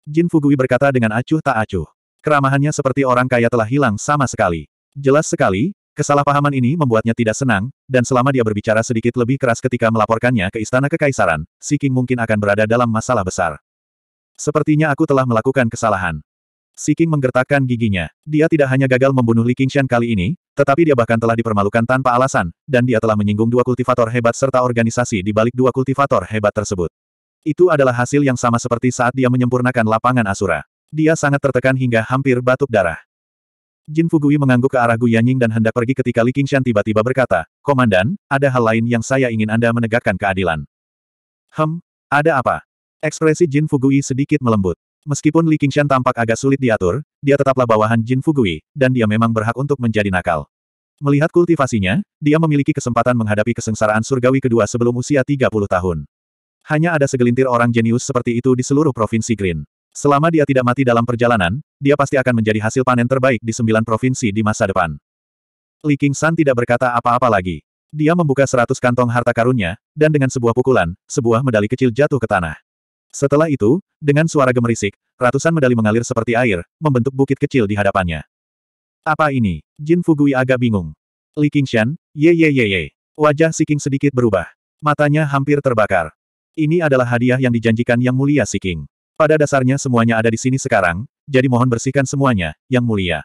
Jin Fugui berkata dengan acuh tak acuh. Keramahannya seperti orang kaya telah hilang sama sekali. Jelas sekali, Kesalahpahaman ini membuatnya tidak senang, dan selama dia berbicara sedikit lebih keras ketika melaporkannya ke Istana Kekaisaran, Si King mungkin akan berada dalam masalah besar. Sepertinya aku telah melakukan kesalahan. Si King menggertakkan giginya. Dia tidak hanya gagal membunuh Li Qingshan kali ini, tetapi dia bahkan telah dipermalukan tanpa alasan, dan dia telah menyinggung dua kultivator hebat serta organisasi di balik dua kultivator hebat tersebut. Itu adalah hasil yang sama seperti saat dia menyempurnakan lapangan Asura. Dia sangat tertekan hingga hampir batuk darah. Jin Fugui mengangguk ke arah Gu Yanying dan hendak pergi ketika Li Qingshan tiba-tiba berkata, Komandan, ada hal lain yang saya ingin Anda menegakkan keadilan. Hem, ada apa? Ekspresi Jin Fugui sedikit melembut. Meskipun Li Qingshan tampak agak sulit diatur, dia tetaplah bawahan Jin Fugui, dan dia memang berhak untuk menjadi nakal. Melihat kultivasinya, dia memiliki kesempatan menghadapi kesengsaraan surgawi kedua sebelum usia 30 tahun. Hanya ada segelintir orang jenius seperti itu di seluruh provinsi Green. Selama dia tidak mati dalam perjalanan, dia pasti akan menjadi hasil panen terbaik di sembilan provinsi di masa depan. Li San tidak berkata apa-apa lagi. Dia membuka seratus kantong harta karunnya, dan dengan sebuah pukulan, sebuah medali kecil jatuh ke tanah. Setelah itu, dengan suara gemerisik, ratusan medali mengalir seperti air, membentuk bukit kecil di hadapannya. Apa ini? Jin Fugui agak bingung. Li Shan, ye ye ye ye. Wajah Si King sedikit berubah. Matanya hampir terbakar. Ini adalah hadiah yang dijanjikan Yang Mulia Si King. Pada dasarnya semuanya ada di sini sekarang, jadi mohon bersihkan semuanya, yang mulia.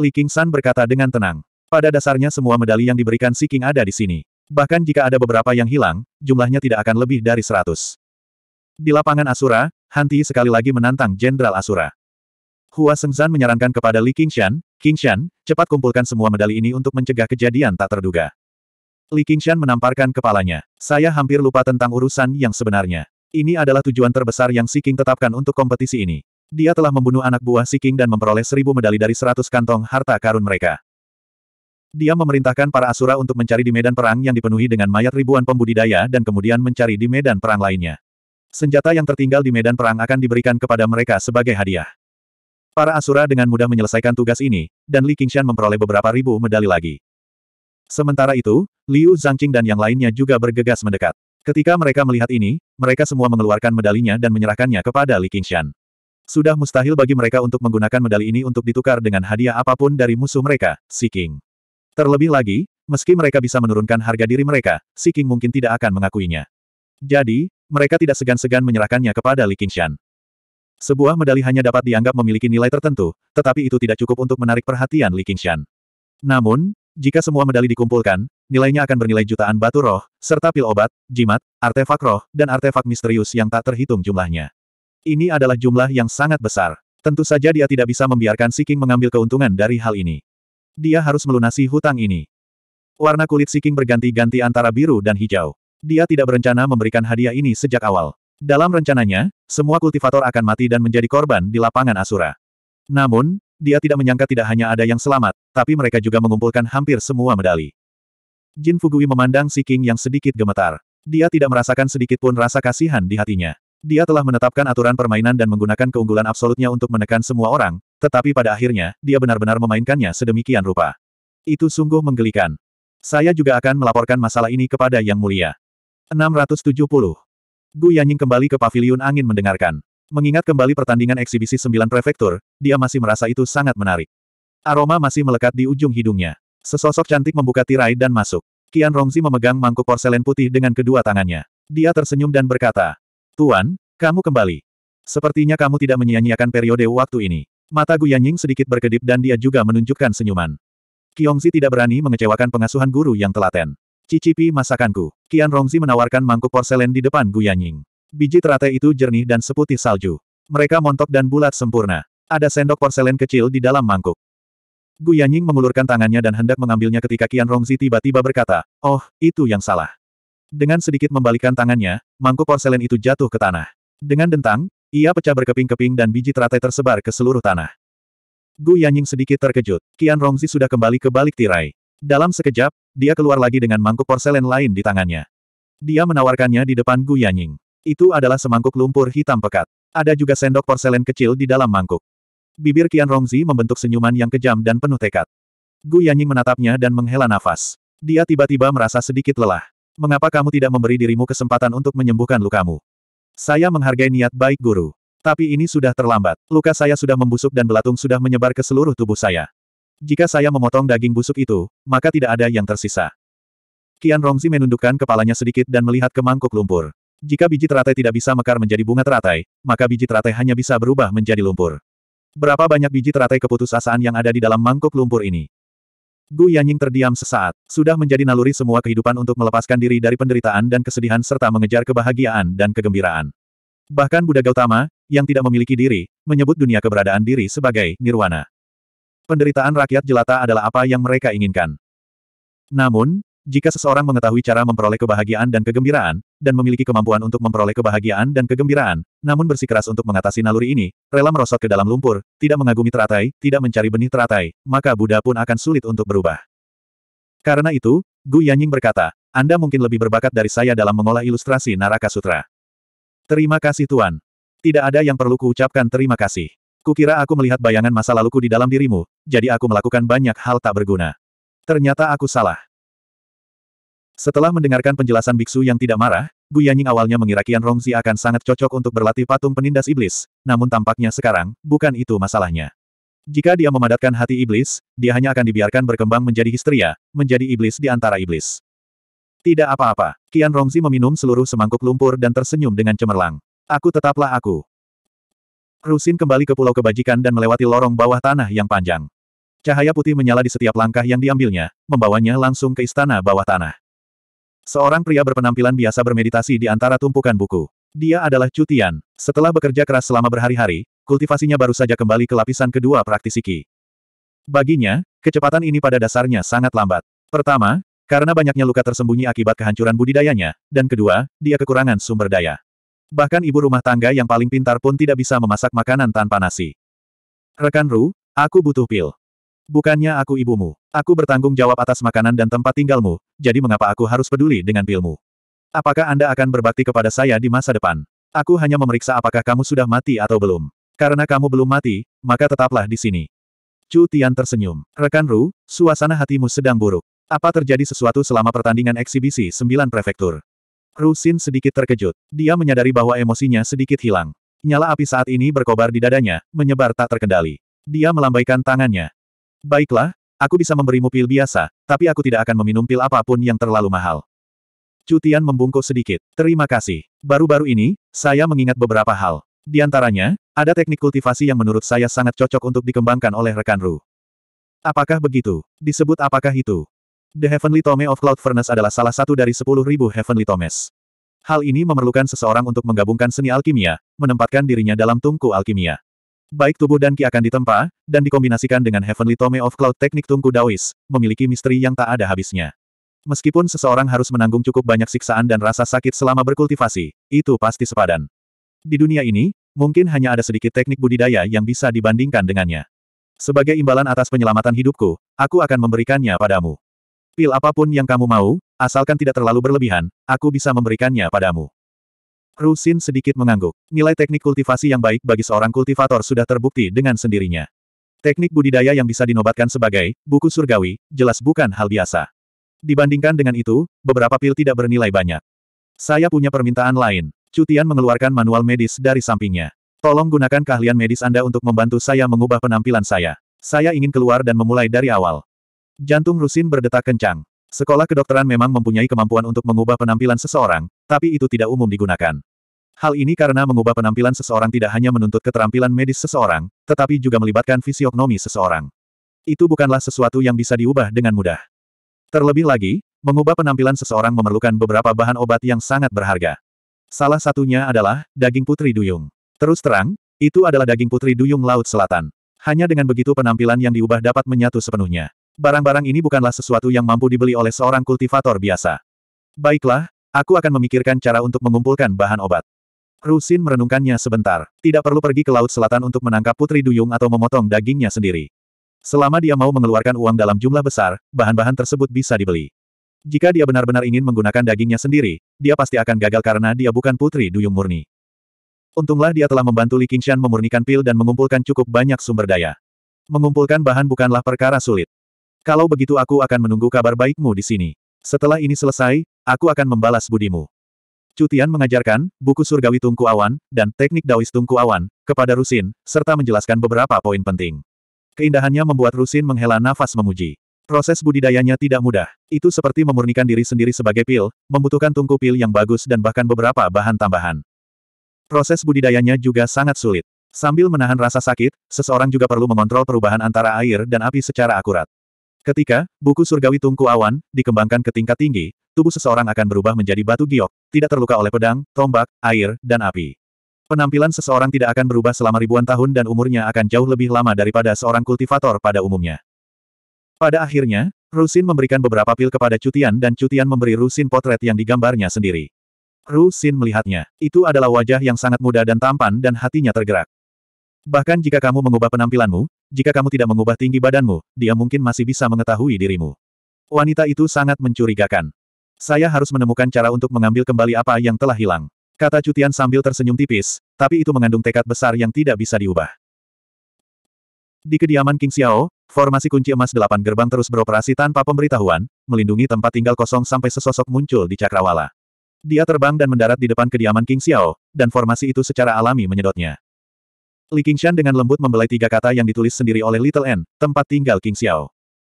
Li Qingshan berkata dengan tenang. Pada dasarnya semua medali yang diberikan Si King ada di sini. Bahkan jika ada beberapa yang hilang, jumlahnya tidak akan lebih dari seratus. Di lapangan Asura, Hanti sekali lagi menantang Jenderal Asura. Hua Sengzan menyarankan kepada Li Qingshan, Qingshan, cepat kumpulkan semua medali ini untuk mencegah kejadian tak terduga. Li Qingshan menamparkan kepalanya. Saya hampir lupa tentang urusan yang sebenarnya. Ini adalah tujuan terbesar yang Si King tetapkan untuk kompetisi ini dia telah membunuh anak buah Si King dan memperoleh seribu medali dari seratus kantong harta karun mereka. Dia memerintahkan para Asura untuk mencari di medan perang yang dipenuhi dengan mayat ribuan pembudidaya dan kemudian mencari di medan perang lainnya. Senjata yang tertinggal di medan perang akan diberikan kepada mereka sebagai hadiah. Para Asura dengan mudah menyelesaikan tugas ini, dan Li Qingshan memperoleh beberapa ribu medali lagi. Sementara itu, Liu Zhangqing dan yang lainnya juga bergegas mendekat. Ketika mereka melihat ini, mereka semua mengeluarkan medalinya dan menyerahkannya kepada Li Qingshan. Sudah mustahil bagi mereka untuk menggunakan medali ini untuk ditukar dengan hadiah apapun dari musuh mereka, Si King. Terlebih lagi, meski mereka bisa menurunkan harga diri mereka, Si King mungkin tidak akan mengakuinya. Jadi, mereka tidak segan-segan menyerahkannya kepada Li Qingshan. Sebuah medali hanya dapat dianggap memiliki nilai tertentu, tetapi itu tidak cukup untuk menarik perhatian Li Qingshan. Namun, jika semua medali dikumpulkan, nilainya akan bernilai jutaan batu roh, serta pil obat, jimat, artefak roh, dan artefak misterius yang tak terhitung jumlahnya. Ini adalah jumlah yang sangat besar. Tentu saja dia tidak bisa membiarkan Siking mengambil keuntungan dari hal ini. Dia harus melunasi hutang ini. Warna kulit Siking berganti-ganti antara biru dan hijau. Dia tidak berencana memberikan hadiah ini sejak awal. Dalam rencananya, semua kultivator akan mati dan menjadi korban di lapangan Asura. Namun, dia tidak menyangka tidak hanya ada yang selamat, tapi mereka juga mengumpulkan hampir semua medali. Jin Fugui memandang Siking yang sedikit gemetar. Dia tidak merasakan sedikit pun rasa kasihan di hatinya. Dia telah menetapkan aturan permainan dan menggunakan keunggulan absolutnya untuk menekan semua orang, tetapi pada akhirnya, dia benar-benar memainkannya sedemikian rupa. Itu sungguh menggelikan. Saya juga akan melaporkan masalah ini kepada Yang Mulia. 670. Gu Yanying kembali ke paviliun angin mendengarkan. Mengingat kembali pertandingan eksibisi sembilan prefektur, dia masih merasa itu sangat menarik. Aroma masih melekat di ujung hidungnya. Sesosok cantik membuka tirai dan masuk. Qian Rongzi memegang mangkuk porselen putih dengan kedua tangannya. Dia tersenyum dan berkata, Tuan, kamu kembali. Sepertinya kamu tidak menyia-nyiakan periode waktu ini. Mata Gu Yanying sedikit berkedip dan dia juga menunjukkan senyuman. Kiongzi tidak berani mengecewakan pengasuhan guru yang telaten. Cicipi masakanku. Qian Rongzi menawarkan mangkuk porselen di depan Gu Yanying. Biji teratai itu jernih dan seputih salju. Mereka montok dan bulat sempurna. Ada sendok porselen kecil di dalam mangkuk. Gu Yanying mengulurkan tangannya dan hendak mengambilnya ketika Qian Rongzi tiba-tiba berkata, Oh, itu yang salah. Dengan sedikit membalikan tangannya, mangkuk porselen itu jatuh ke tanah. Dengan dentang, ia pecah berkeping-keping dan biji teratai tersebar ke seluruh tanah. Gu Yanying sedikit terkejut. Qian Rongzi sudah kembali ke balik tirai. Dalam sekejap, dia keluar lagi dengan mangkuk porselen lain di tangannya. Dia menawarkannya di depan Gu Yanying. Itu adalah semangkuk lumpur hitam pekat. Ada juga sendok porselen kecil di dalam mangkuk. Bibir Qian Rongzi membentuk senyuman yang kejam dan penuh tekad. Gu Yanying menatapnya dan menghela nafas. Dia tiba-tiba merasa sedikit lelah. Mengapa kamu tidak memberi dirimu kesempatan untuk menyembuhkan lukamu? Saya menghargai niat baik guru. Tapi ini sudah terlambat. Luka saya sudah membusuk dan belatung sudah menyebar ke seluruh tubuh saya. Jika saya memotong daging busuk itu, maka tidak ada yang tersisa. Kian Rongzi menundukkan kepalanya sedikit dan melihat ke mangkuk lumpur. Jika biji teratai tidak bisa mekar menjadi bunga teratai, maka biji teratai hanya bisa berubah menjadi lumpur. Berapa banyak biji teratai keputusasaan yang ada di dalam mangkuk lumpur ini? Gu Yanying terdiam sesaat. Sudah menjadi naluri semua kehidupan untuk melepaskan diri dari penderitaan dan kesedihan serta mengejar kebahagiaan dan kegembiraan. Bahkan Buddha Gautama, yang tidak memiliki diri, menyebut dunia keberadaan diri sebagai nirwana. Penderitaan rakyat jelata adalah apa yang mereka inginkan. Namun, jika seseorang mengetahui cara memperoleh kebahagiaan dan kegembiraan, dan memiliki kemampuan untuk memperoleh kebahagiaan dan kegembiraan, namun bersikeras untuk mengatasi naluri ini, rela merosot ke dalam lumpur, tidak mengagumi teratai, tidak mencari benih teratai, maka Buddha pun akan sulit untuk berubah. Karena itu, Gu Yanying berkata, Anda mungkin lebih berbakat dari saya dalam mengolah ilustrasi Naraka Sutra. Terima kasih Tuan. Tidak ada yang perlu kuucapkan terima kasih. Kukira aku melihat bayangan masa laluku di dalam dirimu, jadi aku melakukan banyak hal tak berguna. Ternyata aku salah. Setelah mendengarkan penjelasan biksu yang tidak marah, Gu Yanying awalnya mengira Kian Rongzi akan sangat cocok untuk berlatih patung penindas iblis, namun tampaknya sekarang, bukan itu masalahnya. Jika dia memadatkan hati iblis, dia hanya akan dibiarkan berkembang menjadi histeria, menjadi iblis di antara iblis. Tidak apa-apa, Kian Rongzi meminum seluruh semangkuk lumpur dan tersenyum dengan cemerlang. Aku tetaplah aku. Rusin kembali ke pulau kebajikan dan melewati lorong bawah tanah yang panjang. Cahaya putih menyala di setiap langkah yang diambilnya, membawanya langsung ke istana bawah tanah. Seorang pria berpenampilan biasa bermeditasi di antara tumpukan buku. Dia adalah Cutian. Setelah bekerja keras selama berhari-hari, kultivasinya baru saja kembali ke lapisan kedua praktisi Qi. Baginya, kecepatan ini pada dasarnya sangat lambat. Pertama, karena banyaknya luka tersembunyi akibat kehancuran budidayanya, dan kedua, dia kekurangan sumber daya. Bahkan ibu rumah tangga yang paling pintar pun tidak bisa memasak makanan tanpa nasi. Rekan Ru, aku butuh pil. Bukannya aku ibumu. Aku bertanggung jawab atas makanan dan tempat tinggalmu, jadi mengapa aku harus peduli dengan pilmu? Apakah Anda akan berbakti kepada saya di masa depan? Aku hanya memeriksa apakah kamu sudah mati atau belum. Karena kamu belum mati, maka tetaplah di sini. Chu Tian tersenyum. Rekan Ru, suasana hatimu sedang buruk. Apa terjadi sesuatu selama pertandingan eksibisi sembilan prefektur? Ru Xin sedikit terkejut. Dia menyadari bahwa emosinya sedikit hilang. Nyala api saat ini berkobar di dadanya, menyebar tak terkendali. Dia melambaikan tangannya. Baiklah, aku bisa memberimu pil biasa, tapi aku tidak akan meminum pil apapun yang terlalu mahal. Cutian membungkuk sedikit. Terima kasih. Baru-baru ini, saya mengingat beberapa hal. Di antaranya, ada teknik kultivasi yang menurut saya sangat cocok untuk dikembangkan oleh rekan Ru. Apakah begitu? Disebut apakah itu? The Heavenly Tome of Cloud Furnace adalah salah satu dari 10.000 Heavenly Tomes. Hal ini memerlukan seseorang untuk menggabungkan seni alkimia, menempatkan dirinya dalam tungku alkimia. Baik tubuh dan ki akan ditempa, dan dikombinasikan dengan Heavenly Tome of Cloud Teknik Tungku Daois, memiliki misteri yang tak ada habisnya. Meskipun seseorang harus menanggung cukup banyak siksaan dan rasa sakit selama berkultivasi, itu pasti sepadan. Di dunia ini, mungkin hanya ada sedikit teknik budidaya yang bisa dibandingkan dengannya. Sebagai imbalan atas penyelamatan hidupku, aku akan memberikannya padamu. Pil apapun yang kamu mau, asalkan tidak terlalu berlebihan, aku bisa memberikannya padamu. Rusin sedikit mengangguk. Nilai teknik kultivasi yang baik bagi seorang kultivator sudah terbukti dengan sendirinya. Teknik budidaya yang bisa dinobatkan sebagai buku surgawi, jelas bukan hal biasa. Dibandingkan dengan itu, beberapa pil tidak bernilai banyak. Saya punya permintaan lain. Cutian mengeluarkan manual medis dari sampingnya. Tolong gunakan keahlian medis Anda untuk membantu saya mengubah penampilan saya. Saya ingin keluar dan memulai dari awal. Jantung Rusin berdetak kencang. Sekolah kedokteran memang mempunyai kemampuan untuk mengubah penampilan seseorang, tapi itu tidak umum digunakan. Hal ini karena mengubah penampilan seseorang tidak hanya menuntut keterampilan medis seseorang, tetapi juga melibatkan fisiognomi seseorang. Itu bukanlah sesuatu yang bisa diubah dengan mudah. Terlebih lagi, mengubah penampilan seseorang memerlukan beberapa bahan obat yang sangat berharga. Salah satunya adalah daging putri duyung. Terus terang, itu adalah daging putri duyung Laut Selatan. Hanya dengan begitu penampilan yang diubah dapat menyatu sepenuhnya. Barang-barang ini bukanlah sesuatu yang mampu dibeli oleh seorang kultivator biasa. Baiklah, aku akan memikirkan cara untuk mengumpulkan bahan obat. Rusin merenungkannya sebentar. Tidak perlu pergi ke Laut Selatan untuk menangkap Putri Duyung atau memotong dagingnya sendiri. Selama dia mau mengeluarkan uang dalam jumlah besar, bahan-bahan tersebut bisa dibeli. Jika dia benar-benar ingin menggunakan dagingnya sendiri, dia pasti akan gagal karena dia bukan Putri Duyung murni. Untunglah dia telah membantu Li Qingshan memurnikan pil dan mengumpulkan cukup banyak sumber daya. Mengumpulkan bahan bukanlah perkara sulit. Kalau begitu aku akan menunggu kabar baikmu di sini. Setelah ini selesai, aku akan membalas budimu. Cutian mengajarkan buku surgawi tungku awan dan teknik Daois tungku awan kepada Rusin, serta menjelaskan beberapa poin penting. Keindahannya membuat Rusin menghela nafas memuji. Proses budidayanya tidak mudah. Itu seperti memurnikan diri sendiri sebagai pil, membutuhkan tungku pil yang bagus dan bahkan beberapa bahan tambahan. Proses budidayanya juga sangat sulit. Sambil menahan rasa sakit, seseorang juga perlu mengontrol perubahan antara air dan api secara akurat. Ketika buku surgawi tungku awan dikembangkan ke tingkat tinggi, tubuh seseorang akan berubah menjadi batu giok, tidak terluka oleh pedang, tombak, air, dan api. Penampilan seseorang tidak akan berubah selama ribuan tahun dan umurnya akan jauh lebih lama daripada seorang kultivator pada umumnya. Pada akhirnya, Rusin memberikan beberapa pil kepada Cutian dan Cutian memberi Rusin potret yang digambarnya sendiri. Rusin melihatnya. Itu adalah wajah yang sangat muda dan tampan dan hatinya tergerak. Bahkan jika kamu mengubah penampilanmu, jika kamu tidak mengubah tinggi badanmu, dia mungkin masih bisa mengetahui dirimu. Wanita itu sangat mencurigakan. Saya harus menemukan cara untuk mengambil kembali apa yang telah hilang. Kata Cutian sambil tersenyum tipis, tapi itu mengandung tekad besar yang tidak bisa diubah. Di kediaman King Xiao, formasi kunci emas delapan gerbang terus beroperasi tanpa pemberitahuan, melindungi tempat tinggal kosong sampai sesosok muncul di cakrawala. Dia terbang dan mendarat di depan kediaman King Xiao, dan formasi itu secara alami menyedotnya. Li Qingshan dengan lembut membelai tiga kata yang ditulis sendiri oleh Little N, tempat tinggal King Xiao.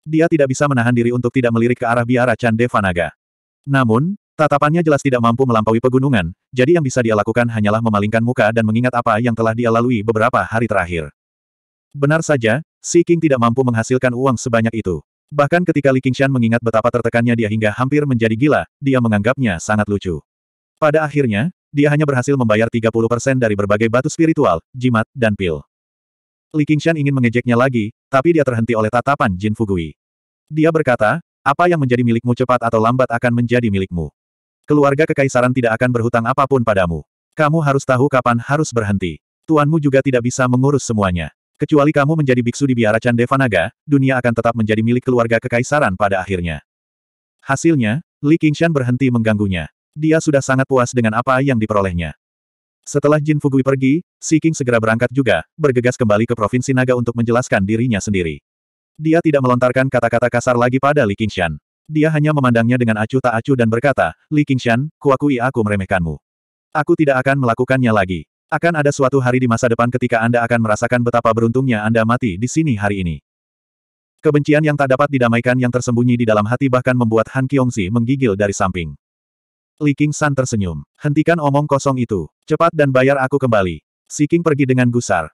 Dia tidak bisa menahan diri untuk tidak melirik ke arah biara Chan Devanaga. Namun, tatapannya jelas tidak mampu melampaui pegunungan, jadi yang bisa dia lakukan hanyalah memalingkan muka dan mengingat apa yang telah dia lalui beberapa hari terakhir. Benar saja, si King tidak mampu menghasilkan uang sebanyak itu. Bahkan ketika Li Qingshan mengingat betapa tertekannya dia hingga hampir menjadi gila, dia menganggapnya sangat lucu. Pada akhirnya, dia hanya berhasil membayar 30% dari berbagai batu spiritual, jimat, dan pil. Li Qingshan ingin mengejeknya lagi, tapi dia terhenti oleh tatapan Jin Fugui. Dia berkata, apa yang menjadi milikmu cepat atau lambat akan menjadi milikmu. Keluarga kekaisaran tidak akan berhutang apapun padamu. Kamu harus tahu kapan harus berhenti. Tuanmu juga tidak bisa mengurus semuanya. Kecuali kamu menjadi biksu di biara Candevanaga, dunia akan tetap menjadi milik keluarga kekaisaran pada akhirnya. Hasilnya, Li Qingshan berhenti mengganggunya. Dia sudah sangat puas dengan apa yang diperolehnya. Setelah Jin Fugui pergi, Si King segera berangkat juga, bergegas kembali ke Provinsi Naga untuk menjelaskan dirinya sendiri. Dia tidak melontarkan kata-kata kasar lagi pada Li Qingshan. Dia hanya memandangnya dengan acuh tak acuh dan berkata, Li Qingshan, kuakui aku meremehkanmu. Aku tidak akan melakukannya lagi. Akan ada suatu hari di masa depan ketika Anda akan merasakan betapa beruntungnya Anda mati di sini hari ini. Kebencian yang tak dapat didamaikan yang tersembunyi di dalam hati bahkan membuat Han Kyongzi menggigil dari samping. Li King San tersenyum. Hentikan omong kosong itu. Cepat dan bayar aku kembali. Si King pergi dengan gusar.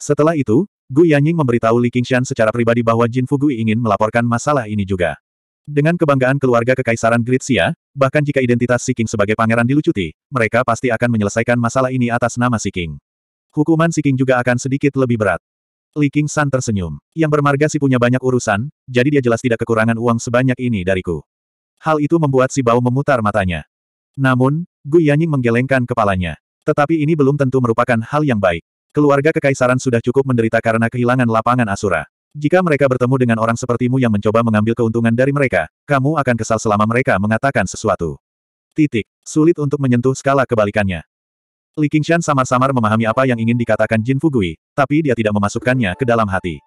Setelah itu, Gu Yanying memberitahu Li Shan secara pribadi bahwa Jin Fugui ingin melaporkan masalah ini juga. Dengan kebanggaan keluarga Kekaisaran Gritsia, bahkan jika identitas Si King sebagai pangeran dilucuti, mereka pasti akan menyelesaikan masalah ini atas nama Si King. Hukuman Si King juga akan sedikit lebih berat. Li King San tersenyum. Yang bermarga si punya banyak urusan, jadi dia jelas tidak kekurangan uang sebanyak ini dariku. Hal itu membuat si Bao memutar matanya. Namun, Gu Yanying menggelengkan kepalanya. Tetapi ini belum tentu merupakan hal yang baik. Keluarga kekaisaran sudah cukup menderita karena kehilangan lapangan Asura. Jika mereka bertemu dengan orang sepertimu yang mencoba mengambil keuntungan dari mereka, kamu akan kesal selama mereka mengatakan sesuatu. Titik. Sulit untuk menyentuh skala kebalikannya. Li Qingshan samar-samar memahami apa yang ingin dikatakan Jin Fugui, tapi dia tidak memasukkannya ke dalam hati.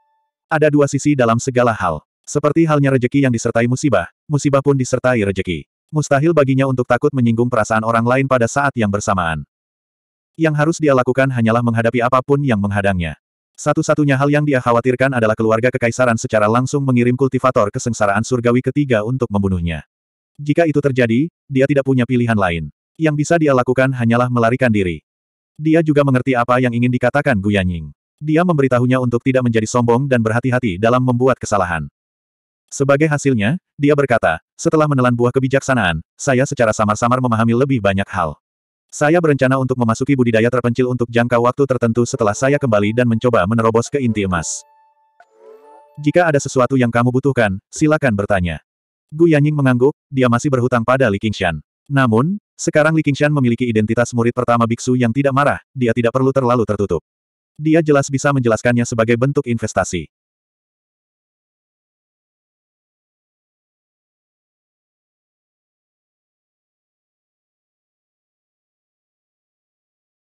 Ada dua sisi dalam segala hal. Seperti halnya rejeki yang disertai musibah, musibah pun disertai rejeki. Mustahil baginya untuk takut menyinggung perasaan orang lain pada saat yang bersamaan. Yang harus dia lakukan hanyalah menghadapi apapun yang menghadangnya. Satu-satunya hal yang dia khawatirkan adalah keluarga kekaisaran secara langsung mengirim kultivator kesengsaraan surgawi ketiga untuk membunuhnya. Jika itu terjadi, dia tidak punya pilihan lain. Yang bisa dia lakukan hanyalah melarikan diri. Dia juga mengerti apa yang ingin dikatakan Gu Yanying. Dia memberitahunya untuk tidak menjadi sombong dan berhati-hati dalam membuat kesalahan. Sebagai hasilnya, dia berkata, setelah menelan buah kebijaksanaan, saya secara samar-samar memahami lebih banyak hal. Saya berencana untuk memasuki budidaya terpencil untuk jangka waktu tertentu setelah saya kembali dan mencoba menerobos ke inti emas. Jika ada sesuatu yang kamu butuhkan, silakan bertanya. Gu Yanying mengangguk, dia masih berhutang pada Li Qingshan. Namun, sekarang Li Qingshan memiliki identitas murid pertama biksu yang tidak marah, dia tidak perlu terlalu tertutup. Dia jelas bisa menjelaskannya sebagai bentuk investasi.